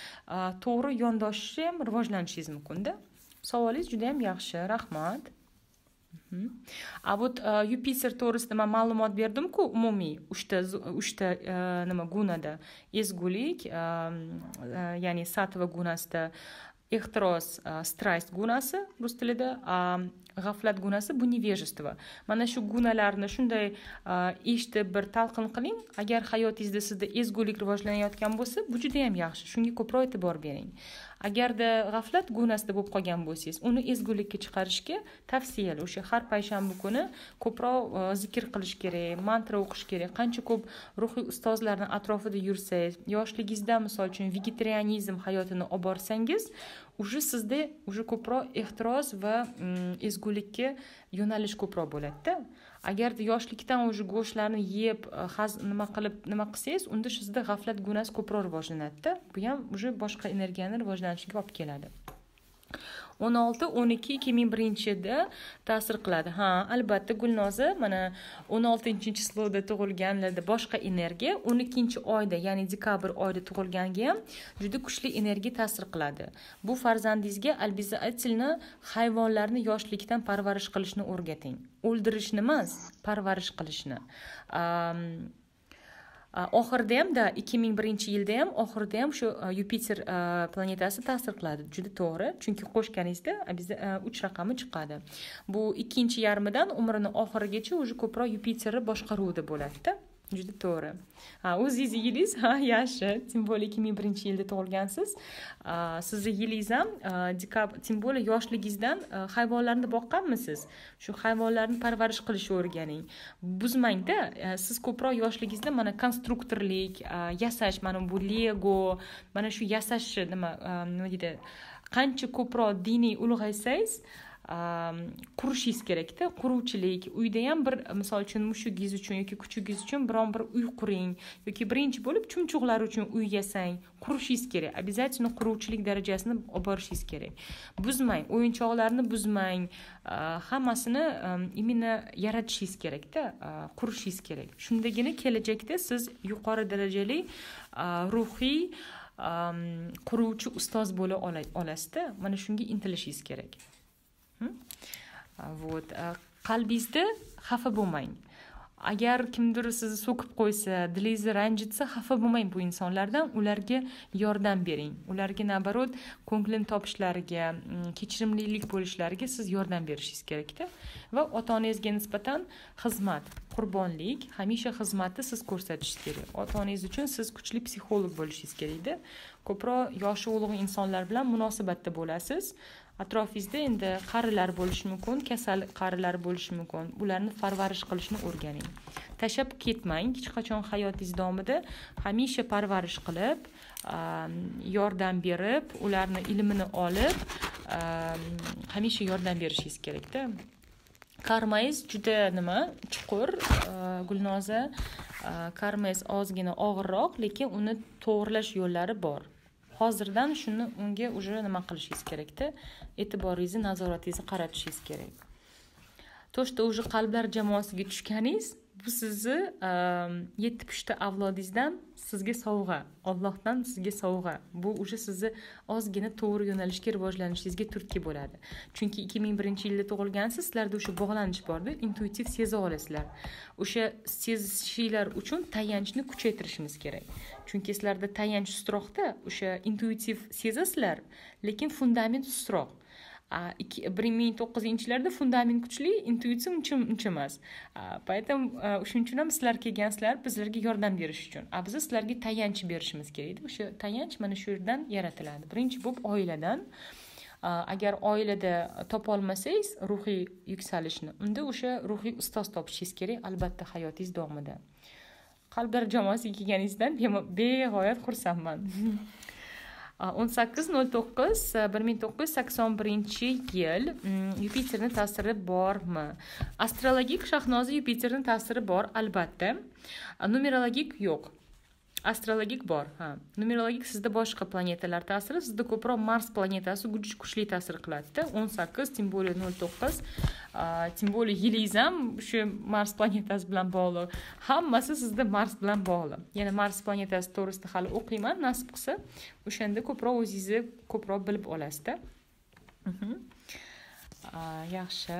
to'g'ri yondoshishni ham rivojlanishingiz mumkinda savolingiz juda yam yaxshi rahmat а вот yupiter to'g'risida man ma'lumot berdimku umumiy uchta uchta nima gunada ezgulik ya'ni satva gunasida ehtiros strast gunasi rus tilida g'aflat gunasi bu невежество mana shu gunalarni shunday eshitib bir talqin qiling agar hayotingizda sizda ezgulik rivojlanayotgan bo'lsa bu judayam yaxshi shunga ko'proq e'tibor bering agarda g'aflat gunasida bo'lib qolgan bo'lsangiz uni ezgulikka chiqarishga tavsiya o'sha har payshanba kuni ko'proq zikr qilish kerak mantra o'qish kerak qancha ko'p ruhiy ustozlarni atrofida yursangiz yoshligingizdan misol uchun vegetarianizm hayotini olib borsangiz уже sizda уже ko'proq ehtiros va ezgulikka yo'nalish ko'proq bo'ladida agarda yoshlikdan уже go'shtlarni yeb haz nima qilib nima qilsangiz unda sizda g'aflat gunasi ko'proq rivojlanadida bu ham уже boshqa energiyani rivojlanishiga olib keladi o'n olti o'n ikki ikki ming yilda ta'sir qiladi ha albatta gulnoza mana o'n oltinchi числоda tug'ilganlarda boshqa energiya o'n ikkinchi oyda ya'ni dekabr oyida tug'ilganga ham juda kuchli energiya ta'sir qiladi bu farzandingizga обязательно hayvonlarni yoshlikdan parvarish qilishni o'rgating o'ldirishni emas parvarish qilishni oxirida ham да ikki ming birinchi yilda ham oxirida ham shu yupiter planetasi ta'sir qiladi juda to'g'ri chunki qo'shganingizda bizda uch raqami chiqadi bu ikkinchi yarmidan umrini oxirigacha уже ko'proq yupiterni boshqaruvida bo'ladida juda to'g'ri o'zingiz yilingiz ha yaxshi тем более ikki ming birinchi yilda tug'ilgansiz sizni yilingiz ham dekabr тем более yoshligingizdan hayvonlarni boqqanmisiz shu hayvonlarni parvarish qilishni o'rganing buzmangda siz ko'proq yoshligingizda mana konstruktorlik yasash mana bu lego mana shu yasash nima nima deydi qancha ko'proq diniy ulg'aysangiz qurishingiz kerakda quruvchilik uyda ham bir misol uchun mushugingiz uchun yoki kuchugingiz uchun biron bir uy quring yoki birinchi bo'lib chumchuqlar uchun uy yasang qurishingiz kerak обязательно quruvchilik darajasini olib borishingiz kerak buzmang o'yinchoqlarni buzmang hammasini именно yaratishingiz kerakda qurishingiz kerak shundagina kelajakda siz yuqori darajali ruhiy quruvchi ustoz bo'la olasizda mana shunga intilishingiz kerak вот qalbingizda xafa bo'lmang agar kimdir sizni so'kib qo'ysa dilingizni ranjitsa xafa bo'lmang bu insonlardan ularga yordam bering ularga наоборот ko'nglini topishlariga mm, kechirimlilik bo'lishlariga siz yordam berishingiz kerakda va ota onangizga nisbatan xizmat qurbonlik hamisha xizmatni siz ko'rsatishingiz kerak ota onangiz uchun siz kuchli psixolog bo'lishingiz kerakda ko'proq yoshi ulug' insonlar bilan munosabatda bo'lasiz atrofingizda endi qarilar bo'lishi mumkin kasal qarilar bo'lishi mumkin ularni parvarish qilishni o'rganing tashlab ketmang hech qachon hayotingiz davomida hamisha parvarish qilib yordam berib ularni ilmini olib hamisha yordam berishingiz kerakda karmangiz juda nima chuqur gulnoza karmangiz ozgina og'irroq lekin uni to'g'irlash yo'llari bor hozirdan shuni unga уже nima qilishingiz kerakda e'tiboringizni nazoratingizni qaratishingiz kerak то что уже qalblar jamoasiga tushganingiz bu sizni ehm, yetti pushta avlodingizdan sizga sovg'a ollohdan sizga sovg'a bu уже sizni ozgina to'g'ri yo'nalishga rivojlanishingizga turtki bo'ladi chunki ikki ming birinchi yilda tug'ilgansiz sizlarda o'sha bog'lanish borda intuitiv seza olasizlar o'sha sezishinglar uchun tayanchni kuchaytirishimiz kerak chunki sizlarda tayanch sustroqda o'sha intuitiv sezasizlar lekin fundament sustroq bir ming to'qqizinchi yillarda fundament kuchli intuitsiya uncha uncha emas поэтому o'shaning uchun ham sizlar kelgansizlar bizlarga yordam berish uchun a biz sizlarga tayanch berishimiz kerakda o'sha tayanch mana shu yerdan yaratiladi birinchi bo'lib oiladan agar oilada topolmasangiz ruhiy yuksalishni unda o'sha ruhiy ustoz topishingiz kerak albatta hayotingiz davomida qalblar jamoasiga kelganingizdan beg'oyat xursandman o'n sakkiz nol to'qqiz e, bir ming to'qqiz yuz sakson birinchi yil mm, yupiterni ta'siri bormi astrologik shahnoza yupiterni ta'siri bor albatta numerologik yo'q astrologik bor ha numerologik sizda boshqa planetalar ta'siri sizda ko'proq mars planetasi kuchli ta'sir qiladida o'n sakkiz тем более nol to'qqiz тем более yilingiz ham o'sha mars planetasi bilan bog'liq hammasi sizda mars bilan bog'liq yana mars planetasi to'g'risida hali o'qiyman nasib qilsa o'shanda ko'proq o'zingizni ko'proq bilib olasizda yaxshi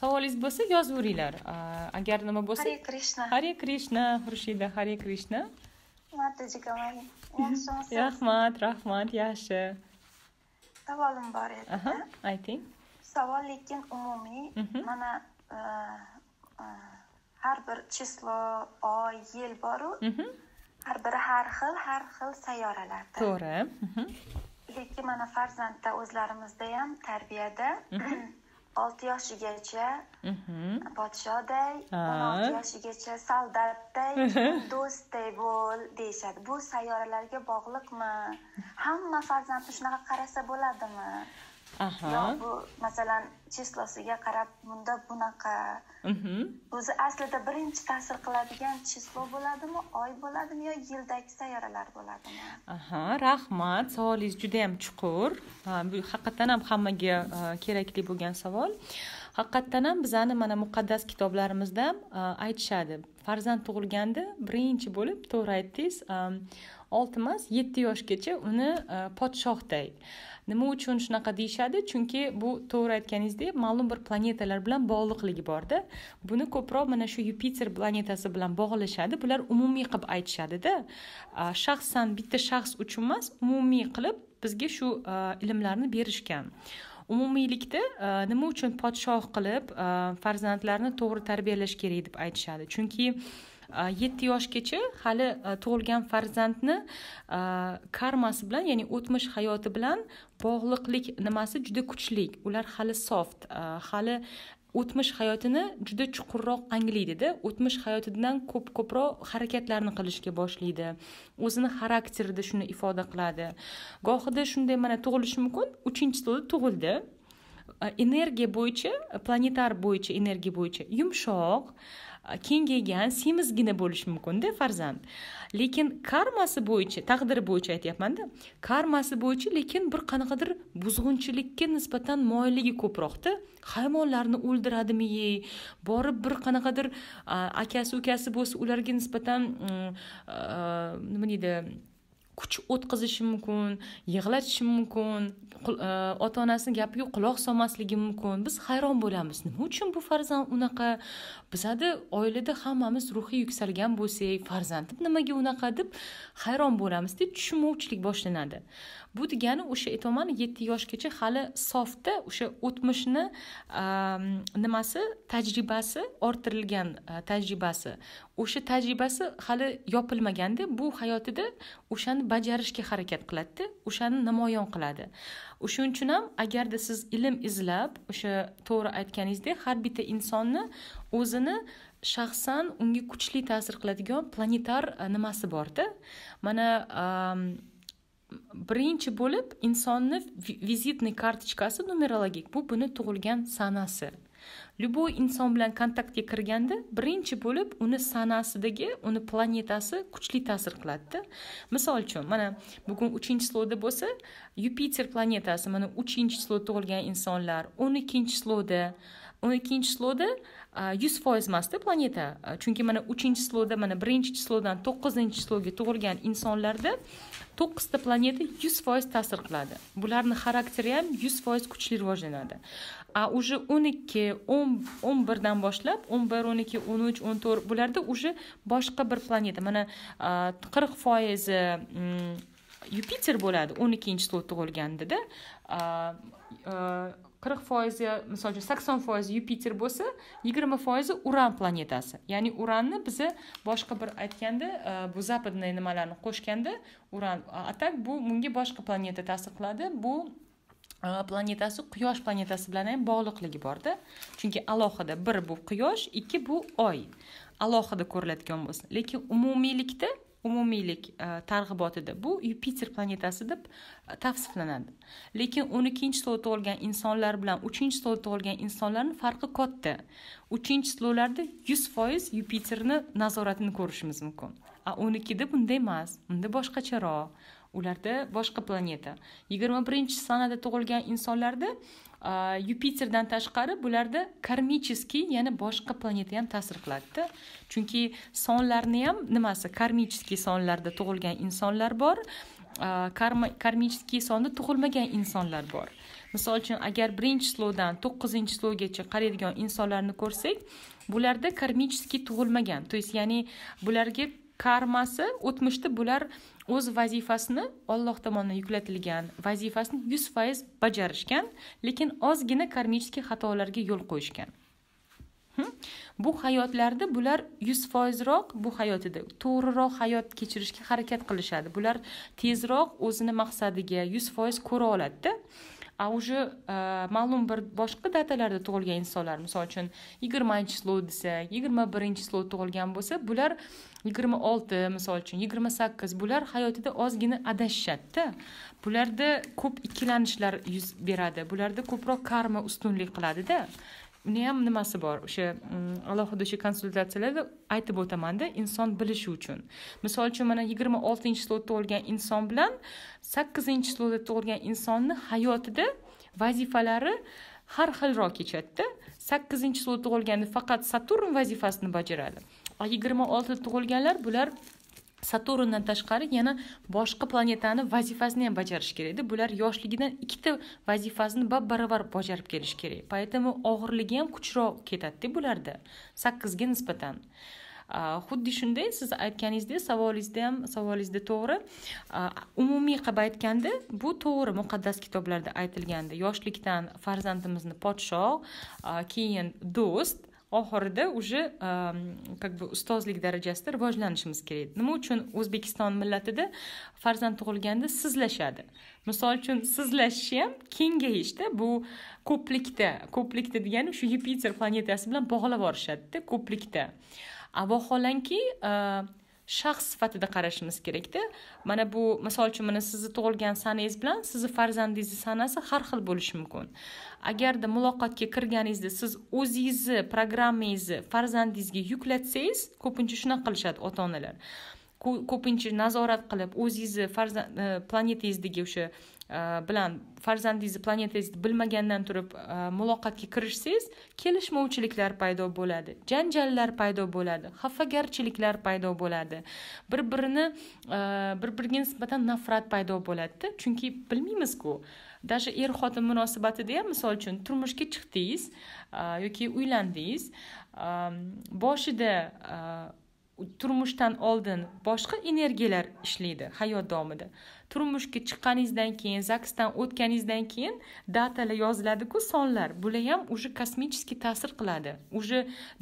savolingiz bo'lsa yozaveringlar agar nima bo'lsa hare krishna hare krishna xurshida hare krishna rahmat rahmat yaxshi savolim bor edi ayting savol lekin umumiy mana har bir число oy yil boru har mhm. biri har xil har xil sayyoralarda to'g'ri mhm. lekin mana farzandda o'zlarimizda ham tarbiyada olti yoshigacha mm-hmm. podshoday o'n olti yoshigacha soldatday do'stday bo'l deyishadi bu sayyoralarga bog'liqmi hamma farzandni shunaqa qarasa bo'ladimi bu masalan chislosiga qarab bunda bunaqa mhm. o'zi aslida birinchi ta'sir qiladigan chislo bo'ladimi oy bo'ladimi yo yildagi sayyoralar bo'ladimi aha rahmat savolingiz juda yam chuqur bu haqiqatdan ham hammaga e, kerakli bo'lgan savol haqiqatdan ham bizani mana muqaddas kitoblarimizda e, aytishadi farzand tug'ilganda birinchi bo'lib to'g'ri aytdingiz e, olti emas yetti yoshgacha uni podshohday nima uchun shunaqa deyishadi chunki bu to'g'ri aytganingizdek ma'lum bir planetalar bilan bog'liqligi borda buni ko'proq mana shu yupiter planetasi bilan bog'lashadi bular umumiy qilib aytishadida shaxsan bitta shaxs uchun emas umumiy qilib bizga shu ilmlarni berishgan umumiylikda nima uchun podshoh qilib farzandlarni to'g'ri tarbiyalash kerak deb aytishadi chunki Э, yetti yoshgacha hali э, tug'ilgan farzandni э, karmasi bilan ya'ni o'tmish hayoti bilan bog'liqlik nimasi juda kuchli ular hali soft e, hali o'tmish hayotini juda chuqurroq anglaydida o'tmish hayotidan ko'p ko'proq harakatlarni qilishga boshlaydi o'zini xarakterida shuni ifoda qiladi gohida shunday mana tug'ilishi mumkin uchinchi to'da tug'ildi e, energiya bo'yicha planetar bo'yicha energiya bo'yicha yumshoq kengaygan semizgina bo'lishi mumkinda farzand lekin karmasi bo'yicha taqdiri bo'yicha aytyapmanda karmasi bo'yicha lekin bir qanaqadir buzg'unchilikka nisbatan moyilligi ko'proqda hayvonlarni o'ldiradimi ye borib bir qanaqadir akasi ukasi bo'lsa ularga nisbatan nima deydi kuch o'tkazishi mumkin yig'latishi mumkin e, ota onasini gapiga quloq solmasligi mumkin biz hayron bo'lamiz nima uchun bu farzand unaqa bizadi oilada hammamiz ruhiy yuksalgan bo'lsak farzandim nimaga unaqa deb hayron bo'lamizda tushunmovchilik boshlanadi bu degani o'sha aytyapman yetti yoshgacha hali sofda o'sha o'tmishni ehm, nimasi tajribasi orttirilgan e, tajribasi o'sha tajribasi hali yopilmaganda bu hayotida o'shani bajarishga harakat qiladida o'shani namoyon qiladi o'shuning uchun ham agarda siz ilm izlab o'sha to'g'ri aytganingizdek har bitta insonni o'zini shaxsan unga kuchli ta'sir qiladigan planetar e, nimasi borda mana um, birinchi bo'lib insonni vizitniy kartochkasi numerologik bu buni tug'ilgan sanasi любой inson bilan kontaktga kirganda birinchi bo'lib uni sanasidagi uni planetasi kuchli ta'sir qiladida misol uchun mana bugun uchinchi sloda bo'lsa yupiter planetasi mana uchinchi slod tug'ilgan insonlar o'n ikkinchi sloda o'n ikkinchi sloda yuz foiz emasda planeta chunki mana uchinchi sloda mana birinchi slodan to'qqizinchi sloga tug'ilgan insonlarda to'qqizta planeta yuz foiz ta'sir qiladi bularni xarakteri ham yuz foiz kuchli rivojlanadi a уже o'n ikki o'n o'n birdan boshlab o'n bir o'n ikki o'n uch o'n to'rt bularda уже boshqa bir planeta mana qirq foizi mm, yupiter bo'ladi o'n ikkinchi tug'ilgandada qirq foizi misol uchun sakson foizi yupiter bo'lsa yigirma foizi uran planetasi ya'ni uranni biza boshqa bir aytganda bu западный nimalarni qo'shganda uran а так bu bunga boshqa planeta ta'sir qiladi bu planetasi quyosh planetasi bilan ham bog'liqligi borda chunki alohida bir bu quyosh ikki bu oy alohida ko'riladigan bo'lsa lekin umumiylikda umumiylik e, targ'ibotida bu yupiter planetasi deb e, tavsiflanadi lekin o'n ikkinchi slo tug'ilgan insonlar bilan uchinchi slo tug'ilgan insonlarni farqi katta uchinchi stollarda yuz foiz yupiterni nazoratini ko'rishimiz mumkin a o'n ikkida bunday emas unda boshqacharoq ularda boshqa planeta yigirma birinchi sanada tug'ilgan insonlarda yupiterdan tashqari bularda karmicheskiy ya'ni boshqa planeta ham ta'sir qiladida chunki sonlarni ham nimasi karmicheskiy sonlarda tug'ilgan insonlar bor karmicheskiy sonda tug'ilmagan insonlar bor misol uchun agar birinchi slovdan to'qqizinchi slovgacha qaraydigan insonlarni ko'rsak bularda karmicheskiy tug'ilmagan то есть ya'ni bularga karmasi o'tmishda bular o'z vazifasini olloh tomonidan yuklatilgan vazifasini yuz foiz bajarishgan lekin ozgina karmichniy xatolarga yo'l qo'yishgan bu hayotlarda bular yuz foizroq bu hayotida to'g'riroq hayot kechirishga harakat qilishadi bular tezroq o'zini maqsadiga yuz foiz ko'ra oladida a уже э, ma'lum bir boshqa datalarda tug'ilgan insonlar misol uchun yigirmanchi slov desa yigirma birinchi slov tug'ilgan bo'lsa bular yigirma olti misol uchun yigirma sakkiz bular hayotida ozgina adashishadida bularda ko'p ikkilanishlar yuz beradi bularda ko'proq karma ustunlik qiladida uni ham nimasi bor o'sha mm, alohida o'sha konsultatsiyalarda aytib o'tamanda inson bilishi uchun misol uchun mana yigirma oltinchi slotda tug'ilgan inson bilan sakkizinchi slotda tug'ilgan insonni hayotida vazifalari har xilroq kechadida sakkizinchi slotda tug'ilganda faqat saturn vazifasini bajaradi yigirma oltida tug'ilganlar bular saturndan tashqari yana boshqa planetani vazifasini ham bajarish kerak edi bular yoshligidan ikkita vazifasini bab barobar bajarib kelish kerak поэтому og'irligi ham kuchroq ketadida bularda sakkizga nisbatan xuddi shunday siz aytganingizdek savolingizda ham savolingizda to'g'ri umumiy qilib aytganda bu to'g'ri muqaddas kitoblarda aytilganda yoshlikdan farzandimizni podshoh keyin do'st oxirida уже как бы ustozlik darajasida rivojlanishimiz kerak nima uchun o'zbekiston millatida farzand tug'ilganda sizlashadi misol uchun sizlashishi ham kengayishda bu ko'plikda ko'plikda degani shu yupiter planetasi bilan bog'lab yuborishadida ko'plikda vaholanki shaxs sifatida qarashimiz kerakda mana bu misol uchun mana sizni tug'ilgan sanangiz bilan sizni farzandingizni sanasi har xil bo'lishi mumkin agarda muloqotga kirganingizda siz o'zingizni programmangizni farzandingizga yuklatsangiz ko'pincha shunaqa qilishadi ota onalar ko'pincha nazorat qilib o'zingizni farzand e, planetangizdagi o'sha Э, bilan farzandingizni planetangizni bilmagandan turib э, muloqotga kirishsangiz kelishmovchiliklar paydo bo'ladi janjallar paydo bo'ladi xafagarchiliklar paydo bo'ladi bir birini e, bir biriga nisbatan nafrat paydo bo'ladida chunki bilmaymizku даже er xotin munosabatida ham misol uchun turmushga chiqdingiz e, yoki uylandingiz e, boshida turmushdan oldin boshqa energiyalar ishlaydi hayot davomida turmushga chiqqaningizdan keyin zagsdan o'tganingizdan keyin datalar yoziladiku sonlar bular ham уже kosmический ta'sir qiladi уже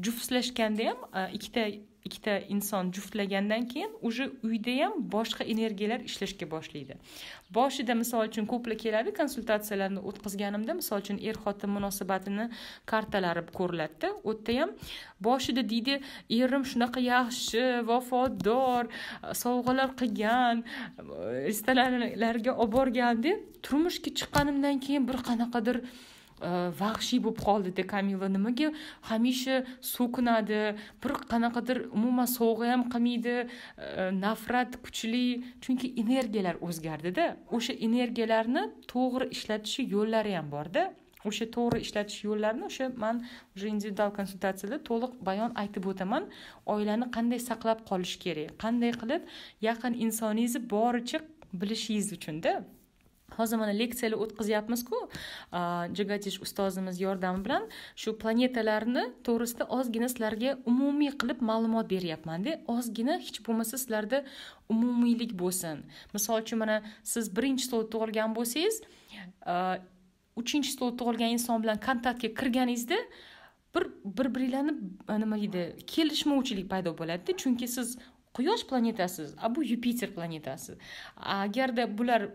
juftlashganda ham e, ikkita ikkita inson juftlagandan keyin уже uyda ham boshqa energiyalar ishlashga boshlaydi boshida misol uchun ko'plar keladi konsultatsiyalarni o'tkazganimda misol uchun er xotin munosabatini kartalari ko'riladida u yerda ham boshida deydi erim shunaqa yaxshi vafodor sovg'alar qilgan restoranlarga olib borgan deb turmushga chiqqanimdan keyin bir qanaqadir vahshiy bo'lib qoldida kamila nimaga hamisha so'kinadi bir qanaqadir umuman sovg'i ham qilmaydi nafrat kuchli chunki energiyalar o'zgardida o'sha energiyalarni to'g'ri ishlatish yo'llari ham borda o'sha to'g'ri ishlatish yo'llarini o'sha man уже individual konsultatsiyada to'liq bayon aytib o'taman oilani qanday saqlab qolish kerak qanday qilib yaqin insoningizni boricha bilishingiz uchunda hozir mana leksiyalar o'tkazyapmizku jagatish ustozimiz yordami bilan shu planetalarni to'g'risida ozgina sizlarga umumiy qilib ma'lumot beryapmanda ozgina hech bo'lmasa sizlarda umumiylik bo'lsin misol uchun mana siz birinchi stol tug'ilgan bo'lsangiz uchinchi stol tug'ilgan inson bilan kontaktga kirganingizda bir bir biringlarni nima deydi kelishmovchilik paydo bo'ladida chunki siz quyosh planetasi a bu yupiter planetasi agarda bular e,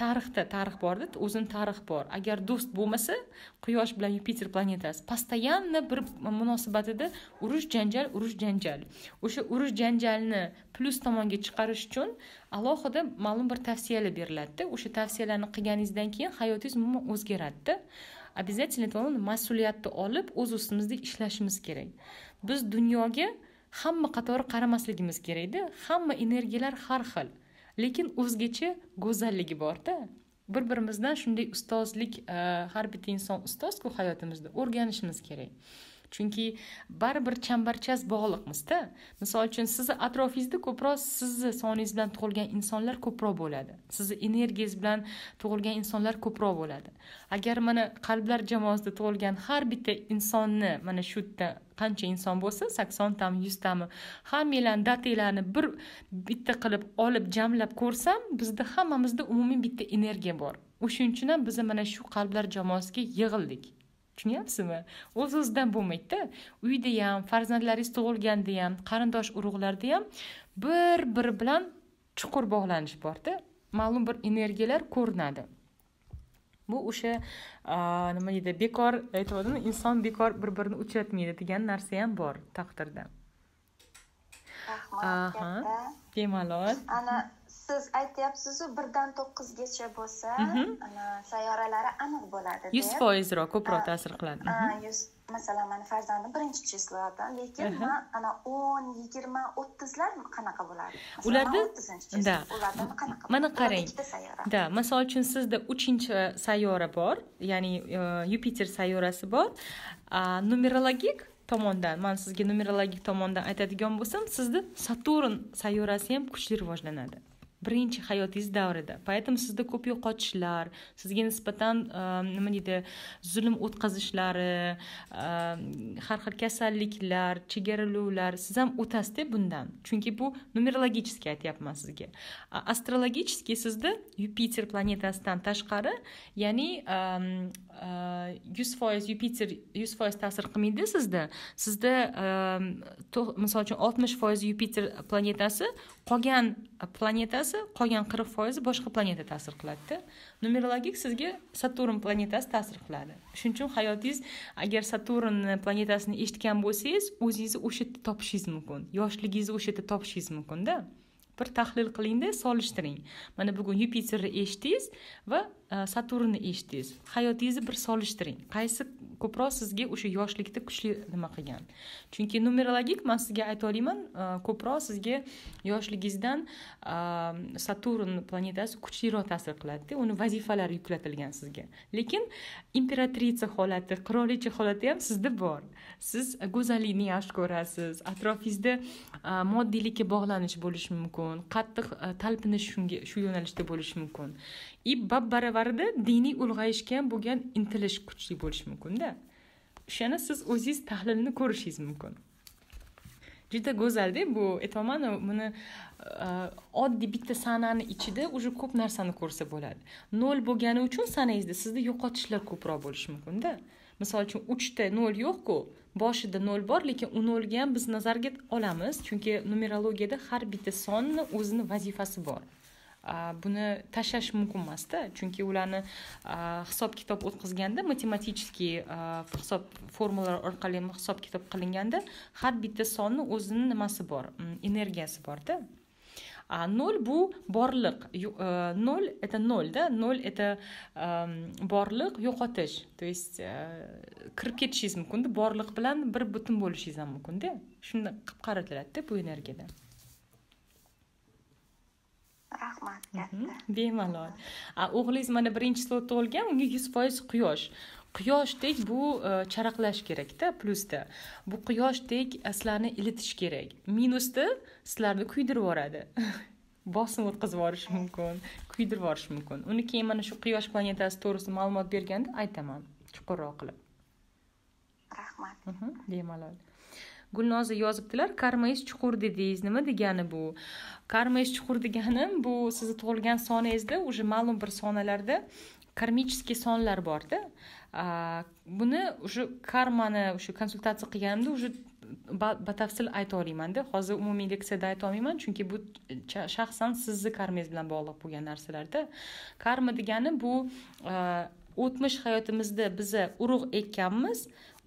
tarixda tarix borda o'zini tarix bor agar do'st bo'lmasa quyosh bilan yupiter planetasi постоянно bir munosabatida urush janjal urush janjal o'sha urush janjalni plyus tomonga chiqarish uchun alohida ma'lum bir tavsiyalar beriladida o'sha tavsiyalarni qilganingizdan keyin hayotingiz umuman o'zgaradida обязательно mas'uliyatni olib o'z ustimizda ishlashimiz kerak biz dunyoga hamma qatori qaramasligimiz kerakda hamma energiyalar har xil lekin o'zgacha go'zalligi borda bir birimizdan shunday ustozlik e, har bitta inson ustozku hayotimizda o'rganishimiz kerak chunki baribir chambarchas bog'liqmizda misol uchun sizni atrofingizda ko'proq sizni soningiz bilan tug'ilgan insonlar ko'proq bo'ladi sizni energiyangiz bilan tug'ilgan insonlar ko'proq bo'ladi agar mana qalblar jamoasida tug'ilgan har bitta insonni mana shu yerda qancha inson bo'lsa saksontami yuztami hammanglarni datanglarni bir bitta qilib olib jamlab ko'rsam bizda hammamizda umumiy bitta energiya bor o'shaning uchun ham biz mana shu qalblar jamoasiga yig'ildik tushunyapsizmi o'z o'zidan bo'lmaydida uyda ham farzandlaringiz tug'ilganda ham qarindosh urug'larda ham bir biri bilan chuqur bog'lanish borda ma'lum bir energiyalar ko'rinadi bu o'sha nima deydi bekor aytyapman inson bekor bir birini uchratmaydi degan narsa ham bor taqdirda rahmat aha bemalol ana siz aytyapsizu birdan to'qqizgacha bo'lsa mhm. sayyoralari aniq bo'ladi yuz foizroq ko'proq ta'sir qiladi mhm. yuz masalan mani farzandim birinchi числоda lekin mhm. man ana o'n yigirma o'ttizlar qanaqa bo'ladi ularda o'ttizinchi да qanaqa mana qarang да misol uchun sizda uchinchi sayyora bor ya'ni e, yupiter sayyorasi bor numerologik tomondan man sizga numerologik tomondan aytadigan bo'lsam sizda saturn sayyorasi ham kuchli rivojlanadi birinchi hayotingiz davrida поэтому sizda ko'p yo'qotishlar sizga nisbatan ehm, nima deydi zulm o'tkazishlari ehm, har xil kasalliklar chegaralovlar siz ham o'tasizda bundan chunki bu numerologicheskiy aytyapman sizga astrologicheskiy sizda yupiter planetasidan tashqari ya'ni ehm, yuz foiz yupiter yuz foiz ta'sir qilmaydi sizda sizda misol uchun oltmish foiz yupiter planetasi qolgan e, planetasi qolgan qirq foizi boshqa planeta ta'sir qiladida numerologik sizga saturn planetasi ta'sir qiladi shuning uchun hayotingiz agar saturnni planetasini eshitgan bo'lsangiz o'zingizni o'sha yerda topishingiz mumkin yoshligingizni o'sha yerda topishingiz mumkinda bir tahlil qilingda solishtiring mana bugun yupiterni eshitdingiz va saturnni э, eshitdingiz hayotingizni bir solishtiring qaysi ko'proq sizga o'sha yoshlikda kuchli nima qilgan chunki numerologik man sizga ayta olaman e, ko'proq sizga yoshligingizdan e, saturn planetasi kuchliroq ta'sir qiladida uni vazifalari yuklatilgan sizga lekin imperatritsa holati qirolicha holati ham sizda bor siz go'zallikni yaxshi ko'rasiz atrofingizda e, moddiylikka bog'lanish bo'lishi mumkin qattiq talpinish shunga shu yo'nalishda bo'lishi mumkin и баб бараварда диний ulg'ayishga bo'lgan intilish kuchli bo'lishi mumkinda o'shani siz o'zingiz tahlilini ko'rishingiz mumkin juda go'zalda bu aytyapman buni e, oddiy bitta sanani ichida уже ko'p narsani ko'rsa bo'ladi nol bo'lgani uchun sanangizda sizda yo'qotishlar ko'proq bo'lishi mumkinda misol uchun uchta nol yo'qku boshida nol bor lekin u nolga ham biz nazarga olamiz chunki numerologiyada har bitta sonni o'zini vazifasi bor buni tashlash mumkin emasda chunki ularni hisob kitob o'tkazganda matematicheskiy hisob formulalar orqali hisob kitob qilinganda har bitta sonni o'zini nimasi bor mm, energiyasi borda nol bu borliq e, nol это ноль да ноль это borliq yo'qotish то есть e, kirib ketishingiz mumkinda borliq bilan bir butun bo'lishingiz ham mumkinda shunda qilib qaratiladida bu energiyada rahmat mhm. katta bemalol o'g'lingiz mana birinchi sinfga to'lgan unga yuz foiz quyosh quyoshdek bu e, charaqlash kerakda plyusda bu quyoshdek e, sizlarni ilitish kerak minusda sizlarni kuydirib yuboradi bosim o'tkazib yuborish mumkin kuydirib yuborish mumkin uni keyin mana shu quyosh planetasi to'g'risida ma'lumot berganda aytaman chuqurroq qilib rahmat mhm, bemalol gulnoza yozibdilar karmangiz chuqur dedingiz nima degani bu karma ish chuqur deganim bu sizni tug'ilgan soningizda уже ma'lum bir sonalarda karmicheskiy sonlar borda buni уже karmani o'sha konsultatsiya qilganimda уже batafsil ayta olaymanda hozir umumiy leksiyada ayta olmayman chunki bu shaxsan sizni karmangiz bilan bog'liq bo'lgan narsalarda karma degani bu o'tmish hayotimizda biza urug' ekkanmiz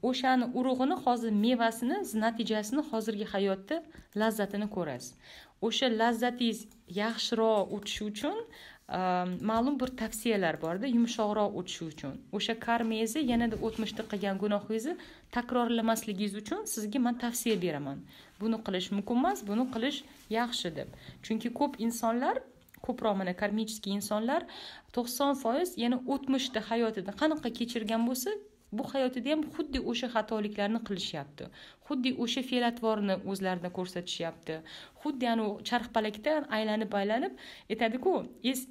o'shani urug'ini hozir mevasini natijasini hozirgi hayotda lazzatini ko'rasiz o'sha lazzatingiz yaxshiroq o'tishi uchun e, ma'lum bir tavsiyalar borda yumshoqroq o'tishi uchun o'sha karmangizni yanada o'tmishda qilgan gunohingizni takrorlamasligingiz uchun sizga man tavsiya beraman buni qilish mumkin emas buni qilish yaxshi deb chunki ko'p insonlar ko'proq mana karmicheskiy insonlar to'qson foiz yana o'tmishda hayotida qanaqa kechirgan bo'lsa bu hayotida ham xuddi o'sha xatoliklarni qilishyapti xuddi o'sha fe'l atvorni o'zlarida ko'rsatishyapti xuddi anavi charxpalakda aylanib aylanib aytadiku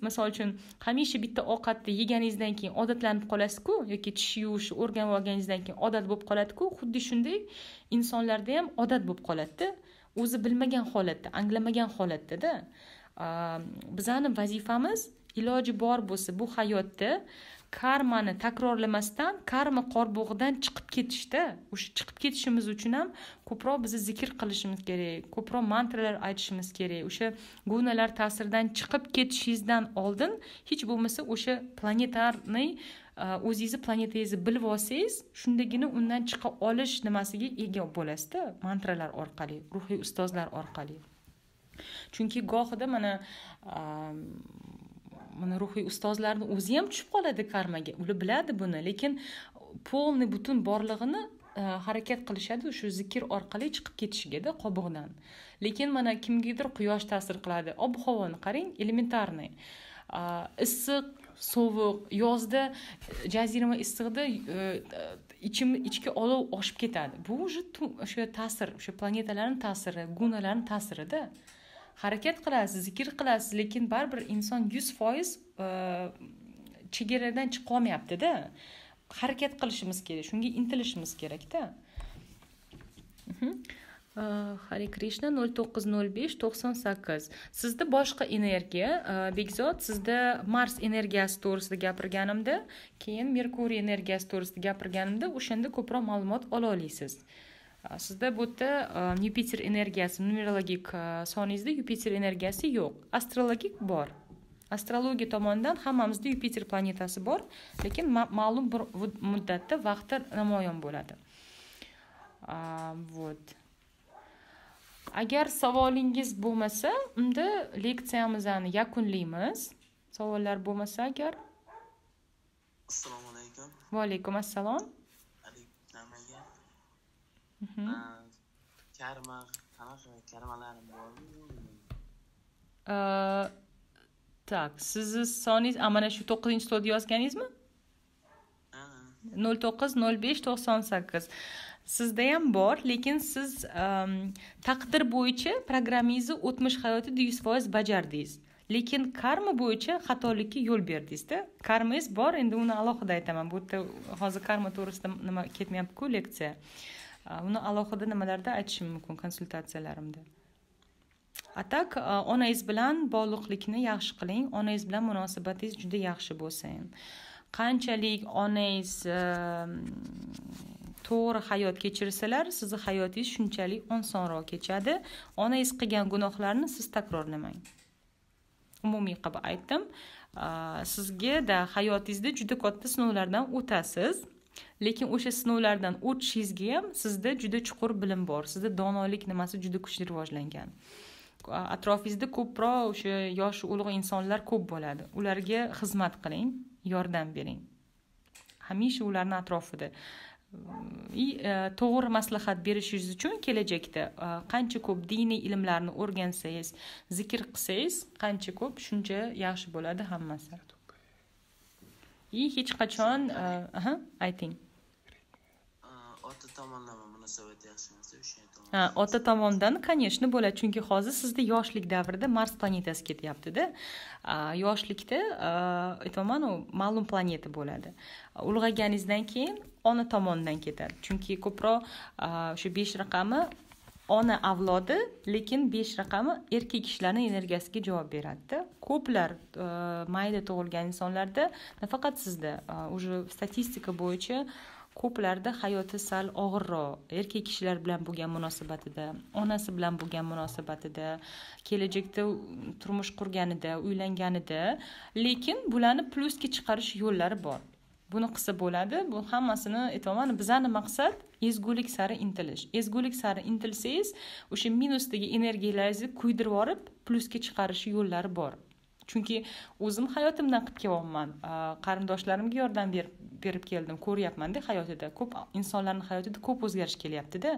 misol uchun hamisha bitta ovqatni yeganingizdan keyin odatlanib qolasizku yoki tish yuvish o'rganib olganingizdan keyin odat bo'lib qoladiku xuddi shunday insonlarda ham odat bo'lib qoladida o'zi bilmagan holatda anglamagan holatdada bizani vazifamiz iloji bor bo'lsa bu hayotda karmani takrorlamasdan karma qorbug'idan chiqib ketishda o'sha chiqib ketishimiz uchun ham ko'proq biz zikr qilishimiz kerak ko'proq mantralar aytishimiz kerak o'sha gunalar ta'siridan chiqib ketishingizdan oldin hech bo'lmasa o'sha planetarniy e, o'zingizni planetangizni bilib olsangiz shundagina undan chiqa olish nimasiga ega bo'lasizda mantralar orqali ruhiy ustozlar orqali chunki gohida mana e, mana ruhiy ustozlarni o'zi ham tushib qoladi karmaga ular biladi buni lekin полный butun borlig'ini e, harakat qilishadi shu zikr orqali chiqib ketishigada qobig'dan lekin mana kimgadir quyosh ta'sir qiladi ob havoni qarang elementarniy e, issiq sovuq yozda jazirama issiqda e, ichim ichki olov oshib ketadi bu уже o'sha ta'sir o'sha planetalarni ta'siri gunalarni ta'sirida harakat qilasiz zikr qilasiz lekin baribir inson yuz foiz e, chegaradan chiqib olmayaptida harakat qilishimiz kerak shunga intilishimiz kerakda mhm. e, hari krishna nol to'qqiz nol besh to'qson sakkiz sizda boshqa energiya e, bekzod sizda mars energiyasi to'g'risida gapirganimda keyin merkuriy energiyasi to'g'risida gapirganimda o'shanda ko'proq ma'lumot ola olasiz sizda bu yerda e, yupiter energiyasi numerologik e, soningizda yupiter energiyasi yo'q astrologik bor astrologiya tomonidan hammamizda yupiter planetasi bor lekin ma'lum bir muddatda vaqtda namoyon bo'ladi вот agar savolingiz bo'lmasa unda leksiyamizni yakunlaymiz savollar bo'lmasa agar assalomu alaykum va alaykum assalom Mm-hmm. karma qanaqa karmalar bormi так uh, sizni soningiz mana shu to'qqizinchi stolda yozganingizmi nol to'qqiz nol besh to'qson sakkiz sizda ham bor lekin siz um, taqdir bo'yicha programmangizni o'tmish hayotida yuz foiz bajardingiz lekin karma bo'yicha xatolikka yo'l berdingizda karmangiz bor endi uni alohida aytaman bu yerda hozir karma to'g'risida nima ketmayaptiku leksiya buni alohida nimalarda aytishim mumkin konsultatsiyalarimda a так onangiz bilan bog'liqlikni yaxshi qiling onangiz bilan munosabatingiz juda yaxshi bo'lsin qanchalik onangiz ehm, to'g'ri hayot kechirsalar sizni hayotingiz shunchalik osonroq kechadi onangiz qilgan gunohlarni siz takrorlamang umumiy qilib aytdim sizgada hayotingizda juda katta sinovlardan o'tasiz lekin o'sha sinovlardan o'tishingizga ham sizda juda chuqur bilim bor sizda donolik nimasi juda kuchli rivojlangan atrofingizda ko'proq o'sha yoshi ulug' insonlar ko'p bo'ladi ularga xizmat qiling yordam bering hamisha ularni atrofida и e, to'g'ri maslahat berishingiz uchun kelajakda e, qancha ko'p diniy ilmlarni o'rgansangiz zikr qilsangiz qancha ko'p shuncha yaxshi bo'ladi hammasi и hech qachon uh, aha ayting ota tomonlama munosabat yaxshi bo'lsa o'sha ha ota tomondan конечно bo'ladi chunki hozir sizda yoshlik davrida mars planetasi ketyaptida yoshlikda uh, aytyapmanu ma'lum planeta bo'ladi ulg'ayganingizdan keyin ona tomondan ketadi chunki ko'proq uh, o'sha besh raqami ona avlodi lekin besh raqami erkak kishilarni energiyasiga javob beradida ko'plar e, mayda tug'ilgan insonlarda nafaqat sizda e, уже statistika bo'yicha ko'plarda hayoti sal og'irroq erkak kishilar bilan bo'lgan munosabatida onasi bilan bo'lgan munosabatida kelajakda turmush qurganida uylanganida lekin bularni plyusga chiqarish yo'llari bor buni qilsa bo'ladi bu hammasini aytyapman bizani maqsad ezgulik sari intilish ezgulik sari intilsangiz o'sha minusdagi energiyalaringizni kuydirib yuborib plyusga chiqarish yo'llari bor chunki o'zim hayotimdan qilib kelyapman qarindoshlarimga yordam berib berib keldim ko'ryapmanda hayotida ko'p insonlarni hayotida ko'p o'zgarish kelyaptida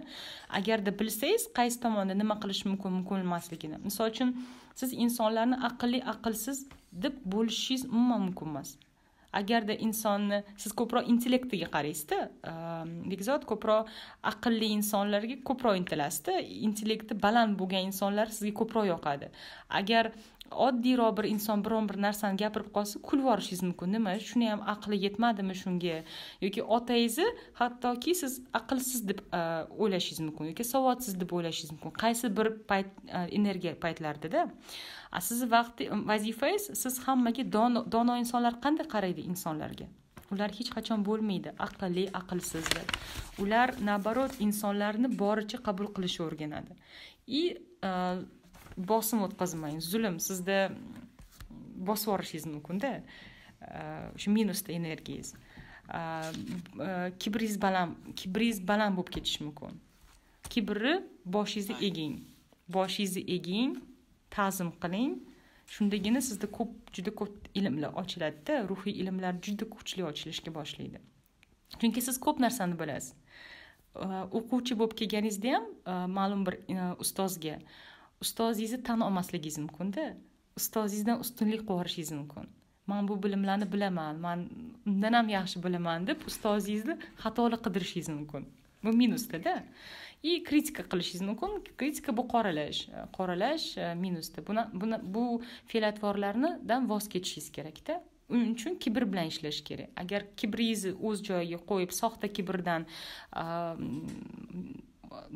agarda bilsangiz qaysi tomonda nima qilish mumkin mumkin emasligini misol uchun siz insonlarni aqlli aqlsiz deb bo'lishingiz umuman mumkin emas agarda insonni siz ko'proq intellektiga qaraysizda ehm, bekzod ko'proq aqlli insonlarga ko'proq intilasizda intellekti baland bo'lgan insonlar sizga ko'proq yoqadi agar oddiyroq bir inson biron bir narsani gapirib qolsa kulib yuborishingiz mumkin nima shuni ham aqli yetmadimi shunga yoki otangizni hattoki siz aqlsiz deb e, o'ylashingiz mumkin yoki savodsiz deb o'ylashingiz mumkin qaysi bir payt e, energiya paytlaridada a sizni vaqti um, vazifangiz siz hammaga dono dono insonlar qanday qaraydi insonlarga ular hech qachon bo'lmaydi aqlli aqlsiz deb ular наоборот insonlarni boricha qabul qilishni o'rganadi и bosim o'tkazmang zulm sizda bosib yuborishingiz mumkinda o'sha e, minusda energiyangiz e, e, kibringiz baland kibringiz baland bo'lib ketishi mumkin kibrni boshingizni eging boshingizni eging ta'zim qiling shundagina sizda ko'p juda ko'p ilmlar ochiladida ruhiy ilmlar juda kuchli ochilishga boshlaydi chunki siz ko'p narsani bilasiz o'quvchi bo'lib kelganingizda ham ma'lum bir ustozga ustozingizni tan olmasligingiz mumkinda ustozingizdan ustunlik qilib yuborishingiz mumkin man bu bilimlarni bilaman man undan ham yaxshi bilaman deb ustozingizni xatolik qidirishingiz mumkin bu minusdada и kritika qilishingiz mumkin kritika bu qoralash qoralash e, minusda buni bu fe'l voz kechishingiz kerakda uning uchun kibr bilan ishlash kerak agar kibringizni o'z joyiga qo'yib soxta kibrdan e,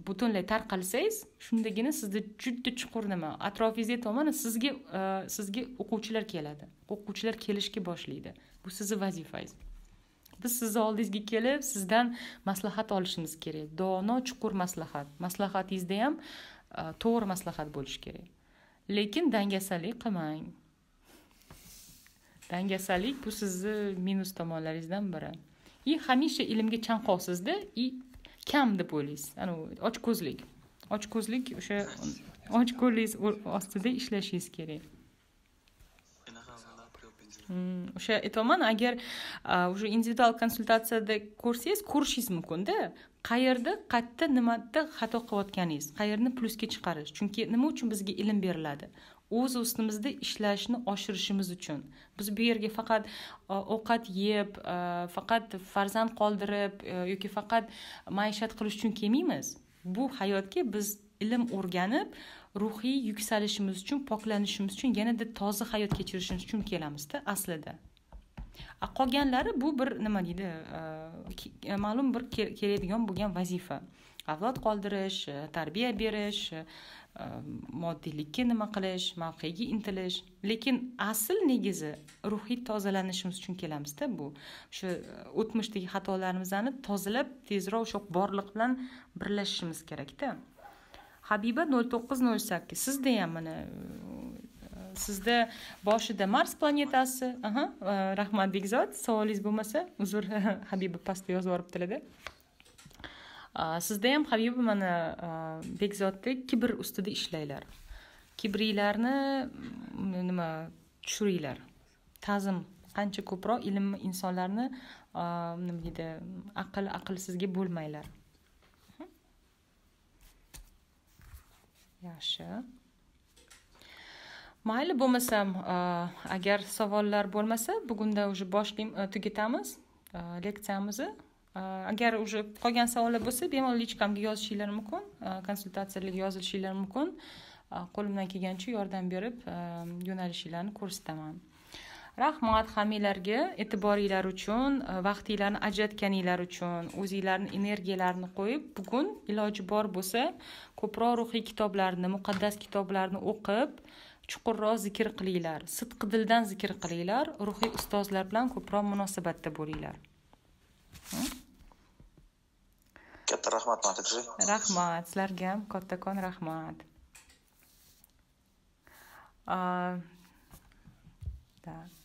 butunlay tarqalsangiz shundagina sizda juda chuqur nima atrofingizda tomon sizga e, sizga o'quvchilar keladi o'quvchilar kelishga boshlaydi bu sizni vazifangiz biz sizni oldingizga kelib sizdan maslahat olishimiz kerak dono chuqur maslahat maslahatingizda ham e, to'g'ri maslahat bo'lishi kerak lekin dangasalik qilmang dangasalik bu sizni minus tomonlaringizdan biri и hamisha ilmga chanqoqsizda и kam deb o'ylaysiz anavi ochko'zlik ochko'zlik o'sha ochko'zlik ostida ishlashingiz mm, e kerak o'sha aytyapman agar уже individual konsultatsiyada ko'rsangiz ko'rishingiz mumkinda qayerda qayerda nimada xato qilayotganingiz qayerni plyusga chiqarish chunki nima uchun bizga ilm beriladi o'z ustimizda ishlashni oshirishimiz uchun biz bu yerga faqat e, ovqat yeb e, faqat farzand qoldirib e, yoki faqat maishat qilish uchun kelmaymiz bu hayotga biz ilm o'rganib ruhiy yuksalishimiz uchun poklanishimiz uchun yanada toza hayot kechirishimiz uchun kelamizda aslida qolganlari bu bir nima deydi ma'lum bir keladigan bo'lgan vazifa avlod qoldirish tarbiya berish moddiylikka nima qilish mavqega intilish lekin asl negizi ruhiy tozalanishimiz uchun kelamizda bu o'sha e, o'tmishdagi xatolarimizni tozalab tezroq o'sha borliq bilan birlashishimiz kerakda habiba nol to'qqiz nol sakkiz sizda ham mana e, sizda boshida mars planetasi aha e, rahmat bekzod savolingiz bo'lmasa uzr habiba pastda yozib yuboribdilarda sizda ham habiba mana e, bekzodda kibr ustida ishlanglar kibriylarni nima tushiringlar ta'zim qancha ko'proq ilmi insonlarni e, nima deydi aql aqlsizga bo'lmanglar yaxshi mayli bo'lmasam e, agar savollar bo'lmasa bugunda уже boshlaymiz tugatamiz leksiyamizni agar э, уже qolgan savollar bo'lsa bemalol lichkamga yozishinglar mumkin konsultatsiyalarga yozilishinglar mumkin qo'limdan kelgancha yordam berib yo'nalishinglarni ko'rsataman rahmat hammanglarga e'tiboringlar uchun vaqtinglarni ajratganinglar uchun o'zinglarni energiyalarini qo'yib bugun iloji bor bo'lsa ko'proq ruhiy kitoblarni muqaddas kitoblarni o'qib chuqurroq zikr qilinglar sidqi dildan zikr qilinglar ruhiy ustozlar bilan ko'proq munosabatda bo'linglar katta rahmat mantiqchi rahmat sizlarga ham kattakon rahmat так